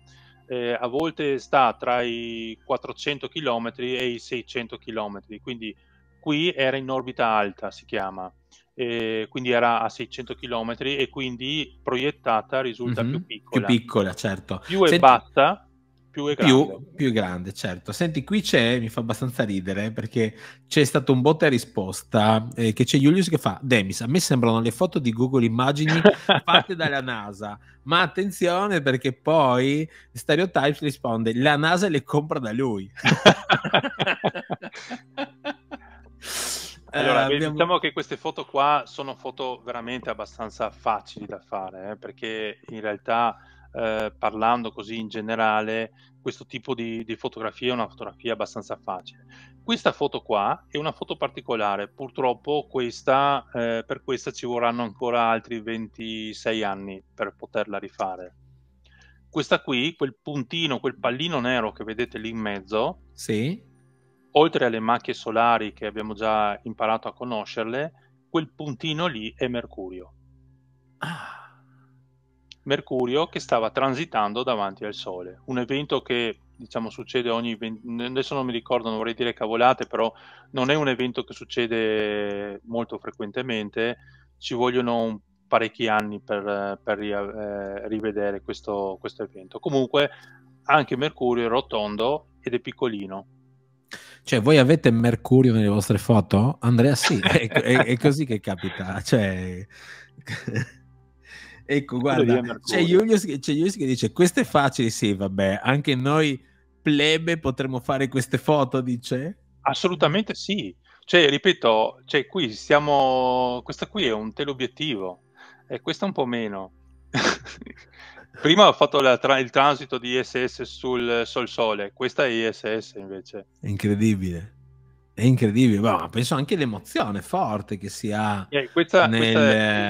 Speaker 2: eh, a volte sta tra i 400 km e i 600 km, quindi qui era in orbita alta, si chiama, eh, quindi era a 600 km e quindi proiettata risulta mm-hmm. più piccola. Più piccola,
Speaker 1: certo. Più Senti... è
Speaker 2: bassa, più grande. Più,
Speaker 1: più, grande, certo. Senti, qui c'è, mi fa abbastanza ridere, perché c'è stato un botta risposta eh, che c'è Julius che fa, Demis, a me sembrano le foto di Google Immagini [LAUGHS] fatte dalla NASA, ma attenzione perché poi Stereotypes risponde, la NASA le compra da lui. [LAUGHS]
Speaker 2: Allora, eh, abbiamo... diciamo che queste foto qua sono foto veramente abbastanza facili da fare, eh, perché in realtà eh, parlando così in generale, questo tipo di, di, fotografia è una fotografia abbastanza facile. Questa foto qua è una foto particolare, purtroppo questa, eh, per questa ci vorranno ancora altri 26 anni per poterla rifare. Questa qui, quel puntino, quel pallino nero che vedete lì in mezzo, sì. oltre alle macchie solari che abbiamo già imparato a conoscerle, quel puntino lì è Mercurio. Ah Mercurio che stava transitando davanti al Sole, un evento che diciamo succede ogni 20, adesso non mi ricordo, non vorrei dire cavolate, però non è un evento che succede molto frequentemente, ci vogliono parecchi anni per, per eh, rivedere questo, questo evento. Comunque anche Mercurio è rotondo ed è piccolino,
Speaker 1: cioè, voi avete Mercurio nelle vostre foto? Andrea, sì, è, è, è [LAUGHS] così che capita. Cioè... Ecco, guarda, c'è Julius, c'è Julius, che dice, questo è facile, sì, vabbè, anche noi plebe potremmo fare queste foto, dice?
Speaker 2: Assolutamente sì. Cioè, ripeto, cioè, qui stiamo... Questa qui è un teleobiettivo e questa un po' meno. [LAUGHS] Prima ho fatto la, tra, il transito di ISS sul Sol Sole, questa è ISS invece.
Speaker 1: Incredibile. È incredibile, ma penso anche l'emozione forte che si ha.
Speaker 2: Eh, questa, nel...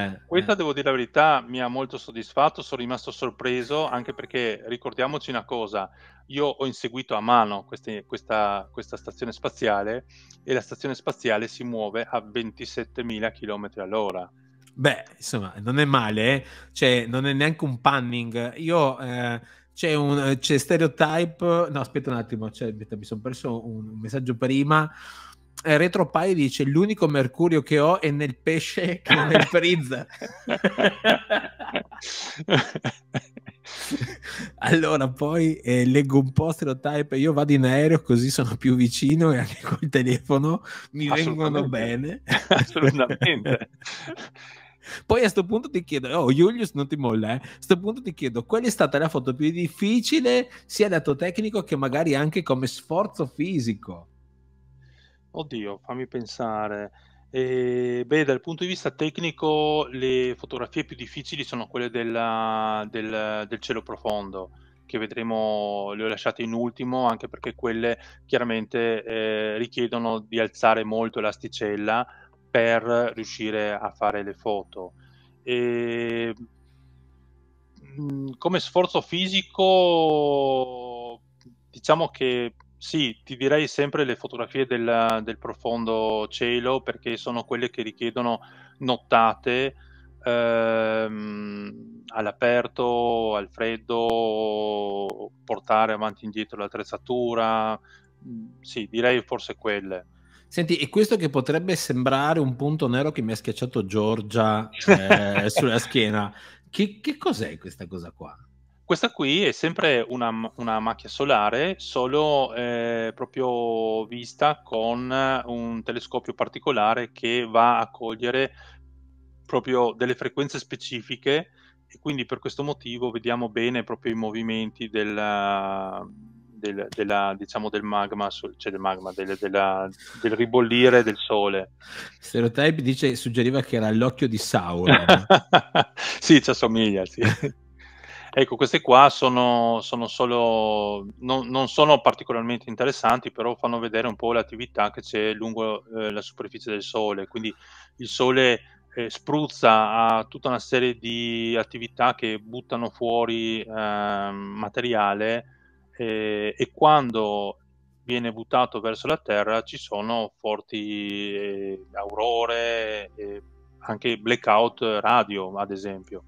Speaker 2: questa, questa eh. devo dire la verità, mi ha molto soddisfatto, sono rimasto sorpreso anche perché ricordiamoci una cosa, io ho inseguito a mano queste, questa, questa, stazione spaziale e la stazione spaziale si muove a 27.000 km all'ora.
Speaker 1: Beh, insomma, non è male, eh? cioè non è neanche un panning. Io eh, c'è un eh, c'è stereotype. No, aspetta un attimo, cioè, mi sono perso un, un messaggio prima. Eh, Retropai dice: L'unico mercurio che ho è nel pesce [LAUGHS] che è nel frizz. [LAUGHS] allora, poi eh, leggo un po' stereotype. Io vado in aereo così sono più vicino e anche col telefono mi vengono bene. [LAUGHS] Assolutamente. Poi a questo punto ti chiedo, oh Julius non ti molla, eh? a questo punto ti chiedo, qual è stata la foto più difficile sia dato tecnico che magari anche come sforzo fisico?
Speaker 2: Oddio, fammi pensare. Eh, beh, dal punto di vista tecnico, le fotografie più difficili sono quelle della, del, del, cielo profondo, che vedremo, le ho lasciate in ultimo, anche perché quelle chiaramente eh, richiedono di alzare molto l'asticella per riuscire a fare le foto. E, mm, come sforzo fisico, diciamo che sì, ti direi sempre le fotografie del, del profondo cielo perché sono quelle che richiedono nottate ehm, all'aperto, al freddo, portare avanti e indietro l'attrezzatura. Mm, sì, direi forse quelle.
Speaker 1: Senti, e questo che potrebbe sembrare un punto nero che mi ha schiacciato Giorgia eh, [LAUGHS] sulla schiena, che, che, cos'è questa cosa qua?
Speaker 2: Questa qui è sempre una, una macchia solare, solo eh, proprio vista con un telescopio particolare che va a cogliere proprio delle frequenze specifiche e quindi per questo motivo vediamo bene proprio i movimenti della, del, della, diciamo del magma, cioè del magma, del, della, del ribollire del sole.
Speaker 1: Stereotype dice, suggeriva che era l'occhio di Sauron.
Speaker 2: [LAUGHS] sì, ci assomiglia, sì. [LAUGHS] Ecco, queste qua sono, sono solo, non, non, sono particolarmente interessanti, però fanno vedere un po' l'attività che c'è lungo eh, la superficie del Sole. Quindi il Sole eh, spruzza a tutta una serie di attività che buttano fuori eh, materiale eh, e quando viene buttato verso la terra ci sono forti eh, aurore, eh, anche blackout radio ad esempio.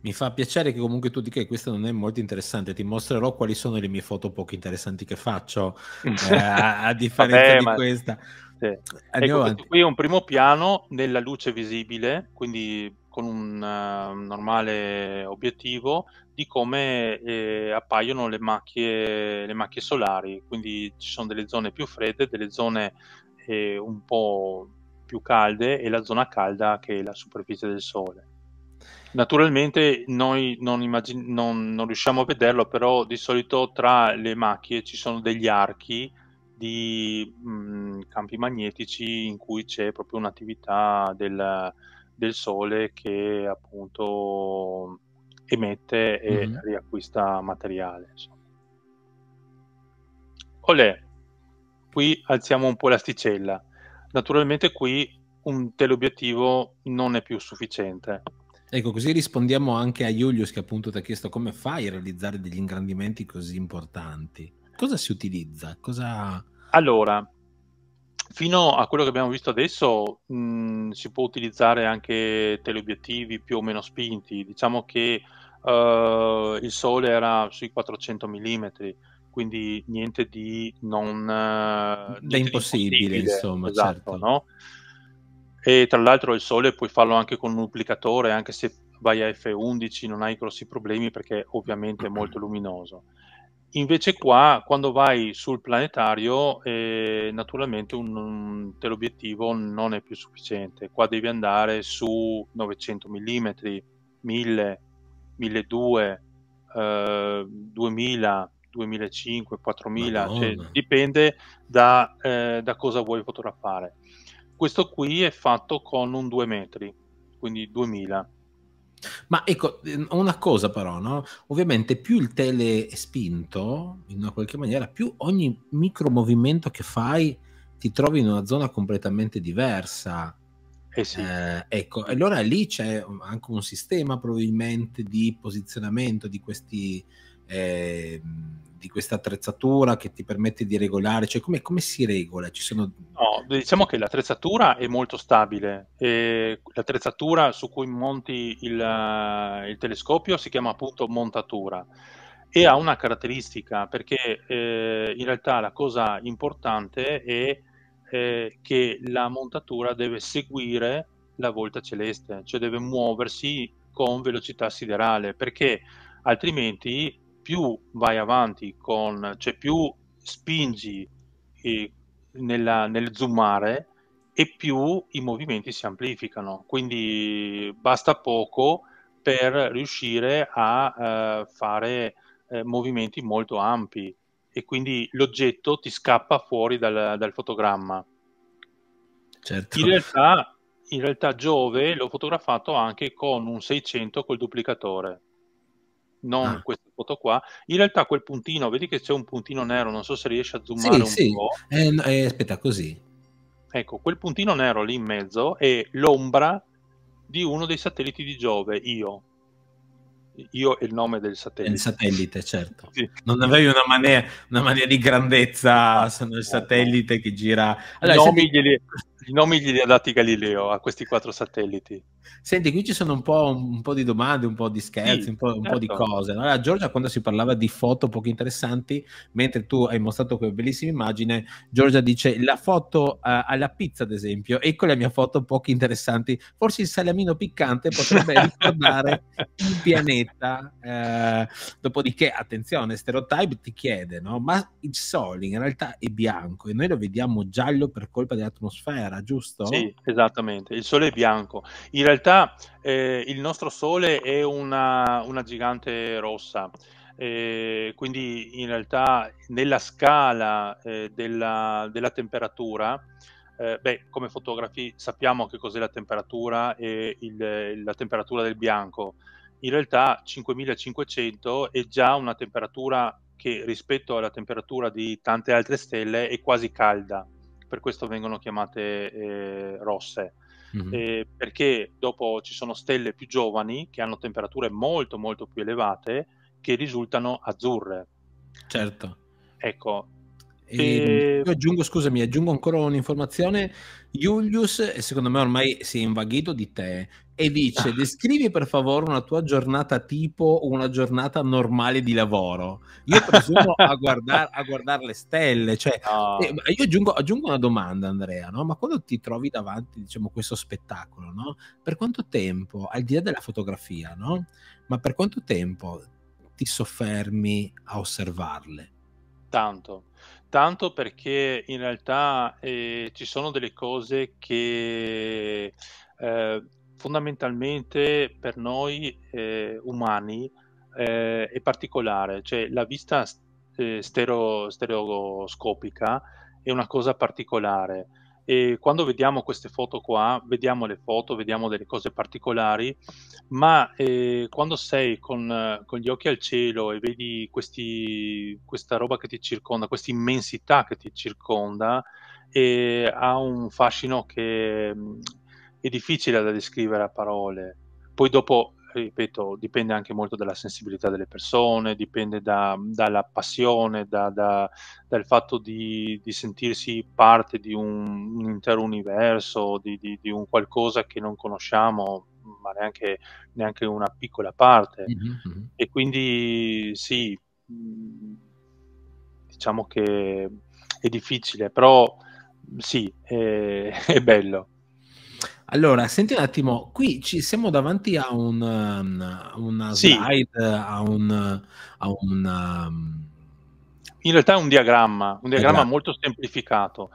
Speaker 1: Mi fa piacere che comunque tu dica che questo non è molto interessante, ti mostrerò quali sono le mie foto poco interessanti che faccio, [LAUGHS] eh, a, a, differenza Vabbè, di ma... questa. Sì. Ecco,
Speaker 2: qui è un primo piano nella luce visibile, quindi con un uh, normale obiettivo di come eh, appaiono le macchie, le macchie, solari, quindi ci sono delle zone più fredde, delle zone eh, un po' più calde e la zona calda che è la superficie del Sole. Naturalmente noi non, immagin- non, non riusciamo a vederlo, però di solito tra le macchie ci sono degli archi di mh, mm, campi magnetici in cui c'è proprio un'attività del, del sole che appunto emette e mm-hmm. riacquista materiale. Olè, qui alziamo un po' l'asticella. Naturalmente qui un teleobiettivo non è più sufficiente.
Speaker 1: Ecco, così rispondiamo anche a Julius che appunto ti ha chiesto come fai a realizzare degli ingrandimenti così importanti. Cosa si utilizza? Cosa...
Speaker 2: Allora, fino a quello che abbiamo visto adesso mh, si può utilizzare anche teleobiettivi più o meno spinti. Diciamo che uh, il sole era sui 400 mm, quindi niente di non... Eh, niente impossibile, di insomma, esatto, certo. no? E tra l'altro il sole puoi farlo anche con un duplicatore, anche se vai a F11 non hai grossi problemi perché ovviamente è molto [CLEARS THROAT] luminoso. Invece qua, quando vai sul planetario, eh, naturalmente un, un, l'obiettivo non è più sufficiente. Qua devi andare su 900 mm, 1000, 1200, eh, 2000, 2005, 4000, cioè, dipende da, eh, da, cosa vuoi fotografare. Questo qui è fatto con un 2 metri, quindi 2000 ma ecco, ehm,
Speaker 1: una cosa però, no? Ovviamente più il tele è spinto, in una qualche maniera, più ogni micro movimento che fai ti trovi in una zona completamente diversa. Eh sì. eh, ecco, allora lì c'è anche un sistema probabilmente di posizionamento di questi eh, di questa attrezzatura che ti permette di regolare? Cioè, come, come si regola? Sono...
Speaker 2: No, diciamo che l'attrezzatura è molto stabile. E l'attrezzatura su cui monti il, eh, il telescopio si chiama appunto montatura e ha una caratteristica perché eh, in realtà la cosa importante è eh, che la montatura deve seguire la volta celeste, cioè deve muoversi con velocità siderale perché altrimenti più vai avanti con, cioè più spingi eh, nella, nel zoomare e più i movimenti si amplificano. Quindi basta poco per riuscire a eh, fare eh, movimenti molto ampi e quindi l'oggetto ti scappa fuori dal, dal fotogramma. Certo. In, realtà, in realtà Giove l'ho fotografato anche con un 600 col duplicatore non ah. questa foto qua. In realtà quel puntino, vedi che c'è un puntino nero, non so se riesci a zoomare sì, un sì. po'.
Speaker 1: Eh, eh, aspetta, così.
Speaker 2: Ecco, quel puntino nero lì in mezzo è l'ombra di uno dei satelliti di Giove, Io. Io è il nome del satellite. Il satellite, certo. Sì. Non avevi una mania, una mania, di grandezza, sono il satellite che gira... Allora, i nomi, senti... glieli, i nomi gli ha dati Galileo a questi quattro satelliti.
Speaker 1: Senti, qui ci sono un po', un po di domande, un po' di scherzi, sì, un, po', certo. un, po', di certo. cose. Allora, Giorgia, quando si parlava di foto poco interessanti, mentre tu hai mostrato quella bellissima immagine, Giorgia dice la foto uh, alla pizza, ad esempio, ecco la mia foto poco interessanti. Forse il salamino piccante potrebbe [LAUGHS] ricordare il pianeta. Uh, dopodiché, attenzione, Stereotype ti chiede, no? ma il Sole in realtà è bianco e noi lo vediamo giallo per colpa dell'atmosfera Sahara, giusto? Sì,
Speaker 2: esattamente, il Sole è bianco. In realtà eh, il nostro Sole è una, una gigante rossa, eh, quindi in realtà nella scala eh, della, della, temperatura, eh, beh, come fotografi sappiamo che cos'è la temperatura e il, la temperatura del bianco. In realtà 5500 è già una temperatura che rispetto alla temperatura di tante altre stelle è quasi calda per questo vengono chiamate eh, rosse. Mm-hmm. Eh, perché dopo ci sono stelle più giovani che hanno temperature molto molto più elevate che risultano azzurre. Certo. Ecco, ehm, e...
Speaker 1: Io aggiungo, scusami, aggiungo ancora un'informazione. Julius, secondo me ormai si è invaghito di te e dice [LAUGHS] descrivi per favore una tua giornata tipo o una giornata normale di lavoro io presumo a, guardare guardar le stelle cioè, no. eh, io aggiungo, aggiungo, una domanda Andrea no? ma quando ti trovi davanti diciamo, questo spettacolo no? per quanto tempo al di là della fotografia ma per quanto tempo ti soffermi a osservarle
Speaker 2: tanto tanto perché in realtà eh, ci sono delle cose che eh, fondamentalmente per noi eh, umani eh, è particolare, cioè la vista eh, stereo, stereoscopica è una cosa particolare e quando vediamo queste foto qua, vediamo le foto, vediamo delle cose particolari, ma eh, quando sei con, con, gli occhi al cielo e vedi questi, questa roba che ti circonda, questa immensità che ti circonda, eh, ha un fascino che, è difficile da descrivere a parole. Poi dopo, ripeto, dipende anche molto dalla sensibilità delle persone, dipende da, dalla passione, da, da, dal fatto di, di, sentirsi parte di un, un intero universo, di, di, di, un qualcosa che non conosciamo, ma neanche, neanche una piccola parte. Mm-hmm. E quindi sì, mm, diciamo che è difficile, però sì, è, [LAUGHS] è bello.
Speaker 1: Allora, senti un attimo, qui ci siamo davanti a un, um, una sì. slide, a un... A un um...
Speaker 2: In realtà è un diagramma, un diagramma esatto. molto semplificato,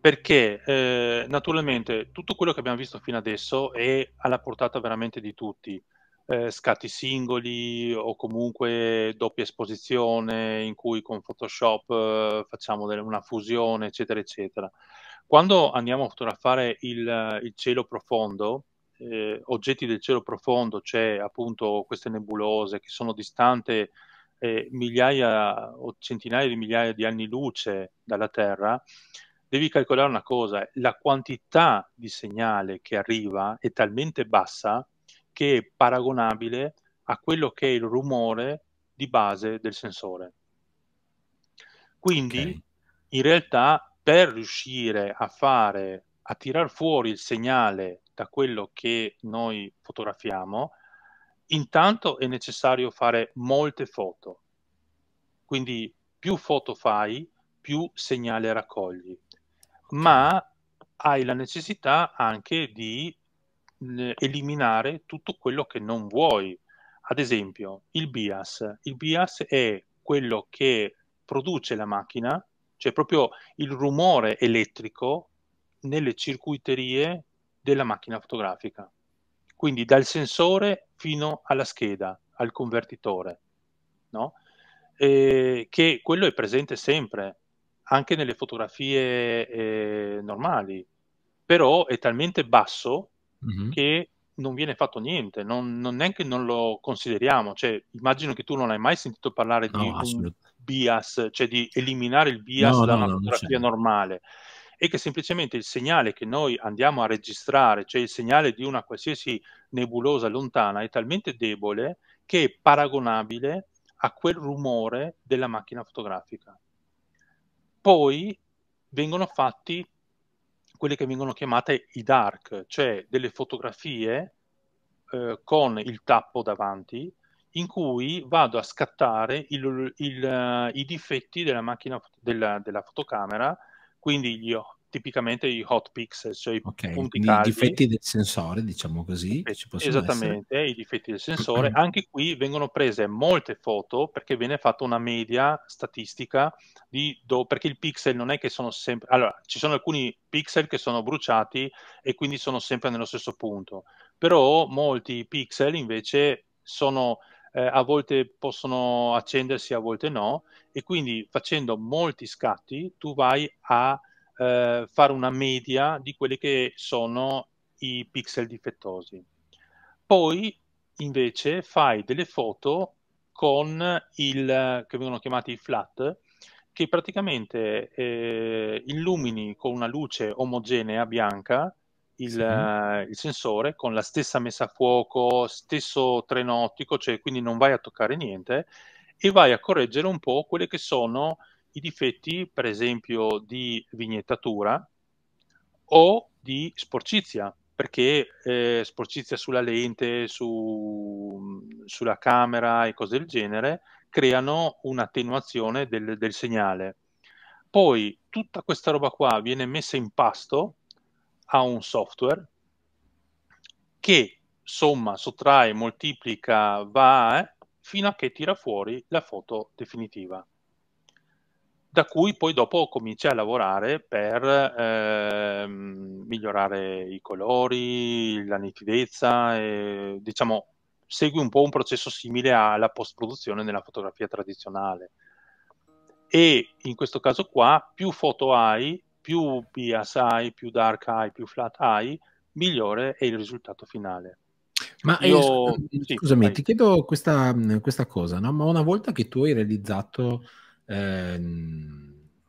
Speaker 2: perché eh, naturalmente tutto quello che abbiamo visto fino adesso è alla portata veramente di tutti. Eh, scatti singoli o comunque doppia esposizione in cui con Photoshop eh, facciamo delle, una fusione, eccetera, eccetera. Quando andiamo a fotografare il, il cielo profondo, eh, oggetti del cielo profondo, c'è cioè appunto queste nebulose che sono distante eh, migliaia o centinaia di migliaia di anni luce dalla Terra, devi calcolare una cosa, la quantità di segnale che arriva è talmente bassa che è paragonabile a quello che è il rumore di base del sensore. Quindi okay. in realtà per riuscire a fare, a tirar fuori il segnale da quello che noi fotografiamo, intanto è necessario fare molte foto. Quindi più foto fai, più segnale raccogli. Ma hai la necessità anche di eh, eliminare tutto quello che non vuoi. Ad esempio, il bias. Il bias è quello che produce la macchina cioè proprio il rumore elettrico nelle circuiterie della macchina fotografica, quindi dal sensore fino alla scheda, al convertitore, no? eh, che quello è presente sempre, anche nelle fotografie eh, normali, però è talmente basso mm-hmm. che non viene fatto niente, non, non, neanche non lo consideriamo, cioè immagino che tu non hai mai sentito parlare no, di un, bias, cioè di eliminare il bias no, da no, una fotografia normale, e che semplicemente il segnale che noi andiamo a registrare, cioè il segnale di una qualsiasi nebulosa lontana, è talmente debole che è paragonabile a quel rumore della macchina fotografica. Poi vengono fatti quelle che vengono chiamate i dark, cioè delle fotografie eh, con il tappo davanti in cui vado a scattare il, il, eh, i difetti della macchina della, della fotocamera, quindi gli, tipicamente i hot pixel, cioè i okay, punti caldi. I difetti
Speaker 1: del sensore, diciamo così. esattamente,
Speaker 2: essere. i difetti del sensore. Anche qui vengono prese molte foto perché viene fatta una media statistica di do, perché il pixel non è che sono sempre... Allora, ci sono alcuni pixel che sono bruciati e quindi sono sempre nello stesso punto, però molti pixel invece sono eh, a volte possono accendersi, a volte no, e quindi facendo molti scatti tu vai a eh, fare una media di quelli che sono i pixel difettosi. Poi invece fai delle foto con il che vengono chiamati i flat, che praticamente eh, illumini con una luce omogenea bianca il, sì. Eh, il, sensore con la stessa messa a fuoco, stesso treno ottico, cioè quindi non vai a toccare niente e vai a correggere un po' quelli che sono i difetti, per esempio, di vignettatura o di sporcizia, perché eh, sporcizia sulla lente, su, sulla camera e cose del genere creano un'attenuazione del, del segnale. Poi tutta questa roba qua viene messa in pasto ha un software che somma, sottrae, moltiplica, va eh, fino a che tira fuori la foto definitiva da cui poi dopo comincia a lavorare per ehm, migliorare i colori, la nitidezza, e, diciamo segui un po' un processo simile alla post-produzione nella fotografia tradizionale. E in questo caso qua più foto hai, più PSI, più Dark Eye, più Flat Eye, migliore è il risultato finale. Ma eh, Io... eh, scusami, sì, ti
Speaker 1: chiedo questa, questa cosa, no? ma una volta che tu hai realizzato eh,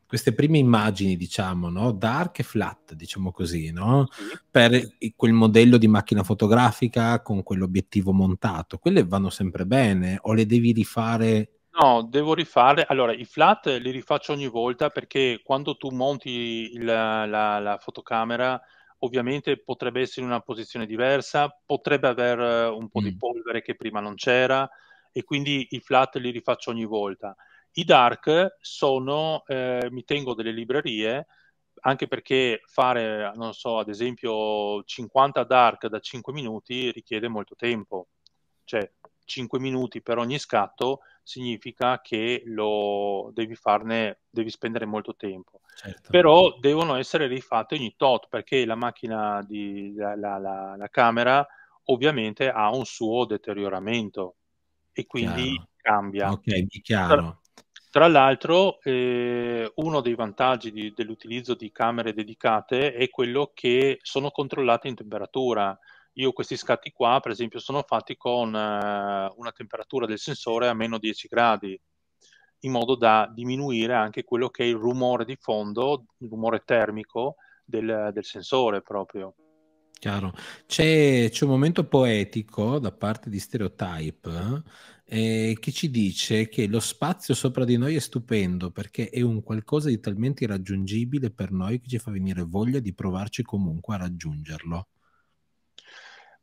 Speaker 1: queste prime immagini, diciamo, no? dark e flat, diciamo così, no? sì. per quel modello di macchina fotografica con quell'obiettivo montato, quelle vanno sempre bene o le devi rifare
Speaker 2: No, devo rifare allora i flat li rifaccio ogni volta perché quando tu monti il la la fotocamera, ovviamente potrebbe essere in una posizione diversa, potrebbe avere eh, un po' di mm. polvere che prima non c'era e quindi i flat li rifaccio ogni volta. I dark sono ehm, mi tengo delle librerie, anche perché fare, non so, ad esempio 50 dark da 5 minuti richiede molto tempo. Cioè 5 minuti per ogni scatto significa che lo devi farne, devi spendere molto tempo. Certo. Però devono essere rifatte ogni tot perché la macchina di la, la, la, la camera ovviamente ha un suo deterioramento e quindi chiaro. cambia. Ok, chiaro. Tra, tra l'altro, eh, uno dei vantaggi di, dell'utilizzo di camere dedicate è quello che sono controllate in temperatura io questi scatti qua, per esempio, sono fatti con eh, una temperatura del sensore a meno 10 gradi, in modo da diminuire anche quello che è il rumore di fondo, il rumore termico del, del sensore proprio.
Speaker 1: Chiaro. C'è, c'è, un momento poetico da parte di Stereotype eh, eh che ci dice che lo spazio sopra di noi è stupendo perché è un qualcosa di talmente irraggiungibile per noi che ci fa venire voglia di provarci comunque a raggiungerlo.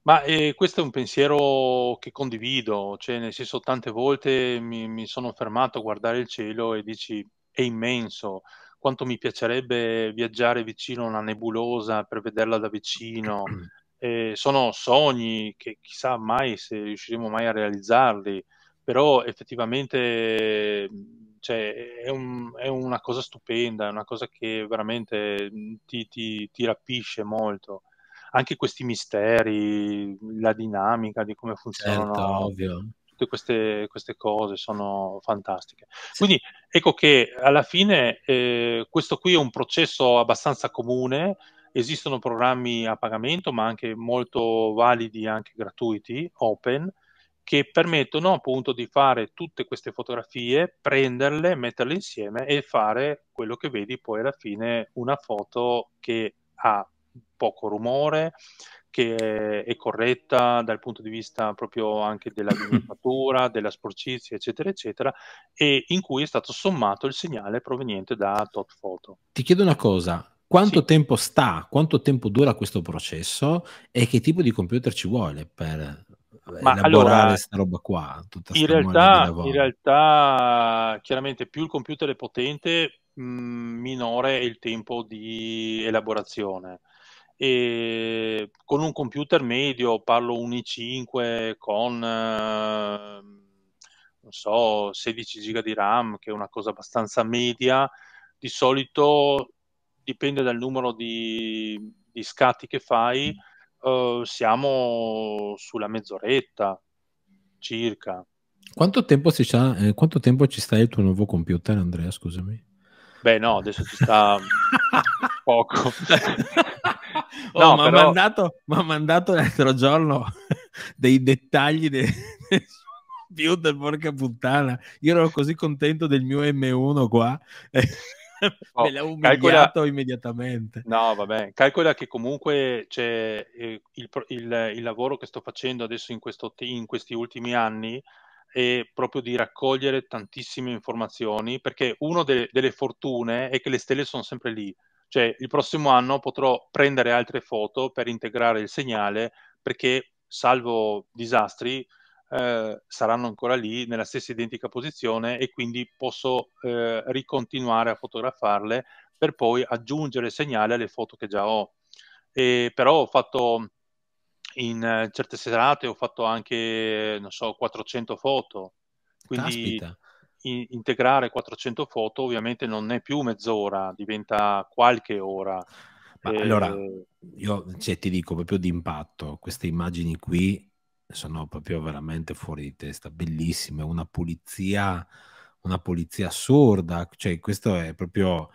Speaker 2: Ma, ehm, questo è un pensiero che condivido, cioè nel senso tante volte mi mi sono fermato a guardare il cielo e dici: "È immenso, quanto mi piacerebbe viaggiare vicino a una nebulosa per vederla da vicino". Ehm, [CLEARS THROAT] sono sogni che chissà mai se riusciremo mai a realizzarli, però effettivamente, cioè è un è una cosa stupenda, è una cosa che veramente, mm, ti ti ti rapisce molto anche questi misteri, la dinamica di come funzionano. Certo, ovvio. Tutte queste, queste, cose sono fantastiche. Sì. Quindi ecco che alla fine eh, questo qui è un processo abbastanza comune, esistono programmi a pagamento, ma anche molto validi, anche gratuiti, open, che permettono appunto di fare tutte queste fotografie, prenderle, metterle insieme e fare quello che vedi poi alla fine una foto che ha poco rumore, che è, è corretta dal punto di vista proprio anche della lumifatura, [LAUGHS] della sporcizia, eccetera, eccetera, e in cui è stato sommato il segnale proveniente da tot photo.
Speaker 1: Ti chiedo una cosa, quanto sì. tempo sta, quanto tempo dura questo processo e che tipo di computer ci vuole per
Speaker 2: ma allora, questa
Speaker 1: roba qua?
Speaker 2: In realtà, in, realtà, chiaramente più il computer è potente, mh, mm, minore è il tempo di elaborazione e con un computer medio, parlo un i5 con eh, non so, 16 giga di RAM, che è una cosa abbastanza media, di solito dipende dal numero di, di scatti che fai, eh, siamo sulla mezz'oretta circa.
Speaker 1: Quanto tempo, ci sta, eh, quanto tempo ci sta il tuo nuovo computer, Andrea? Scusami.
Speaker 2: Beh, no, adesso ci sta [LAUGHS] poco. [LAUGHS] oh, no, mi ha però... mandato,
Speaker 1: mandato l'altro giorno [LAUGHS] dei dettagli [LAUGHS] del computer, porca puttana. Io ero così contento del mio M1 qua. [LAUGHS] Oh, Me l'ha umiliato calcola... immediatamente.
Speaker 2: No, vabbè, calcola che comunque c'è eh, il, il, il, lavoro che sto facendo adesso in, questo, in questi ultimi anni è proprio di raccogliere tantissime informazioni, perché una de- delle fortune è che le stelle sono sempre lì cioè, il prossimo anno potrò prendere altre foto per integrare il segnale, perché salvo disastri eh, saranno ancora lì nella stessa identica posizione e quindi posso eh, ricontinuare a fotografarle per poi aggiungere il segnale alle foto che già ho. E, però ho fatto in certe serate ho fatto anche, non so, 400 foto. Quindi Caspita in- integrare 400 foto ovviamente non è più mezz'ora, diventa qualche ora. Ma e... allora, eh,
Speaker 1: io cioè, ti dico proprio d'impatto, queste immagini qui sono proprio veramente fuori di testa, bellissime, una pulizia, una pulizia assurda, cioè questo è proprio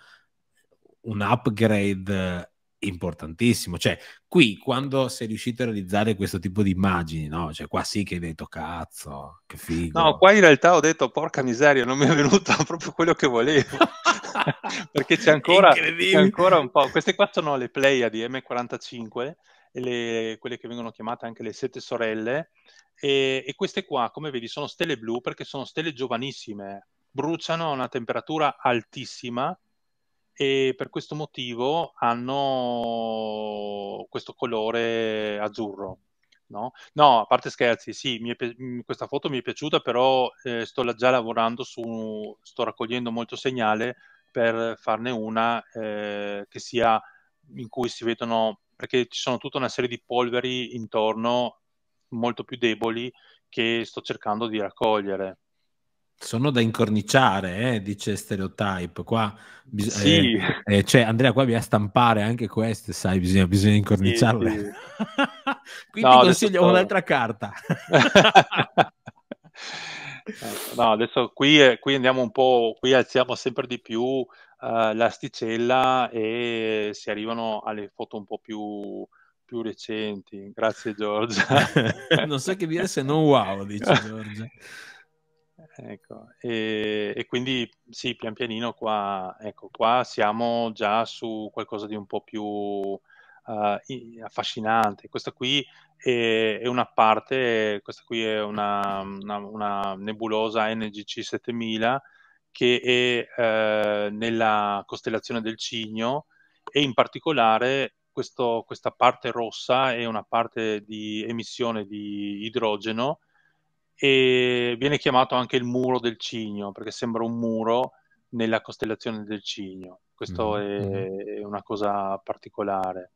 Speaker 1: un upgrade importantissimo. Cioè, qui quando sei riuscito a realizzare questo tipo di immagini, no? Cioè, qua sì che hai detto cazzo, che figo.
Speaker 2: No, qua in realtà ho detto porca miseria, non mi è venuto [LAUGHS] proprio quello che volevo. [LAUGHS] Perché c'è ancora, c'è ancora, un po'. Queste qua sono le Pleia di M45, le, quelle che vengono chiamate anche le sette sorelle. E, e queste qua, come vedi, sono stelle blu perché sono stelle giovanissime, bruciano a una temperatura altissima e per questo motivo hanno questo colore azzurro. No? no a parte scherzi, sì, pi- mm, questa foto mi è piaciuta, però eh, sto già lavorando su, sto raccogliendo molto segnale per farne una eh, che sia in cui si vedono, perché ci sono tutta una serie di polveri intorno molto più deboli che sto cercando di raccogliere
Speaker 1: sono da incorniciare, eh, dice Stereotype. Qua, bis- sì. eh, eh, cioè, Andrea, qua bisogna stampare anche queste, sai, bisogna, bisogna incorniciarle. Sì, sì. [LAUGHS]
Speaker 2: Quindi no, consiglio adesso... un'altra
Speaker 1: carta.
Speaker 3: [LAUGHS]
Speaker 2: no, adesso qui, qui, andiamo un po', qui alziamo sempre di più uh, l'asticella e si arrivano alle foto un po' più recenti. Grazie Giorgia. [LAUGHS] non so che dire se non wow, dice Giorgia. Ecco. E, e, quindi sì, pian pianino qua, ecco, qua siamo già su qualcosa di un po' più uh, affascinante. Questa qui è, è, una parte, questa qui è una, una, una nebulosa NGC 7000 che è eh, nella costellazione del Cigno e in particolare questo, questa parte rossa è una parte di emissione di idrogeno e viene chiamato anche il muro del cigno perché sembra un muro nella costellazione del cigno. Questo mm-hmm. è, mm-hmm. è una cosa particolare.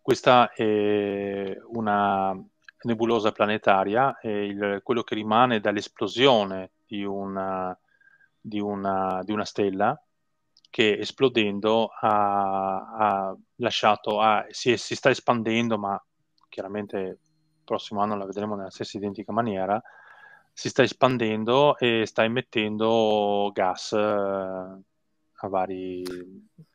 Speaker 2: Questa è una nebulosa planetaria, è il, quello che rimane dall'esplosione di una, di una, di una stella che esplodendo ha, ha lasciato, ha, si, si, sta espandendo ma chiaramente il prossimo anno la vedremo nella stessa identica maniera, si sta espandendo e sta emettendo gas eh, a vari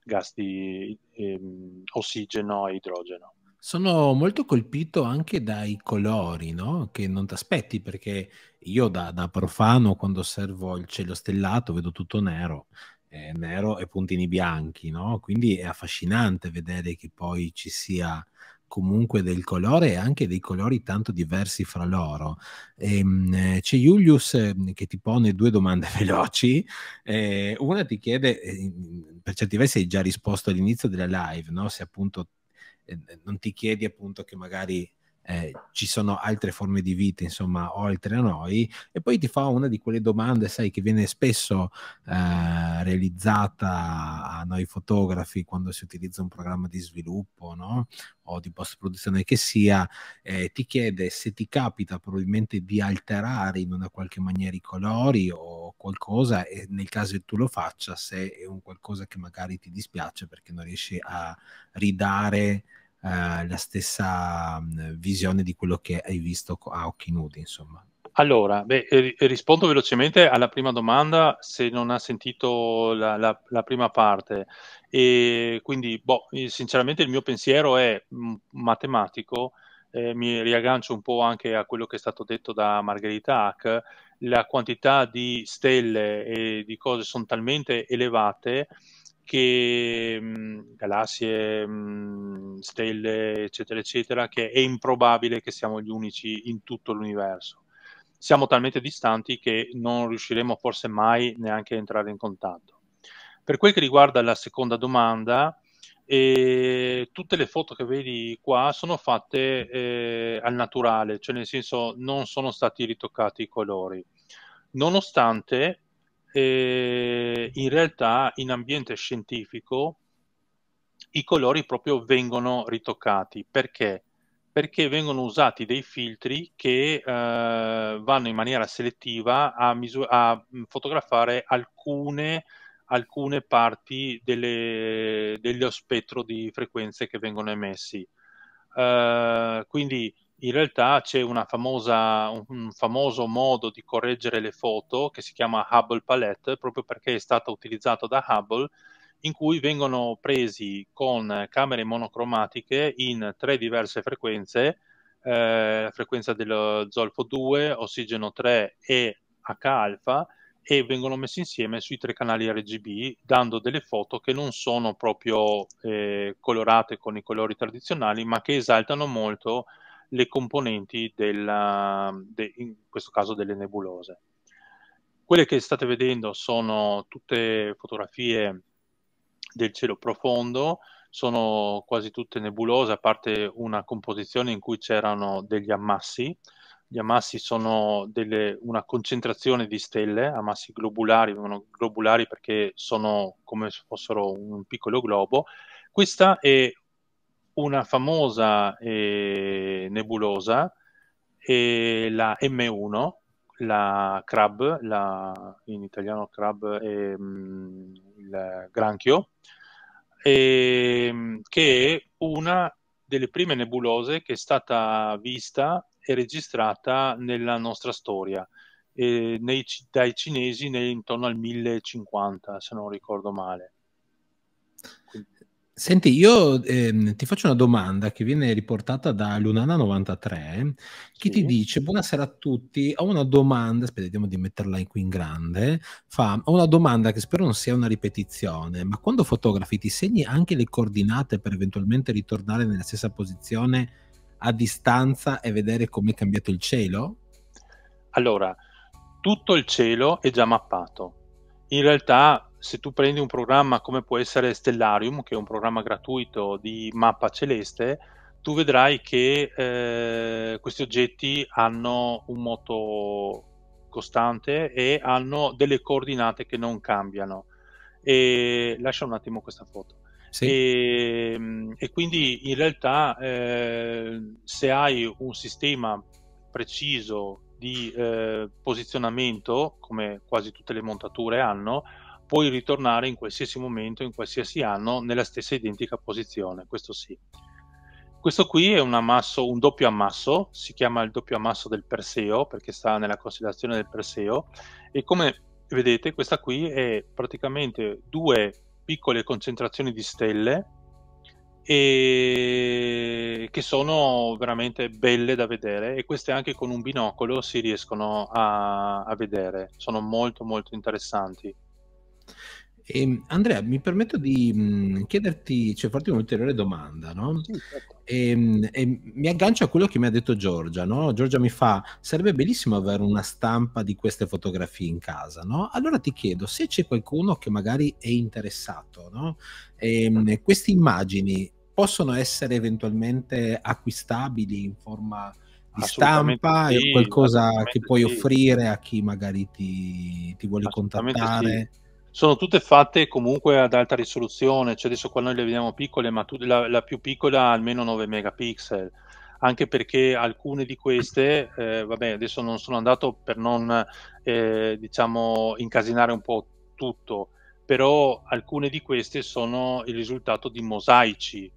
Speaker 2: gas di ehm, ossigeno e idrogeno.
Speaker 1: Sono molto colpito anche dai colori, no? Che non ti aspetti perché io da, da, profano quando osservo il cielo stellato vedo tutto nero, eh, nero e puntini bianchi, no? Quindi è affascinante vedere che poi ci sia comunque del colore e anche dei colori tanto diversi fra loro. Ehm, eh, c'è Julius ehm, che ti pone due domande [LAUGHS] veloci. Eh, una ti chiede, ehm, per certi versi hai già risposto all'inizio della live, no? se appunto ehm, non ti chiedi appunto che magari eh, ci sono altre forme di vita, insomma, oltre a noi, e poi ti fa una di quelle domande, sai, che viene spesso eh, realizzata a noi fotografi quando si utilizza un programma di sviluppo, no? O di post-produzione che sia, eh, ti chiede se ti capita probabilmente di alterare in una qualche maniera i colori o qualcosa, e nel caso tu lo faccia, se è un qualcosa che magari ti dispiace perché non riesci a ridare eh, la stessa visione di quello che hai visto a occhi nudi, insomma.
Speaker 2: Allora, beh, rispondo velocemente alla prima domanda, se non ha sentito la, la, la prima parte. E quindi, boh, sinceramente il mio pensiero è matematico, eh, mi riaggancio un po' anche a quello che è stato detto da Margherita Hack, la quantità di stelle e di cose sono talmente elevate che mh, galassie, mh, stelle, eccetera, eccetera, che è improbabile che siamo gli unici in tutto l'universo. Siamo talmente distanti che non riusciremo forse mai neanche a entrare in contatto. Per quel che riguarda la seconda domanda, eh, tutte le foto che vedi qua sono fatte eh, al naturale, cioè nel senso non sono stati ritoccati i colori. Nonostante eh, in realtà in ambiente scientifico i colori proprio vengono ritoccati. Perché? Perché vengono usati dei filtri che eh, vanno in maniera selettiva a, misur- a mm, fotografare alcune, alcune parti delle, dello spettro di frequenze che vengono emessi. Uh, quindi in realtà c'è famosa, un famoso modo di correggere le foto che si chiama Hubble Palette, proprio perché è stato utilizzato da Hubble, in cui vengono presi con camere monocromatiche in tre diverse frequenze, eh, la frequenza del zolfo 2, ossigeno 3 e H-alfa, e vengono messi insieme sui tre canali RGB dando delle foto che non sono proprio eh, colorate con i colori tradizionali ma che esaltano molto le componenti della, de, in questo caso delle nebulose. Quelle che state vedendo sono tutte fotografie del cielo profondo, sono quasi tutte nebulose, a parte una composizione in cui c'erano degli ammassi. Gli ammassi sono delle, una concentrazione di stelle, ammassi globulari, globulari perché sono come se fossero un piccolo globo. Questa è una famosa eh, nebulosa, eh, la M1, la Crab, la, in italiano Crab è mh, mm, il granchio, eh, che è una delle prime nebulose che è stata vista e registrata nella nostra storia. Eh, nei, dai cinesi nei, intorno al 1050 se non ricordo male
Speaker 1: Senti, io ehm, ti faccio una domanda che viene riportata da Lunana93 che sì. ti dice: Buonasera a tutti, ho una domanda. Aspetta, vediamo di metterla qui in grande. Fa, ho una domanda che spero non sia una ripetizione, ma quando fotografi ti segni anche le coordinate per eventualmente ritornare nella stessa posizione a distanza e vedere come è cambiato il cielo?
Speaker 2: Allora, tutto il cielo è già mappato. In realtà se tu prendi un programma come può essere Stellarium, che è un programma gratuito di mappa celeste, tu vedrai che eh, questi oggetti hanno un moto costante e hanno delle coordinate che non cambiano. E lascia un attimo questa foto. Sì. E, ehm, e, quindi in realtà eh, se hai un sistema preciso di eh, posizionamento, come quasi tutte le montature hanno, puoi ritornare in qualsiasi momento, in qualsiasi anno, nella stessa identica posizione, questo sì. Questo qui è un, ammasso, un doppio ammasso, si chiama il doppio ammasso del Perseo, perché sta nella costellazione del Perseo, e come vedete questa qui è praticamente due piccole concentrazioni di stelle e che sono veramente belle da vedere e queste anche con un binocolo si riescono a, a vedere sono molto molto interessanti
Speaker 1: e, Andrea, mi permetto di mm, chiederti, cioè farti un'ulteriore domanda, no?
Speaker 3: Sì, certo.
Speaker 1: e, ehm, e mi aggancio a quello che mi ha detto Giorgia, no? Giorgia mi fa, sarebbe bellissimo avere una stampa di queste fotografie in casa, no? Allora ti chiedo, se c'è qualcuno che magari è interessato, no? E, ehm, certo. queste immagini possono essere eventualmente acquistabili in forma di stampa sì, qualcosa che puoi sì. offrire a chi magari ti, ti vuole contattare?
Speaker 2: Sì sono tutte fatte comunque ad alta risoluzione, cioè adesso qua noi le vediamo piccole, ma tu, la, la più piccola ha almeno 9 megapixel, anche perché alcune di queste, eh, vabbè adesso non sono andato per non eh, diciamo incasinare un po' tutto, però alcune di queste sono il risultato di mosaici,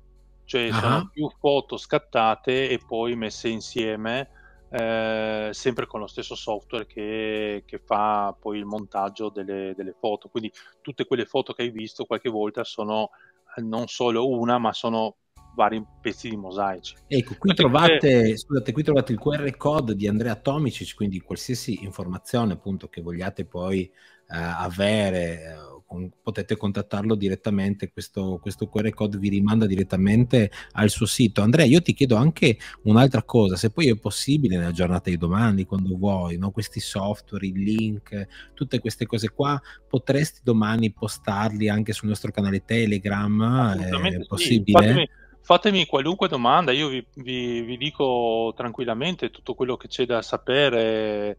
Speaker 2: cioè uh-huh. sono ah. più foto scattate e poi messe insieme eh, sempre con lo stesso software che, che fa poi il montaggio delle, delle, foto. Quindi tutte quelle foto che hai visto qualche volta sono eh, non solo una, ma sono vari pezzi di mosaici.
Speaker 1: Ecco, qui trovate, che... scusate, qui trovate il QR code di Andrea Tomicic, quindi qualsiasi informazione appunto che vogliate poi eh, avere eh, con, potete contattarlo direttamente, questo, questo, QR code vi rimanda direttamente al suo sito. Andrea, io ti chiedo anche un'altra cosa, se poi è possibile nella giornata di domani, quando vuoi, no? questi software, i link, tutte queste cose qua, potresti domani postarli anche sul nostro canale Telegram? È possibile?
Speaker 2: Sì, fatemi qualunque domanda, io vi, vi, vi, dico tranquillamente tutto quello che c'è da sapere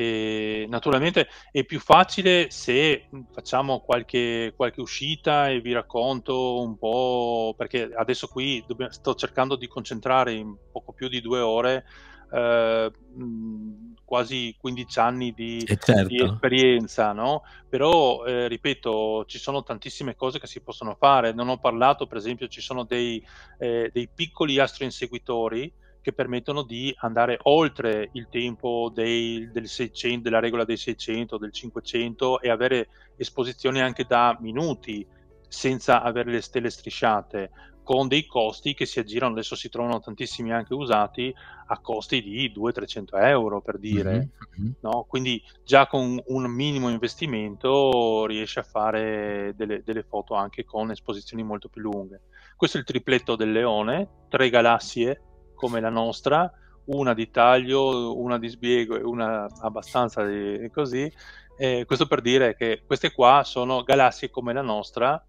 Speaker 2: e naturalmente è più facile se facciamo qualche, qualche, uscita e vi racconto un po', perché adesso qui dobb- sto cercando di concentrare in poco più di due ore eh, quasi 15 anni di, eh, certo. di esperienza, no? però eh, ripeto, ci sono tantissime cose che si possono fare. Non ho parlato, per esempio, ci sono dei, eh, dei piccoli astroinseguitori che permettono di andare oltre il tempo dei, del 600, della regola dei 600, del 500 e avere esposizioni anche da minuti senza avere le stelle strisciate, con dei costi che si aggirano, adesso si trovano tantissimi anche usati, a costi di 200-300 euro per dire. Mm-hmm. No? Quindi già con un minimo investimento riesce a fare delle, delle foto anche con esposizioni molto più lunghe. Questo è il tripletto del leone, tre galassie come la nostra, una di taglio, una di sbiego e una abbastanza di, così. Eh, questo per dire che queste qua sono galassie come la nostra,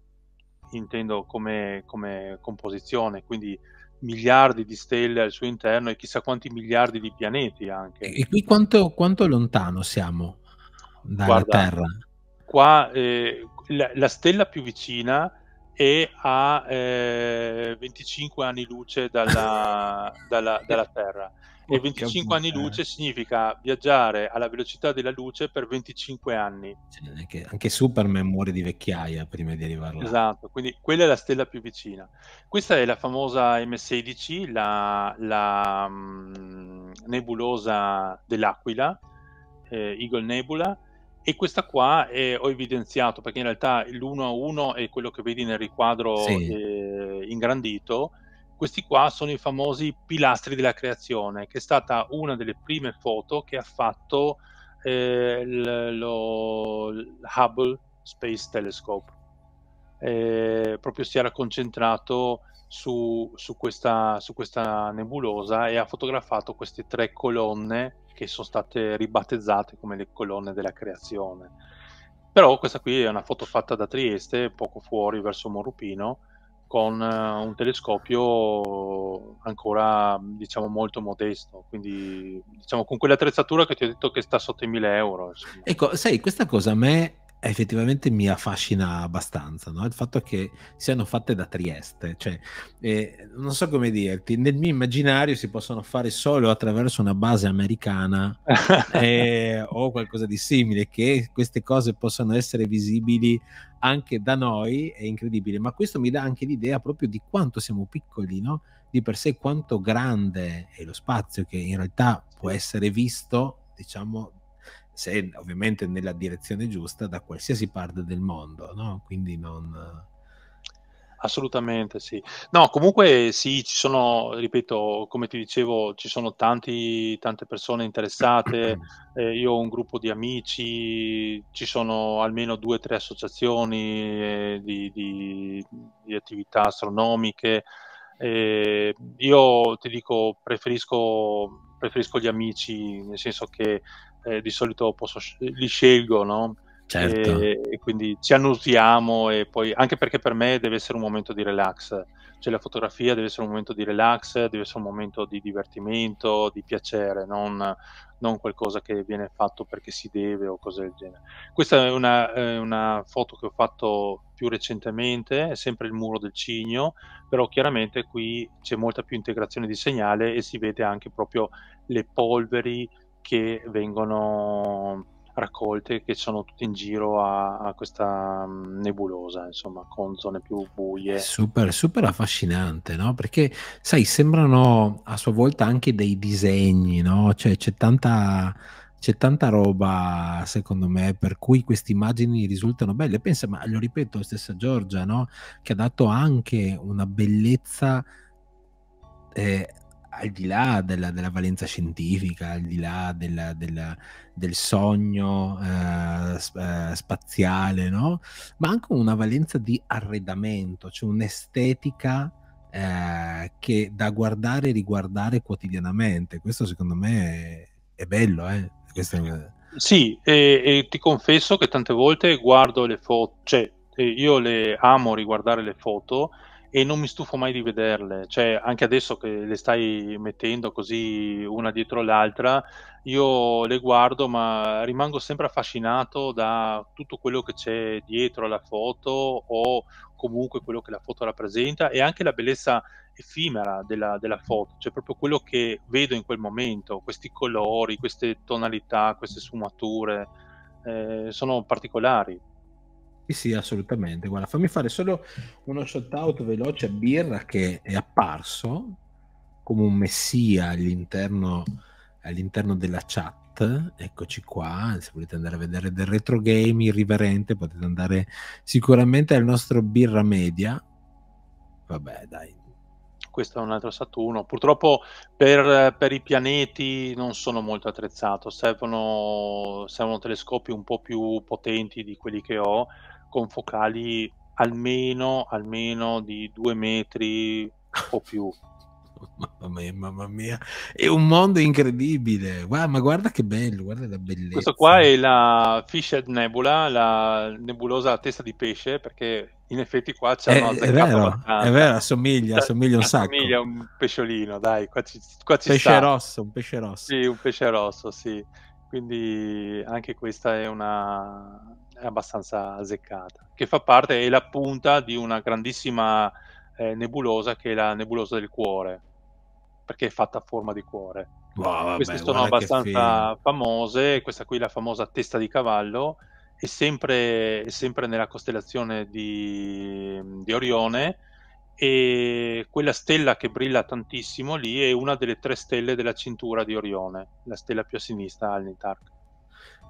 Speaker 2: intendo come, come composizione, quindi miliardi di stelle al suo interno e chissà quanti miliardi di pianeti anche. E
Speaker 1: qui quanto, quanto lontano siamo dalla Guarda, Terra?
Speaker 2: Qua eh, la, la, stella più vicina e a eh, 25 anni luce dalla, [LAUGHS] dalla, dalla Terra. E 25 anni luce significa viaggiare alla velocità della luce per 25 anni. Cioè, anche,
Speaker 1: anche, Superman muore di vecchiaia prima di
Speaker 2: arrivare là. Esatto, quindi quella è la stella più vicina. Questa è la famosa M16, la, la um, nebulosa dell'Aquila, eh, Eagle Nebula, e questa qua eh, ho evidenziato perché in realtà l'1 a 1 è quello che vedi nel riquadro sì. eh, ingrandito. Questi qua sono i famosi pilastri della creazione, che è stata una delle prime foto che ha fatto eh, l- lo, Hubble Space Telescope. Eh, proprio si era concentrato su, su, questa, su questa nebulosa e ha fotografato queste tre colonne che sono state ribattezzate come le colonne della creazione. Però questa qui è una foto fatta da Trieste, poco fuori verso Morupino, con eh, un telescopio ancora diciamo molto modesto quindi diciamo con quell'attrezzatura che ti ho detto che sta sotto i 1000 euro insomma.
Speaker 1: ecco sai questa cosa a me effettivamente mi affascina abbastanza no? il fatto che siano fatte da Trieste, cioè, eh, non so come dirti, nel mio immaginario si possono fare solo attraverso una base americana [LAUGHS] eh, o qualcosa di simile, che queste cose possano essere visibili anche da noi è incredibile, ma questo mi dà anche l'idea proprio di quanto siamo piccoli, no? di per sé quanto grande è lo spazio che in realtà può essere visto, diciamo, se ovviamente nella direzione giusta, da qualsiasi parte del mondo, no? Quindi non...
Speaker 2: Assolutamente sì. No, comunque sì, ci sono, ripeto, come ti dicevo, ci sono tanti, tante persone interessate, [CLEARS THROAT] eh, io ho un gruppo di amici, ci sono almeno due o tre associazioni eh, di, di, di attività astronomiche, eh, io ti dico, preferisco, preferisco, gli amici, nel senso che eh, di solito posso, li scelgo, no? Certo. E, e, quindi ci annusiamo e poi, anche perché per me deve essere un momento di relax cioè la fotografia deve essere un momento di relax, deve essere un momento di divertimento, di piacere, non, non qualcosa che viene fatto perché si deve o cose del genere. Questa è una, eh, una, foto che ho fatto più recentemente, è sempre il muro del cigno, però chiaramente qui c'è molta più integrazione di segnale e si vede anche proprio le polveri che vengono raccolte che sono tutte in giro a, a questa mm, nebulosa, insomma, con zone più buie.
Speaker 1: super, super affascinante, no? Perché, sai, sembrano a sua volta anche dei disegni, no? Cioè c'è tanta c'è tanta roba, secondo me, per cui queste immagini risultano belle. Pensa, ma lo ripeto, stessa Giorgia, no? che ha dato anche una bellezza eh, al di là della, della, valenza scientifica, al di là della, della, del sogno eh, eh, spaziale, no? ma anche una valenza di arredamento, cioè un'estetica eh, che da guardare e riguardare quotidianamente. Questo secondo me è, è bello. Eh? È
Speaker 2: Sì, e, e, ti confesso che tante volte guardo le foto, cioè eh, io le amo riguardare le foto e non mi stufo mai di vederle, cioè anche adesso che le stai mettendo così una dietro l'altra, io le guardo ma rimango sempre affascinato da tutto quello che c'è dietro alla foto o comunque quello che la foto rappresenta e anche la bellezza effimera della, della foto, cioè proprio quello che vedo in quel momento, questi colori, queste tonalità, queste sfumature, eh, sono particolari.
Speaker 1: Sì, assolutamente. Guarda, fammi fare solo uno shout out veloce a Birra che è apparso come un messia all'interno, all'interno della chat eccoci qua, se volete andare a vedere del retro game irriverente potete andare sicuramente al nostro Birra Media.
Speaker 2: Vabbè, dai. Questo è un altro Saturno. Purtroppo per, per i pianeti non sono molto attrezzato, servono, servono telescopi un po' più potenti di quelli che ho con focali almeno, almeno di due metri o più. [LAUGHS] Mamma mia, mamma
Speaker 1: mia, è un mondo incredibile. Wow, ma guarda che bello, guarda la
Speaker 2: bellezza. Questo qua è la Fishhead Nebula, la nebulosa testa di pesce, perché in effetti qua c'è una eh, è, vero, è vero, assomiglia, cioè, assomiglia un sacco. Assomiglia a un pesciolino, dai, qua ci, qua ci pesce sta. rosso, un pesce rosso. Sì, un pesce rosso, sì. Quindi anche questa è una abbastanza azzeccata, che fa parte, e la punta di una grandissima eh, nebulosa che è la nebulosa del cuore, perché è fatta a forma di cuore. Wow, vabbè, Queste sono abbastanza famose, questa qui è la famosa testa di cavallo, è sempre, è sempre nella costellazione di, di Orione e quella stella che brilla tantissimo lì è una delle tre stelle della cintura di Orione, la stella più a sinistra, Alnitark.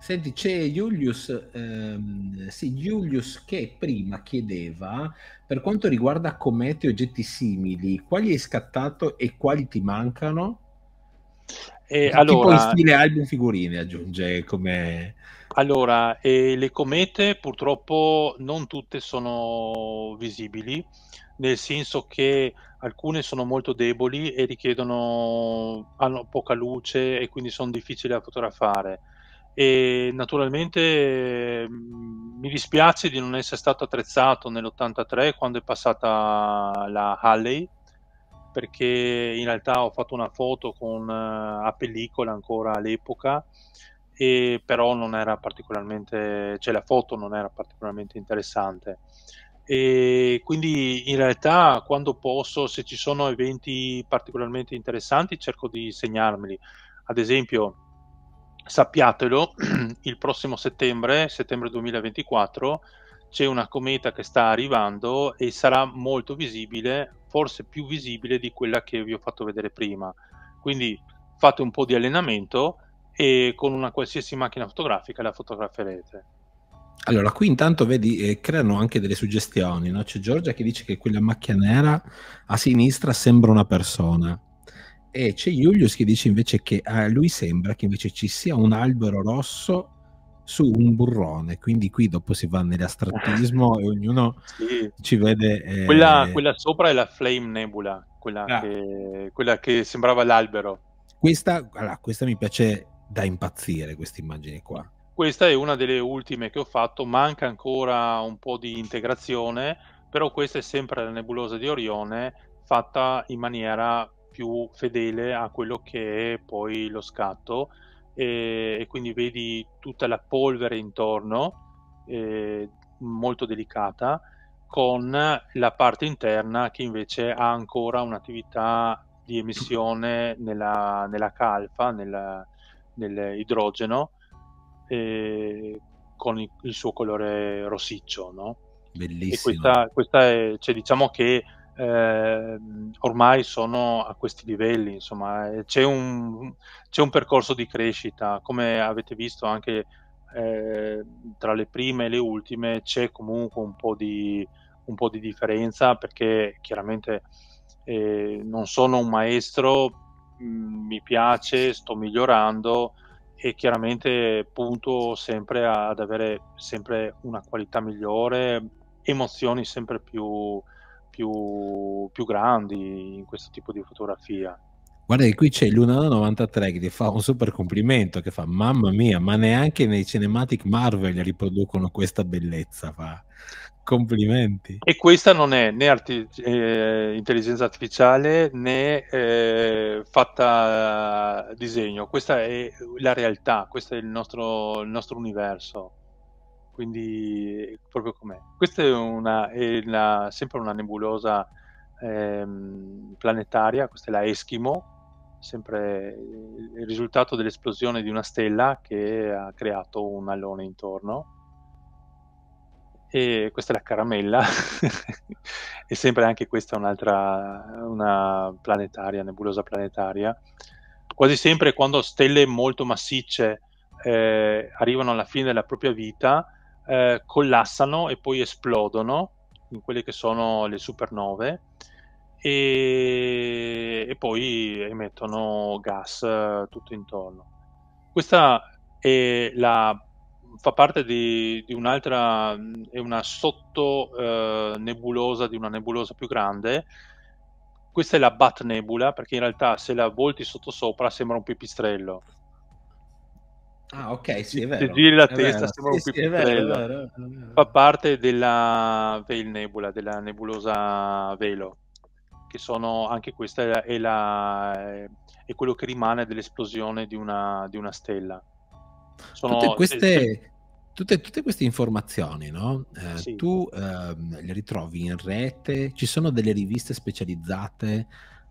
Speaker 1: Senti, c'è Julius, ehm, sì, Julius che prima chiedeva per quanto riguarda comete e oggetti simili, quali hai scattato e quali ti mancano?
Speaker 2: Eh, allora, tipo in stile
Speaker 1: album figurine aggiunge come...
Speaker 2: Allora, eh, le comete purtroppo non tutte sono visibili, nel senso che alcune sono molto deboli e richiedono, hanno poca luce e quindi sono difficili da fotografare e naturalmente mi dispiace di non essere stato attrezzato nell'83 quando è passata la Halley perché in realtà ho fatto una foto con, eh, a pellicola ancora all'epoca e però non era particolarmente cioè la foto non era particolarmente interessante e quindi in realtà quando posso se ci sono eventi particolarmente interessanti cerco di segnarmeli ad esempio sappiatelo, [CLEARS THROAT] il prossimo settembre, settembre 2024, c'è una cometa che sta arrivando e sarà molto visibile, forse più visibile di quella che vi ho fatto vedere prima. Quindi fate un po' di allenamento e con una qualsiasi macchina fotografica la fotograferete.
Speaker 1: Allora, qui intanto vedi, eh, creano anche delle suggestioni. No? C'è Giorgia che dice che quella macchia nera a sinistra sembra una persona. E c'è Julius che dice invece che a lui sembra che invece ci sia un albero rosso su un burrone, quindi qui dopo si va nell'astrattismo [LAUGHS] e ognuno sì. ci vede... Eh... Quella,
Speaker 2: quella, sopra è la Flame Nebula, quella, ah. che, quella che, sembrava l'albero.
Speaker 1: Questa, allora, questa mi piace da impazzire, questa immagine qua.
Speaker 2: Questa è una delle ultime che ho fatto, manca ancora un po' di integrazione, però questa è sempre la nebulosa di Orione fatta in maniera più fedele a quello che è poi lo scatto e, e quindi vedi tutta la polvere intorno eh, molto delicata con la parte interna che invece ha ancora un'attività di emissione nella, nella calfa, nella, nell'idrogeno eh, con il, il, suo colore rossiccio. No? Bellissimo. E questa, questa è, cioè, diciamo che eh, ormai sono a questi livelli, insomma, eh, c'è un, c'è un, percorso di crescita, come avete visto anche eh, tra le prime e le ultime c'è comunque un po' di, un po di differenza perché chiaramente eh, non sono un maestro, mm, mi piace, sto migliorando e chiaramente punto sempre ad avere sempre una qualità migliore, emozioni sempre più, più, più grandi in questo tipo di fotografia.
Speaker 1: Guarda qui c'è Luna 93 che ti fa un super complimento, che fa mamma mia, ma neanche nei cinematic Marvel riproducono questa bellezza, fa complimenti.
Speaker 2: E questa non è né arti- eh, intelligenza artificiale né eh, fatta disegno, questa è la realtà, questo è il nostro, il nostro universo quindi è proprio com'è. Questa è, una, è una, sempre una nebulosa ehm, planetaria, questa è la Eskimo, sempre eh, il risultato dell'esplosione di una stella che ha creato un alone intorno. E questa è la caramella, [LAUGHS] e sempre anche questa è un'altra una planetaria, nebulosa planetaria. Quasi sempre quando stelle molto massicce eh, arrivano alla fine della propria vita, eh, collassano e poi esplodono in quelle che sono le supernove e, e poi emettono gas eh, tutto intorno. Questa la, fa parte di, di un'altra, è una sotto eh, nebulosa di una nebulosa più grande. Questa è la Bat Nebula perché in realtà se la volti sotto sopra sembra un pipistrello
Speaker 1: Ah, ok, sì, è vero. Se giri la è testa, vero. sembra un sì, pipistrello. Sì,
Speaker 2: Fa parte della Veil Nebula, della nebulosa Velo, che sono anche questa è, la, è, eh, quello che rimane dell'esplosione di una, di una stella. Sono, tutte, queste,
Speaker 1: tutte, tutte queste informazioni, no? eh, sì. tu ehm, le ritrovi in rete, ci sono delle riviste specializzate.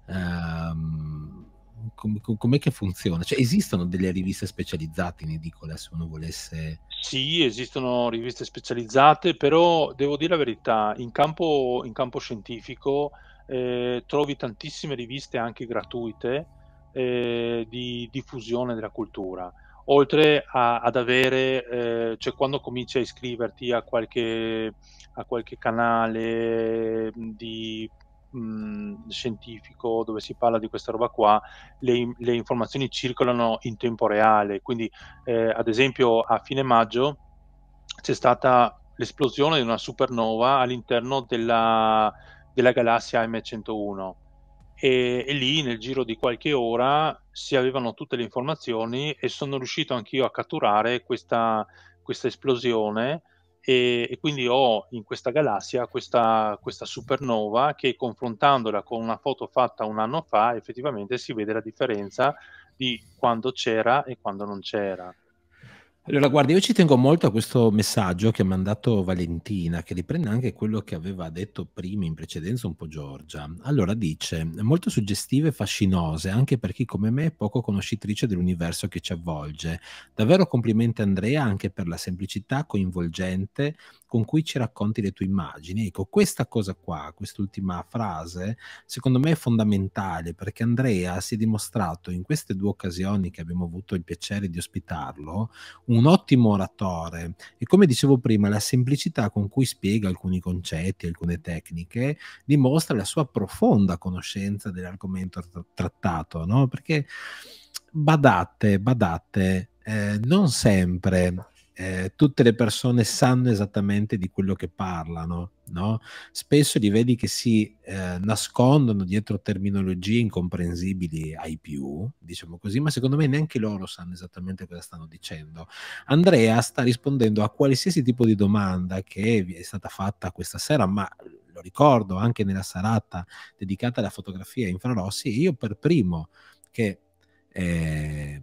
Speaker 1: Ehm, com- com'è che funziona? Cioè, esistono delle riviste specializzate in edicola se uno volesse...
Speaker 2: Sì, esistono riviste specializzate, però devo dire la verità, in campo, in campo scientifico eh, trovi tantissime riviste anche gratuite eh, di diffusione della cultura. Oltre a, ad avere, eh, cioè quando cominci a iscriverti a qualche, a qualche canale di mh, scientifico dove si parla di questa roba qua, le, le informazioni circolano in tempo reale. Quindi, eh, ad esempio, a fine maggio c'è stata l'esplosione di una supernova all'interno della, della galassia M101. E, e, lì nel giro di qualche ora si avevano tutte le informazioni e sono riuscito anch'io a catturare questa, questa esplosione e, e, quindi ho in questa galassia questa, questa, supernova che confrontandola con una foto fatta un anno fa effettivamente si vede la differenza di quando c'era e quando non c'era.
Speaker 1: Allora, guarda, io ci tengo molto a questo messaggio che ha mandato Valentina, che riprende anche quello che aveva detto prima in precedenza un po' Giorgia. Allora dice, molto suggestive e fascinose, anche per chi come me è poco conoscitrice dell'universo che ci avvolge. Davvero complimenti Andrea anche per la semplicità coinvolgente con cui ci racconti le tue immagini. Ecco, questa cosa qua, quest'ultima frase, secondo me è fondamentale perché Andrea si è dimostrato in queste due occasioni che abbiamo avuto il piacere di ospitarlo un ottimo oratore e come dicevo prima la semplicità con cui spiega alcuni concetti, alcune tecniche, dimostra la sua profonda conoscenza dell'argomento trattato, no? perché badate, badate, eh, non sempre eh, tutte le persone sanno esattamente di quello che parlano, no? Spesso li vedi che si eh, nascondono dietro terminologie incomprensibili ai più, diciamo così, ma secondo me neanche loro sanno esattamente cosa stanno dicendo. Andrea sta rispondendo a qualsiasi tipo di domanda che vi è stata fatta questa sera, ma lo ricordo anche nella serata dedicata alla fotografia infrarossi, io per primo che... Eh,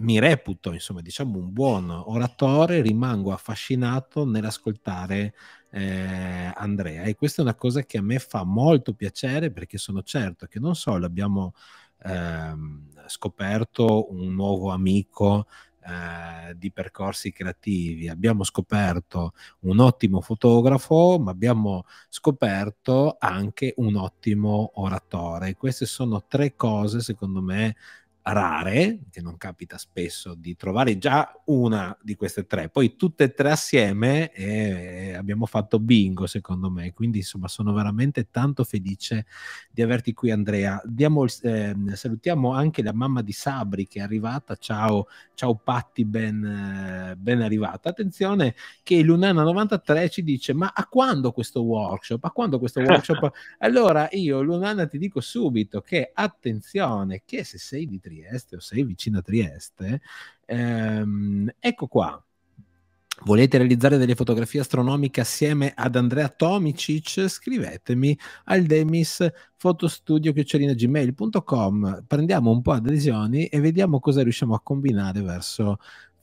Speaker 1: mi reputo, insomma, diciamo un buon oratore, rimango affascinato nell'ascoltare eh, Andrea e questa è una cosa che a me fa molto piacere perché sono certo che non solo abbiamo ehm, scoperto un nuovo amico eh, di percorsi creativi, abbiamo scoperto un ottimo fotografo, ma abbiamo scoperto anche un ottimo oratore. Queste sono tre cose, secondo me, rare, che non capita spesso di trovare già una di queste tre, poi tutte e tre assieme eh, abbiamo fatto bingo secondo me, quindi insomma sono veramente tanto felice di averti qui Andrea. Diamo, eh, salutiamo anche la mamma di Sabri che è arrivata, ciao, ciao Patti, ben, ben arrivata. Attenzione che Lunana93 ci dice ma a quando questo workshop? A quando questo workshop? [LAUGHS] allora io Lunana ti dico subito che attenzione che se sei di Trieste Trieste o sei vicino a Trieste, ehm, ecco qua. Volete realizzare delle fotografie astronomiche assieme ad Andrea Tomicic? Scrivetemi al demis fotostudio-gmail.com. Prendiamo un po' adesioni e vediamo cosa riusciamo a combinare verso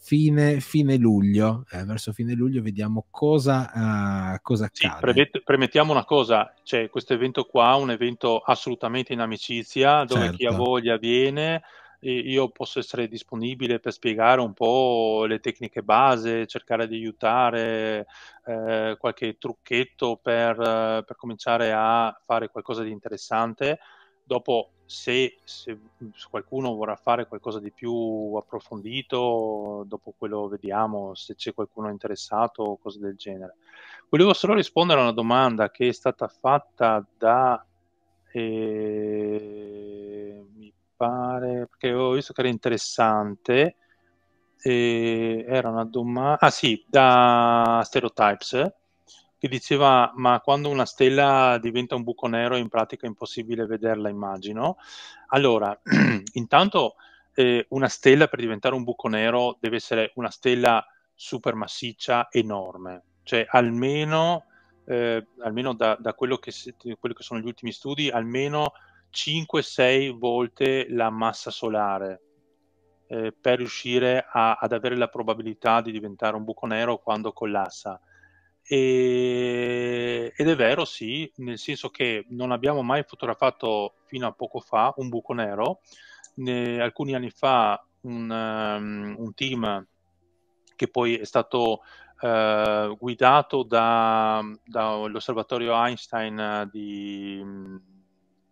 Speaker 1: Fine, fine, luglio. Eh, verso fine luglio vediamo cosa, uh, cosa sì, accade.
Speaker 2: premettiamo una cosa: c'è questo evento qua, un evento assolutamente in amicizia, dove certo. chi ha certo. voglia viene io posso essere disponibile per spiegare un po' le tecniche base, cercare di aiutare, eh, qualche trucchetto per, eh, per, cominciare a fare qualcosa di interessante. Dopo, se, se, qualcuno vorrà fare qualcosa di più approfondito, dopo quello vediamo se c'è qualcuno interessato o cose del genere. Volevo solo rispondere a una domanda che è stata fatta da... Eh pare, perché ho visto che era interessante. E era una domanda, ah sì, da Stereotypes, che diceva, ma quando una stella diventa un buco nero in pratica è impossibile vederla, immagino. Allora, [CLEARS THROAT] intanto eh, una stella per diventare un buco nero deve essere una stella super massiccia, enorme, cioè almeno... Eh, almeno da, da quello, che, quello, che, sono gli ultimi studi, almeno 5-6 volte la massa solare eh, per riuscire a, ad avere la probabilità di diventare un buco nero quando collassa. E, ed è vero, sì, nel senso che non abbiamo mai fotografato fino a poco fa un buco nero. Ne, alcuni anni fa un, um, un, team che poi è stato uh, guidato dall'osservatorio da Einstein eh, di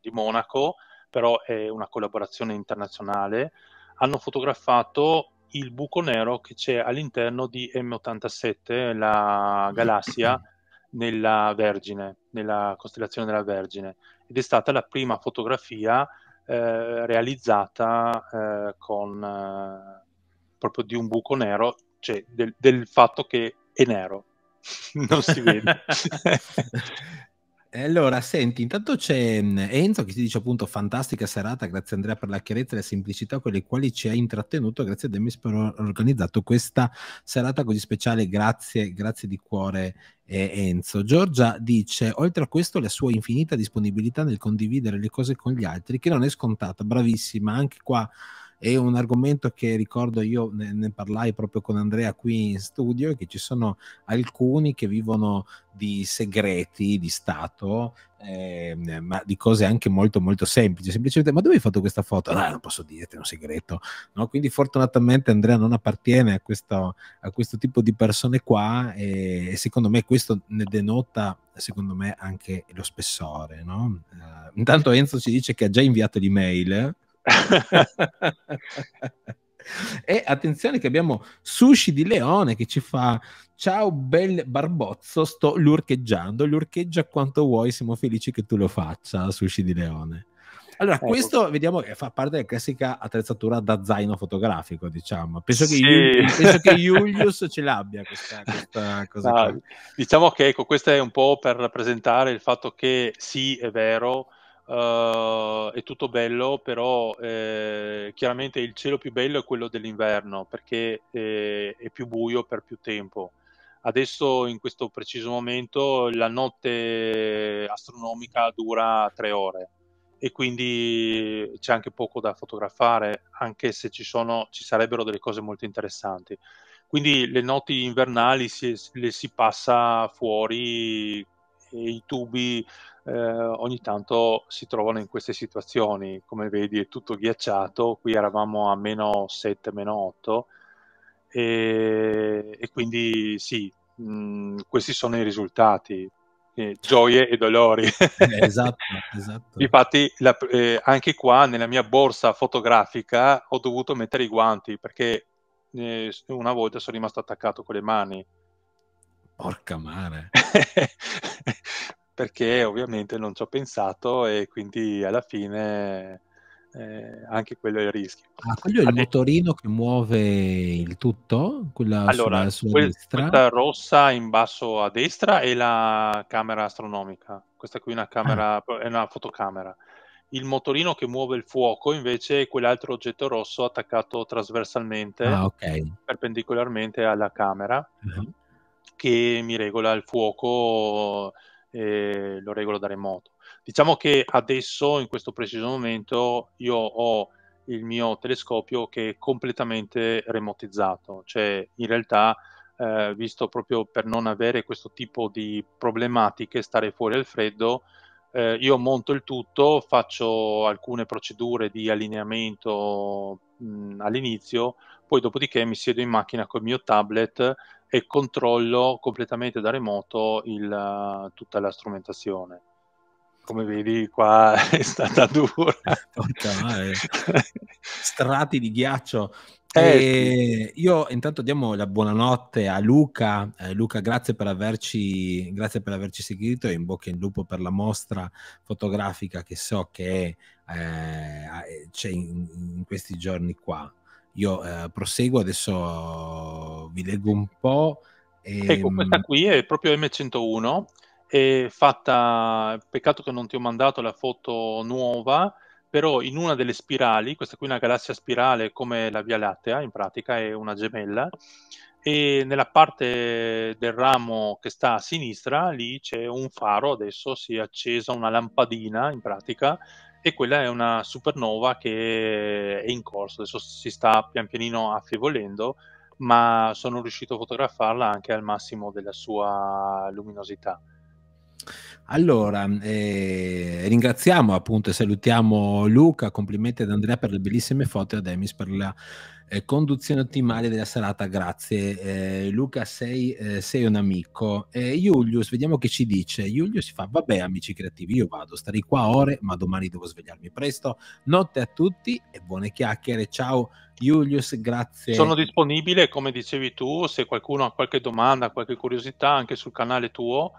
Speaker 2: di Monaco, però è una collaborazione internazionale, hanno fotografato il buco nero che c'è all'interno di M87, la galassia [COUGHS] nella Vergine, nella costellazione della Vergine, ed è stata la prima fotografia eh, realizzata eh, con, eh, proprio di un buco nero, cioè del, del fatto che è nero,
Speaker 3: [LAUGHS] non si vede.
Speaker 1: [LAUGHS] Allora, senti, intanto c'è mm, Enzo che ti dice appunto fantastica serata, grazie Andrea per la chiarezza e la semplicità con le quali ci hai intrattenuto, grazie a Demis per aver organizzato questa serata così speciale, grazie, grazie di cuore eh, Enzo. Giorgia dice, oltre a questo la sua infinita disponibilità nel condividere le cose con gli altri, che non è scontata, bravissima, anche qua è un argomento che ricordo io ne, ne parlai proprio con Andrea qui in studio, che ci sono alcuni che vivono di segreti di Stato, eh, ma di cose anche molto molto semplici. Semplicemente, ma dove hai fatto questa foto? No, ah, non posso dirti, è un segreto. No? Quindi fortunatamente Andrea non appartiene a questo, a questo tipo di persone qua e secondo me questo ne denota secondo me anche lo spessore. No? Eh, intanto Enzo ci dice che ha già inviato l'email e attenzione che abbiamo Sushi di Leone che ci fa ciao bel barbozzo sto lurcheggiando lurcheggia quanto vuoi siamo felici che tu lo faccia Sushi di Leone allora, ecco. questo vediamo che fa parte della classica attrezzatura da zaino fotografico, diciamo. Penso che, sì. Julius, penso che Julius ce l'abbia questa,
Speaker 2: questa cosa. No, diciamo che ecco, questo è un po' per rappresentare il fatto che sì, è vero, uh, è tutto bello, però eh, chiaramente il cielo più bello è quello dell'inverno perché eh, è più buio per più tempo. Adesso, in questo preciso momento, la notte astronomica dura tre ore e quindi c'è anche poco da fotografare, anche se ci, sono, ci sarebbero delle cose molto interessanti. Quindi le notti invernali si, le si passa fuori e i tubi eh, ogni tanto si trovano in queste situazioni. Come vedi è tutto ghiacciato, qui eravamo a meno 7, meno 8 e, e quindi sì, mh, mm, questi sono i risultati. Eh, gioie e dolori eh, [LAUGHS] esatto, esatto. infatti la, eh, anche qua nella mia borsa fotografica ho dovuto mettere i guanti perché eh, una volta sono rimasto attaccato con le mani
Speaker 1: porca mare
Speaker 2: [LAUGHS] perché ovviamente non ci ho pensato e quindi alla fine eh, anche quello è il rischio.
Speaker 1: Ah, quello è il Adesso... motorino che muove il tutto? Quella allora, sulla, quel, questa
Speaker 2: rossa in basso a destra è la camera astronomica, questa qui è una, camera, ah. è una fotocamera. Il motorino che muove il fuoco invece è quell'altro oggetto rosso attaccato trasversalmente, ah, okay. perpendicolarmente alla camera, uh-huh. che mi regola il fuoco eh, lo regolo da remoto. Diciamo che adesso, in questo preciso momento, io ho il mio telescopio che è completamente remotizzato, cioè in realtà eh, visto proprio per non avere questo tipo di problematiche, stare fuori al freddo, eh, io monto il tutto, faccio alcune procedure di allineamento mh, mm, all'inizio, poi dopodiché mi siedo in macchina col mio tablet e controllo completamente da remoto il, eh, tutta la strumentazione. Come vedi qua [LAUGHS] è stata dura.
Speaker 1: [LAUGHS] Strati di ghiaccio. Eh, io intanto diamo la buonanotte a Luca. Eh, Luca, grazie per, averci, grazie per averci seguito e in bocca in lupo per la mostra fotografica che so che eh, c'è in, in questi giorni qua. Io eh, proseguo, adesso vi leggo un po'.
Speaker 2: E... Ecco, ehm, questa qui è proprio M101, è fatta, peccato che non ti ho mandato la foto nuova, però in una delle spirali, questa qui è una galassia spirale come la Via Lattea, in pratica è una gemella, e nella parte del ramo che sta a sinistra, lì c'è un faro, adesso si è accesa una lampadina in pratica e quella è una supernova che è in corso, adesso si sta pian pianino affievolendo, ma sono riuscito a fotografarla anche al massimo della sua luminosità.
Speaker 1: Allora, eh, ringraziamo appunto e salutiamo Luca, complimenti ad Andrea per le bellissime foto e ad Emis per la eh, conduzione ottimale della serata, grazie. Eh, Luca, sei, eh, sei, un amico. Eh, Julius, vediamo che ci dice. Julius si fa, vabbè amici creativi, io vado, starei qua ore, ma domani devo svegliarmi presto. Notte a tutti e buone chiacchiere. Ciao Julius, grazie. Sono
Speaker 2: disponibile, come dicevi tu, se qualcuno ha qualche domanda, qualche curiosità anche sul canale tuo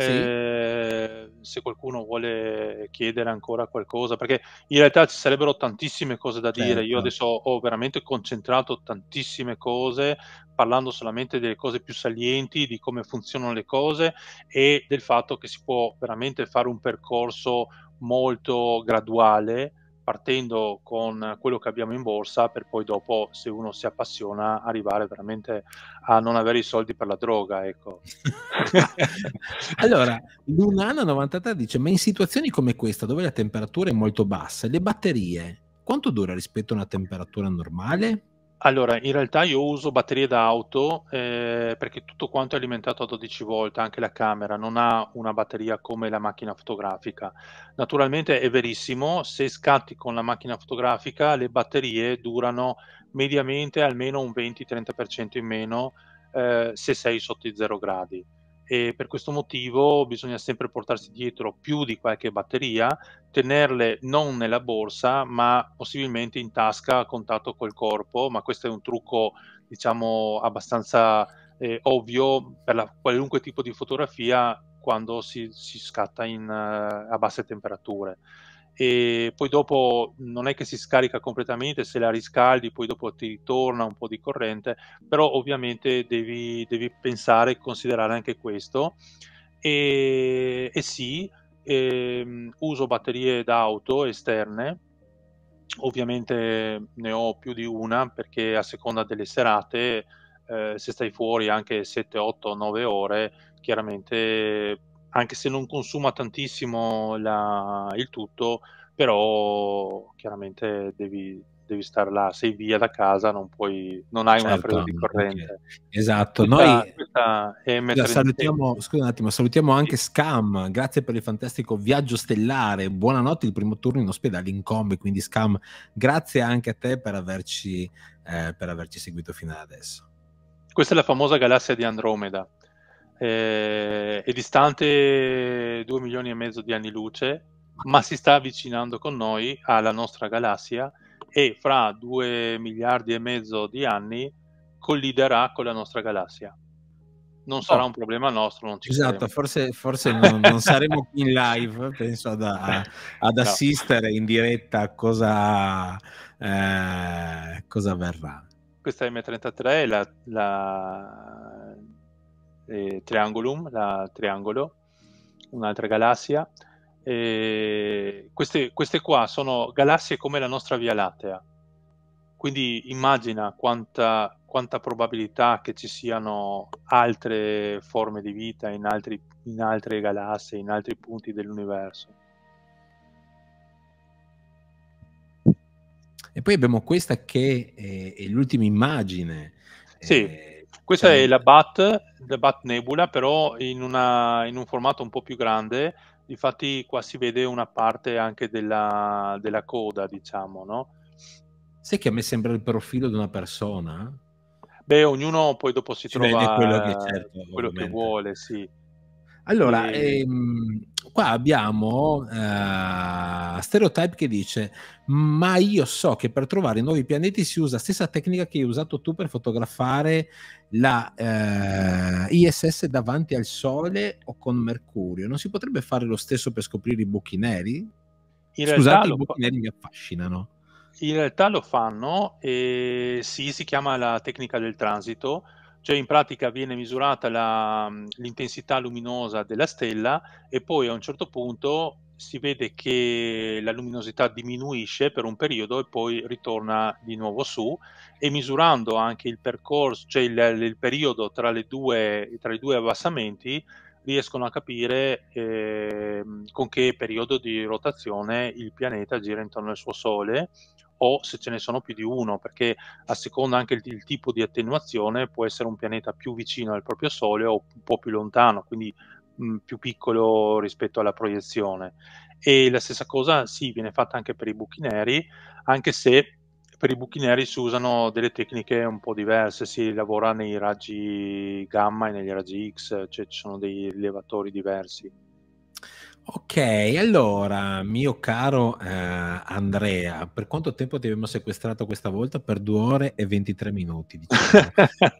Speaker 2: sì. Eh, se qualcuno vuole chiedere ancora qualcosa, perché in realtà ci sarebbero tantissime cose da dire. Io certo. adesso ho veramente concentrato tantissime cose, parlando solamente delle cose più salienti, di come funzionano le cose e del fatto che si può veramente fare un percorso molto graduale partendo con quello che abbiamo in borsa per poi dopo, se uno si appassiona, arrivare veramente a non avere i soldi per la droga. Ecco.
Speaker 1: [LAUGHS] allora, Lunana 93 dice, ma in situazioni come questa, dove la temperatura è molto bassa, le batterie, quanto dura rispetto a una temperatura normale?
Speaker 2: Allora, in realtà io uso batterie da auto, ehm, perché tutto quanto è alimentato a 12 volt, anche la camera, non ha una batteria come la macchina fotografica. Naturalmente è verissimo, se scatti con la macchina fotografica le batterie durano mediamente almeno un 20-30% in meno, ehm, se sei sotto i 0 gradi e per questo motivo bisogna sempre portarsi dietro più di qualche batteria, tenerle non nella borsa ma possibilmente in tasca a contatto col corpo, ma questo è un trucco diciamo abbastanza eh, ovvio per la, qualunque tipo di fotografia quando si, si scatta in, uh, a basse temperature e poi dopo non è che si scarica completamente, se la riscaldi poi dopo ti ritorna un po' di corrente, però ovviamente devi, devi pensare e considerare anche questo. E, e sì, e, ehm, uso batterie d'auto esterne, ovviamente ne ho più di una perché a seconda delle serate, eh, se stai fuori anche 7, 8, 9 ore, chiaramente anche se non consuma tantissimo la, il tutto, però chiaramente devi, devi stare là, sei via da casa, non, puoi, non hai certo, una presa di corrente. Okay. Esatto, questa, noi questa scusa, salutiamo,
Speaker 1: scusa un attimo, salutiamo anche sì. Scam, grazie per il fantastico viaggio stellare, buonanotte il primo turno in ospedale in combi, quindi Scam, grazie anche a te per averci, eh, per averci
Speaker 2: seguito fino ad adesso. Questa è la famosa galassia di Andromeda eh, è distante 2 milioni e mezzo di anni luce, ma si sta avvicinando con noi alla nostra galassia e fra 2 miliardi e mezzo di anni colliderà con la nostra galassia. Non sarà oh. un problema nostro, non ci Esatto,
Speaker 1: saremo. forse, forse non, non, saremo in live, penso ad, [LAUGHS] ad no. assistere in diretta a cosa, eh, cosa verrà.
Speaker 2: Questa M33 è la, la eh, Triangulum, la Triangolo, un'altra galassia. Eh, queste, queste qua sono galassie come la nostra Via Lattea, quindi immagina quanta, quanta, probabilità che ci siano altre forme di vita in, altri, in altre galassie, in altri punti dell'universo.
Speaker 1: E poi abbiamo questa che è, è l'ultima
Speaker 2: immagine. Sì. Eh, questa è la BAT, la BAT Nebula, però in, una, in, un formato un po' più grande. Infatti qua si vede una parte anche della, della coda, diciamo, no?
Speaker 1: Sai che a me sembra il profilo di una persona?
Speaker 2: Beh, ognuno poi dopo si, si trova quello che, certo, quello che vuole, sì.
Speaker 1: Allora, e... ehm, Qua abbiamo uh, Stereotype che dice: Ma io so che per trovare nuovi pianeti si usa la stessa tecnica che hai usato tu per fotografare la uh, eh, ISS davanti al Sole o con Mercurio. Non si potrebbe fare lo stesso per scoprire i buchi neri?
Speaker 2: In Scusate, i buchi
Speaker 1: neri mi affascinano.
Speaker 2: In realtà lo fanno e sì, si chiama la tecnica del transito cioè in pratica viene misurata la, l'intensità luminosa della stella e poi a un certo punto si vede che la luminosità diminuisce per un periodo e poi ritorna di nuovo su e misurando anche il percorso, cioè il, il periodo tra, due, tra, i due abbassamenti, riescono a capire eh, con che periodo di rotazione il pianeta gira intorno al suo Sole o se ce ne sono più di uno, perché a seconda anche il, il tipo di attenuazione può essere un pianeta più vicino al proprio Sole o un po' più lontano, quindi mh, più piccolo rispetto alla proiezione. E la stessa cosa sì, viene fatta anche per i buchi neri, anche se per i buchi neri si usano delle tecniche un po' diverse, si lavora nei raggi gamma e negli raggi X, cioè ci sono dei rilevatori diversi.
Speaker 1: Ok, allora, mio caro eh, Andrea, per quanto tempo ti abbiamo sequestrato questa volta? Per due ore e 23 minuti. Diciamo.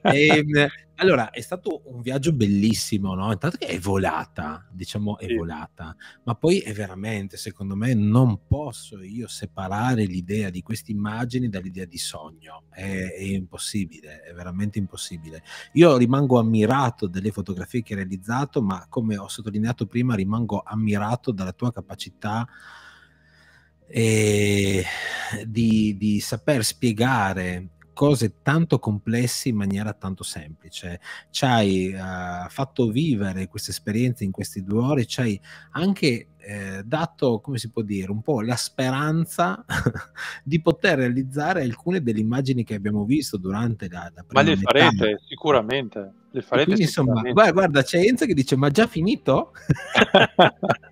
Speaker 2: [LAUGHS] e, ehm,
Speaker 1: allora, è stato un viaggio bellissimo, no? Intanto che è volata, diciamo è sì. volata, ma poi è veramente, secondo me, non posso io separare l'idea di queste immagini dall'idea di sogno. È, è impossibile, è veramente impossibile. Io rimango ammirato delle fotografie che hai realizzato, ma come ho sottolineato prima, rimango ammirato ispirato dalla tua capacità eh, di, di saper spiegare cose tanto complesse in maniera tanto semplice. Ci hai uh, eh, fatto vivere queste esperienze in questi due ore, ci hai anche eh, dato, come si può dire, un po' la speranza [LAUGHS] di poter realizzare alcune delle immagini che abbiamo visto durante
Speaker 2: la, la prima Ma le metà. farete sicuramente, le farete quindi, sicuramente. Insomma,
Speaker 1: guarda, guarda, c'è Enzo che dice "Ma già finito?" [LAUGHS]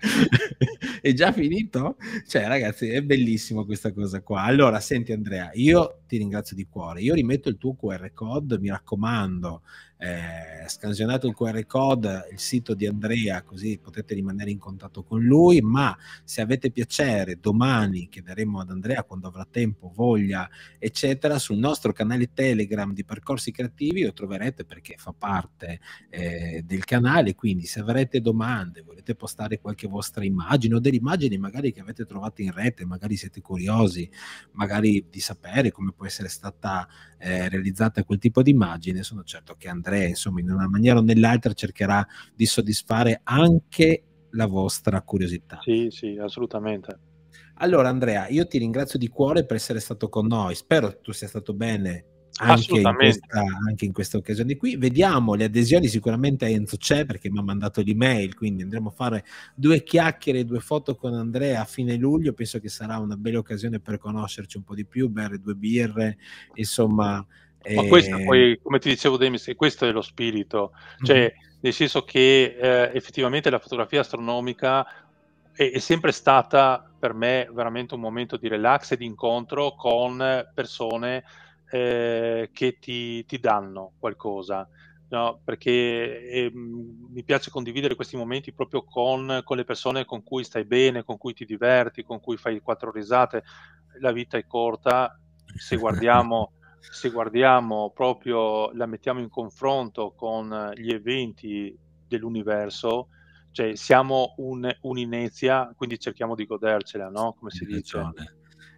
Speaker 2: [LAUGHS] è già finito?
Speaker 1: Cioè, ragazzi, è bellissimo questa cosa qua. Allora, senti Andrea, io ti ringrazio di cuore. Io rimetto il tuo QR code, mi raccomando, eh, scansionato il QR code, il sito di Andrea, così potete rimanere in contatto con lui, ma se avete piacere, domani chiederemo ad Andrea quando avrà tempo, voglia, eccetera, sul nostro canale Telegram di Percorsi Creativi lo troverete perché fa parte eh, del canale, quindi se avrete domande, volete postare qualche vostra immagine o delle immagini magari che avete trovato in rete, magari siete curiosi, magari di sapere come può essere stata eh, realizzata quel tipo di immagine, sono certo che Andrea tre, insomma in una maniera o nell'altra cercherà di soddisfare anche la vostra curiosità.
Speaker 2: Sì, sì, assolutamente.
Speaker 1: Allora Andrea, io ti ringrazio di cuore per essere stato con noi, spero tu sia stato bene anche in, questa, anche in, questa, occasione qui. Vediamo le adesioni, sicuramente Enzo c'è perché mi ha mandato l'email, quindi andremo a fare due chiacchiere, due foto con Andrea a fine luglio, penso che sarà una bella occasione per conoscerci un po' di più, bere due birre,
Speaker 2: insomma ma questo ehm, poi, come ti dicevo Demis, questo è lo spirito, cioè mm-hmm. nel senso che eh, effettivamente la fotografia astronomica è, è, sempre stata per me veramente un momento di relax e di incontro con persone eh, che ti, ti, danno qualcosa. No? perché eh, mi piace condividere questi momenti proprio con, con le persone con cui stai bene, con cui ti diverti, con cui fai quattro risate. La vita è corta, se [LAUGHS] guardiamo se guardiamo proprio, la mettiamo in confronto con eh, gli eventi dell'universo, cioè siamo un, un'inezia, quindi cerchiamo di godercela, no? Come si dice.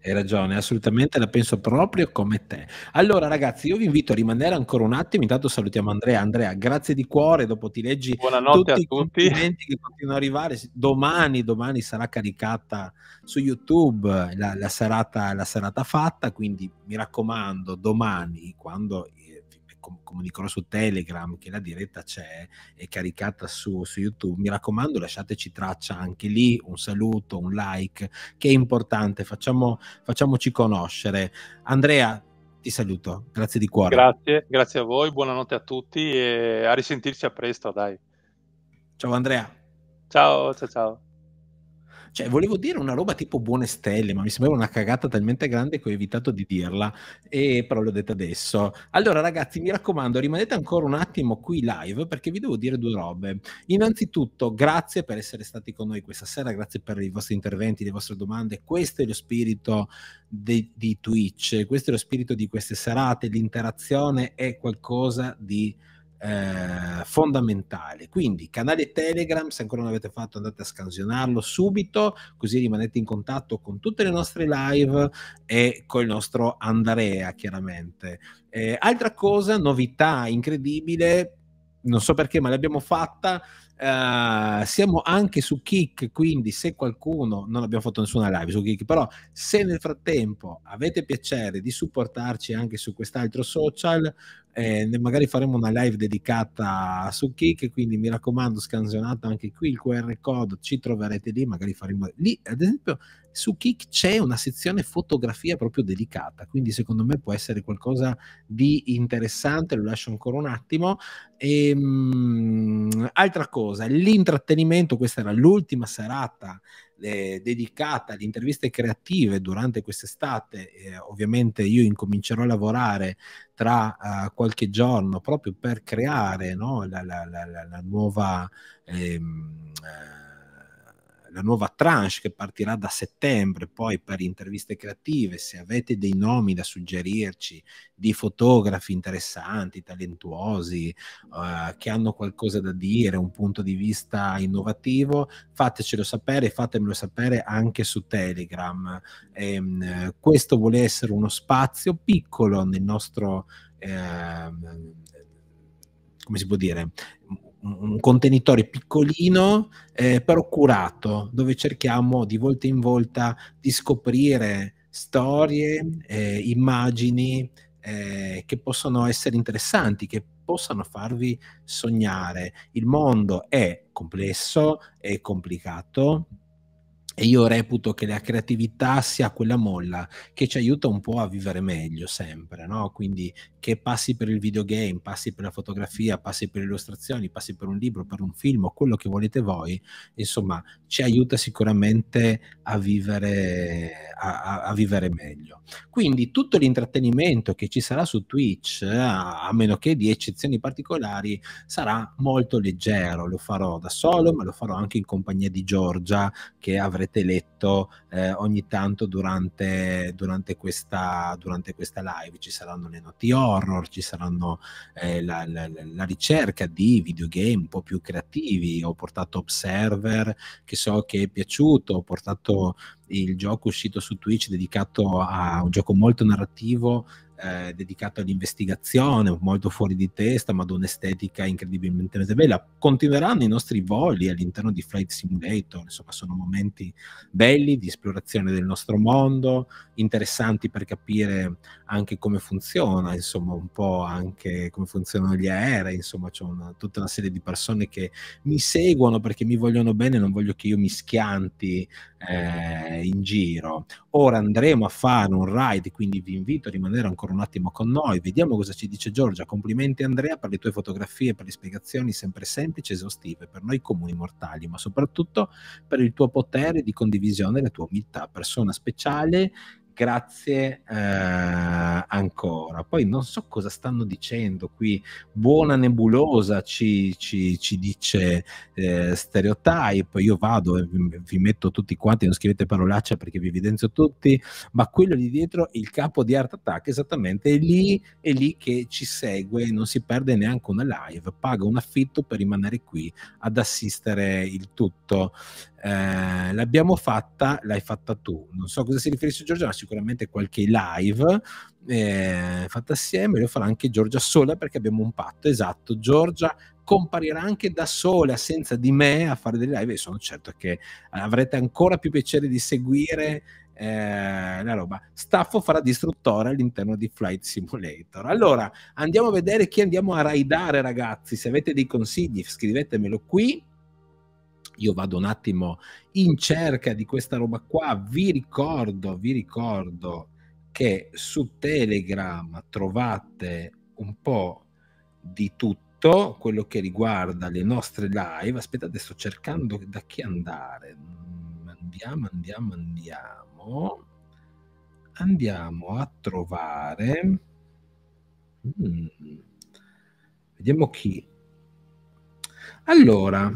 Speaker 1: Hai ragione, assolutamente la penso proprio come te. Allora ragazzi, io vi invito a rimanere ancora un attimo, intanto salutiamo Andrea. Andrea, grazie di cuore, dopo ti leggi Buonanotte tutti, tutti. i commenti che continuano ad arrivare. Domani, domani sarà caricata su YouTube la, la, serata, la serata fatta, quindi mi raccomando, domani, quando com- comunicano su Telegram che la diretta c'è, è caricata su, su, YouTube. Mi raccomando, lasciateci traccia anche lì, un saluto, un like, che è importante, facciamo, facciamoci conoscere. Andrea, ti saluto, grazie di cuore.
Speaker 2: Grazie, grazie a voi, buonanotte a tutti e a risentirci a presto, dai. Ciao Andrea. Ciao, ciao, ciao.
Speaker 1: Cioè, volevo dire una roba tipo buone stelle, ma mi sembrava una cagata talmente grande che ho evitato di dirla, e però l'ho detta adesso. Allora, ragazzi, mi raccomando, rimanete ancora un attimo qui live perché vi devo dire due robe. Innanzitutto, grazie per essere stati con noi questa sera, grazie per i vostri interventi, le vostre domande. Questo è lo spirito di, di Twitch, questo è lo spirito di queste serate, l'interazione è qualcosa di eh, fondamentale. Quindi canale Telegram, se ancora non l'avete fatto andate a scansionarlo subito, così rimanete in contatto con tutte le nostre live e col nostro Andrea chiaramente. Eh, altra cosa, novità incredibile, non so perché ma l'abbiamo fatta, Uh, siamo anche su Kik, quindi se qualcuno, non abbiamo fatto nessuna live su Kik, però se nel frattempo avete piacere di supportarci anche su quest'altro social, eh, magari faremo una live dedicata su Kik, quindi mi raccomando scansionate anche qui il QR code, ci troverete lì, magari faremo lì, ad esempio su Kik c'è una sezione fotografia proprio dedicata, quindi secondo me può essere qualcosa di interessante, lo lascio ancora un attimo. E, ehm, mh, altra cosa, l'intrattenimento, questa era l'ultima serata eh, dedicata alle interviste creative durante quest'estate. Eh, ovviamente io incomincerò a lavorare tra uh, qualche giorno proprio per creare no, la, la, la, la, nuova... Ehm, eh, la nuova tranche che partirà da settembre, poi per interviste creative, se avete dei nomi da suggerirci di fotografi interessanti, talentuosi, eh, che hanno qualcosa da dire, un punto di vista innovativo, fatecelo sapere e fatemelo sapere anche su Telegram. E, ehm, questo vuole essere uno spazio piccolo nel nostro... Eh, come si può dire, un contenitore piccolino eh, però curato, dove cerchiamo di volta in volta di scoprire storie, eh, immagini eh, che possono essere interessanti, che possano farvi sognare. Il mondo è complesso, è complicato, e io reputo che la creatività sia quella molla che ci aiuta un po' a vivere meglio sempre, no? Quindi che passi per il videogame, passi per la fotografia, passi per le illustrazioni, passi per un libro, per un film o quello che volete voi, insomma, ci aiuta sicuramente a vivere, a, a vivere meglio. Quindi tutto l'intrattenimento che ci sarà su Twitch, eh, a, a meno che di eccezioni particolari, sarà molto leggero. Lo farò da solo, ma lo farò anche in compagnia di Giorgia che avrete avete letto eh, ogni tanto durante, durante, questa, durante, questa, live. Ci saranno le notti horror, ci saranno eh, la, la, la, ricerca di videogame un po' più creativi. Ho portato Observer, che so che è piaciuto, ho portato il gioco uscito su Twitch dedicato a un gioco molto narrativo eh, dedicato all'investigazione, molto fuori di testa, ma ad un'estetica incredibilmente bella. Continueranno i nostri voli all'interno di Flight Simulator, insomma sono momenti belli di esplorazione del nostro mondo, interessanti per capire anche come funziona, insomma un po' anche come funzionano gli aerei, insomma c'è una, tutta una serie di persone che mi seguono perché mi vogliono bene, non voglio che io mi schianti eh, in giro. Ora andremo a fare un ride, quindi vi invito a rimanere ancora sempre un attimo con noi. Vediamo cosa ci dice Giorgia. Complimenti Andrea per le tue fotografie, per le spiegazioni sempre semplici e esaustive per noi comuni mortali, ma soprattutto per il tuo potere di condivisione e la tua umiltà. Persona speciale grazie eh, ancora. Poi non so cosa stanno dicendo qui, buona nebulosa ci, ci, ci dice eh, stereotype, io vado e vi, metto tutti quanti, non scrivete parolacce perché vi evidenzio tutti, ma quello lì dietro, il capo di Art Attack, esattamente è lì, è lì che ci segue, non si perde neanche una live, paga un affitto per rimanere qui ad assistere il tutto. Eh, l'abbiamo fatta, l'hai fatta tu. Non so cosa si riferisce Giorgia, ma sicuramente qualche live eh, fatta assieme, lo farà anche Giorgia sola perché abbiamo un patto esatto. Giorgia comparirà anche da sola, senza di me, a fare delle live e sono certo che avrete ancora più piacere di seguire eh, la roba. Staffo farà distruttore all'interno di Flight Simulator. Allora, andiamo a vedere chi andiamo a raidare, ragazzi. Se avete dei consigli, scrivetemelo qui io vado un attimo in cerca di questa roba qua, vi ricordo, vi ricordo che su Telegram trovate un po' di tutto quello che riguarda le nostre live. Aspettate, sto cercando da chi andare. Mm, andiamo, andiamo, andiamo. Andiamo a trovare. Mm. Vediamo chi. Allora,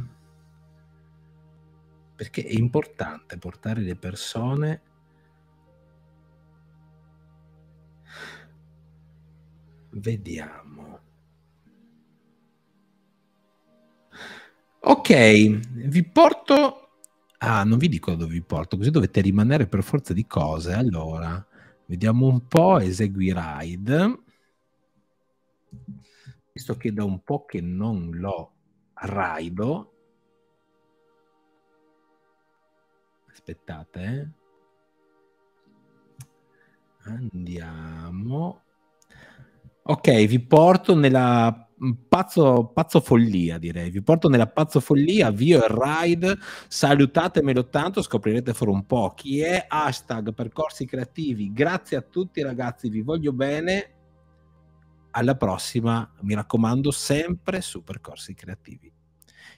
Speaker 1: perché è importante portare le persone vediamo ok vi porto ah non vi dico dove vi porto così dovete rimanere per forza di cose allora vediamo un po' esegui ride visto che da un po' che non lo raido Aspettate. Eh. Andiamo. Ok, vi porto nella pazzo, pazzo follia, direi. Vi porto nella pazzo follia, avvio il ride, salutatemelo tanto, scoprirete fra un po' chi è. Hashtag percorsi creativi. Grazie a tutti ragazzi, vi voglio bene. Alla prossima, mi raccomando, sempre su percorsi creativi.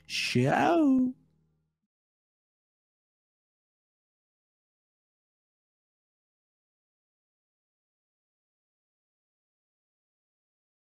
Speaker 3: Ciao!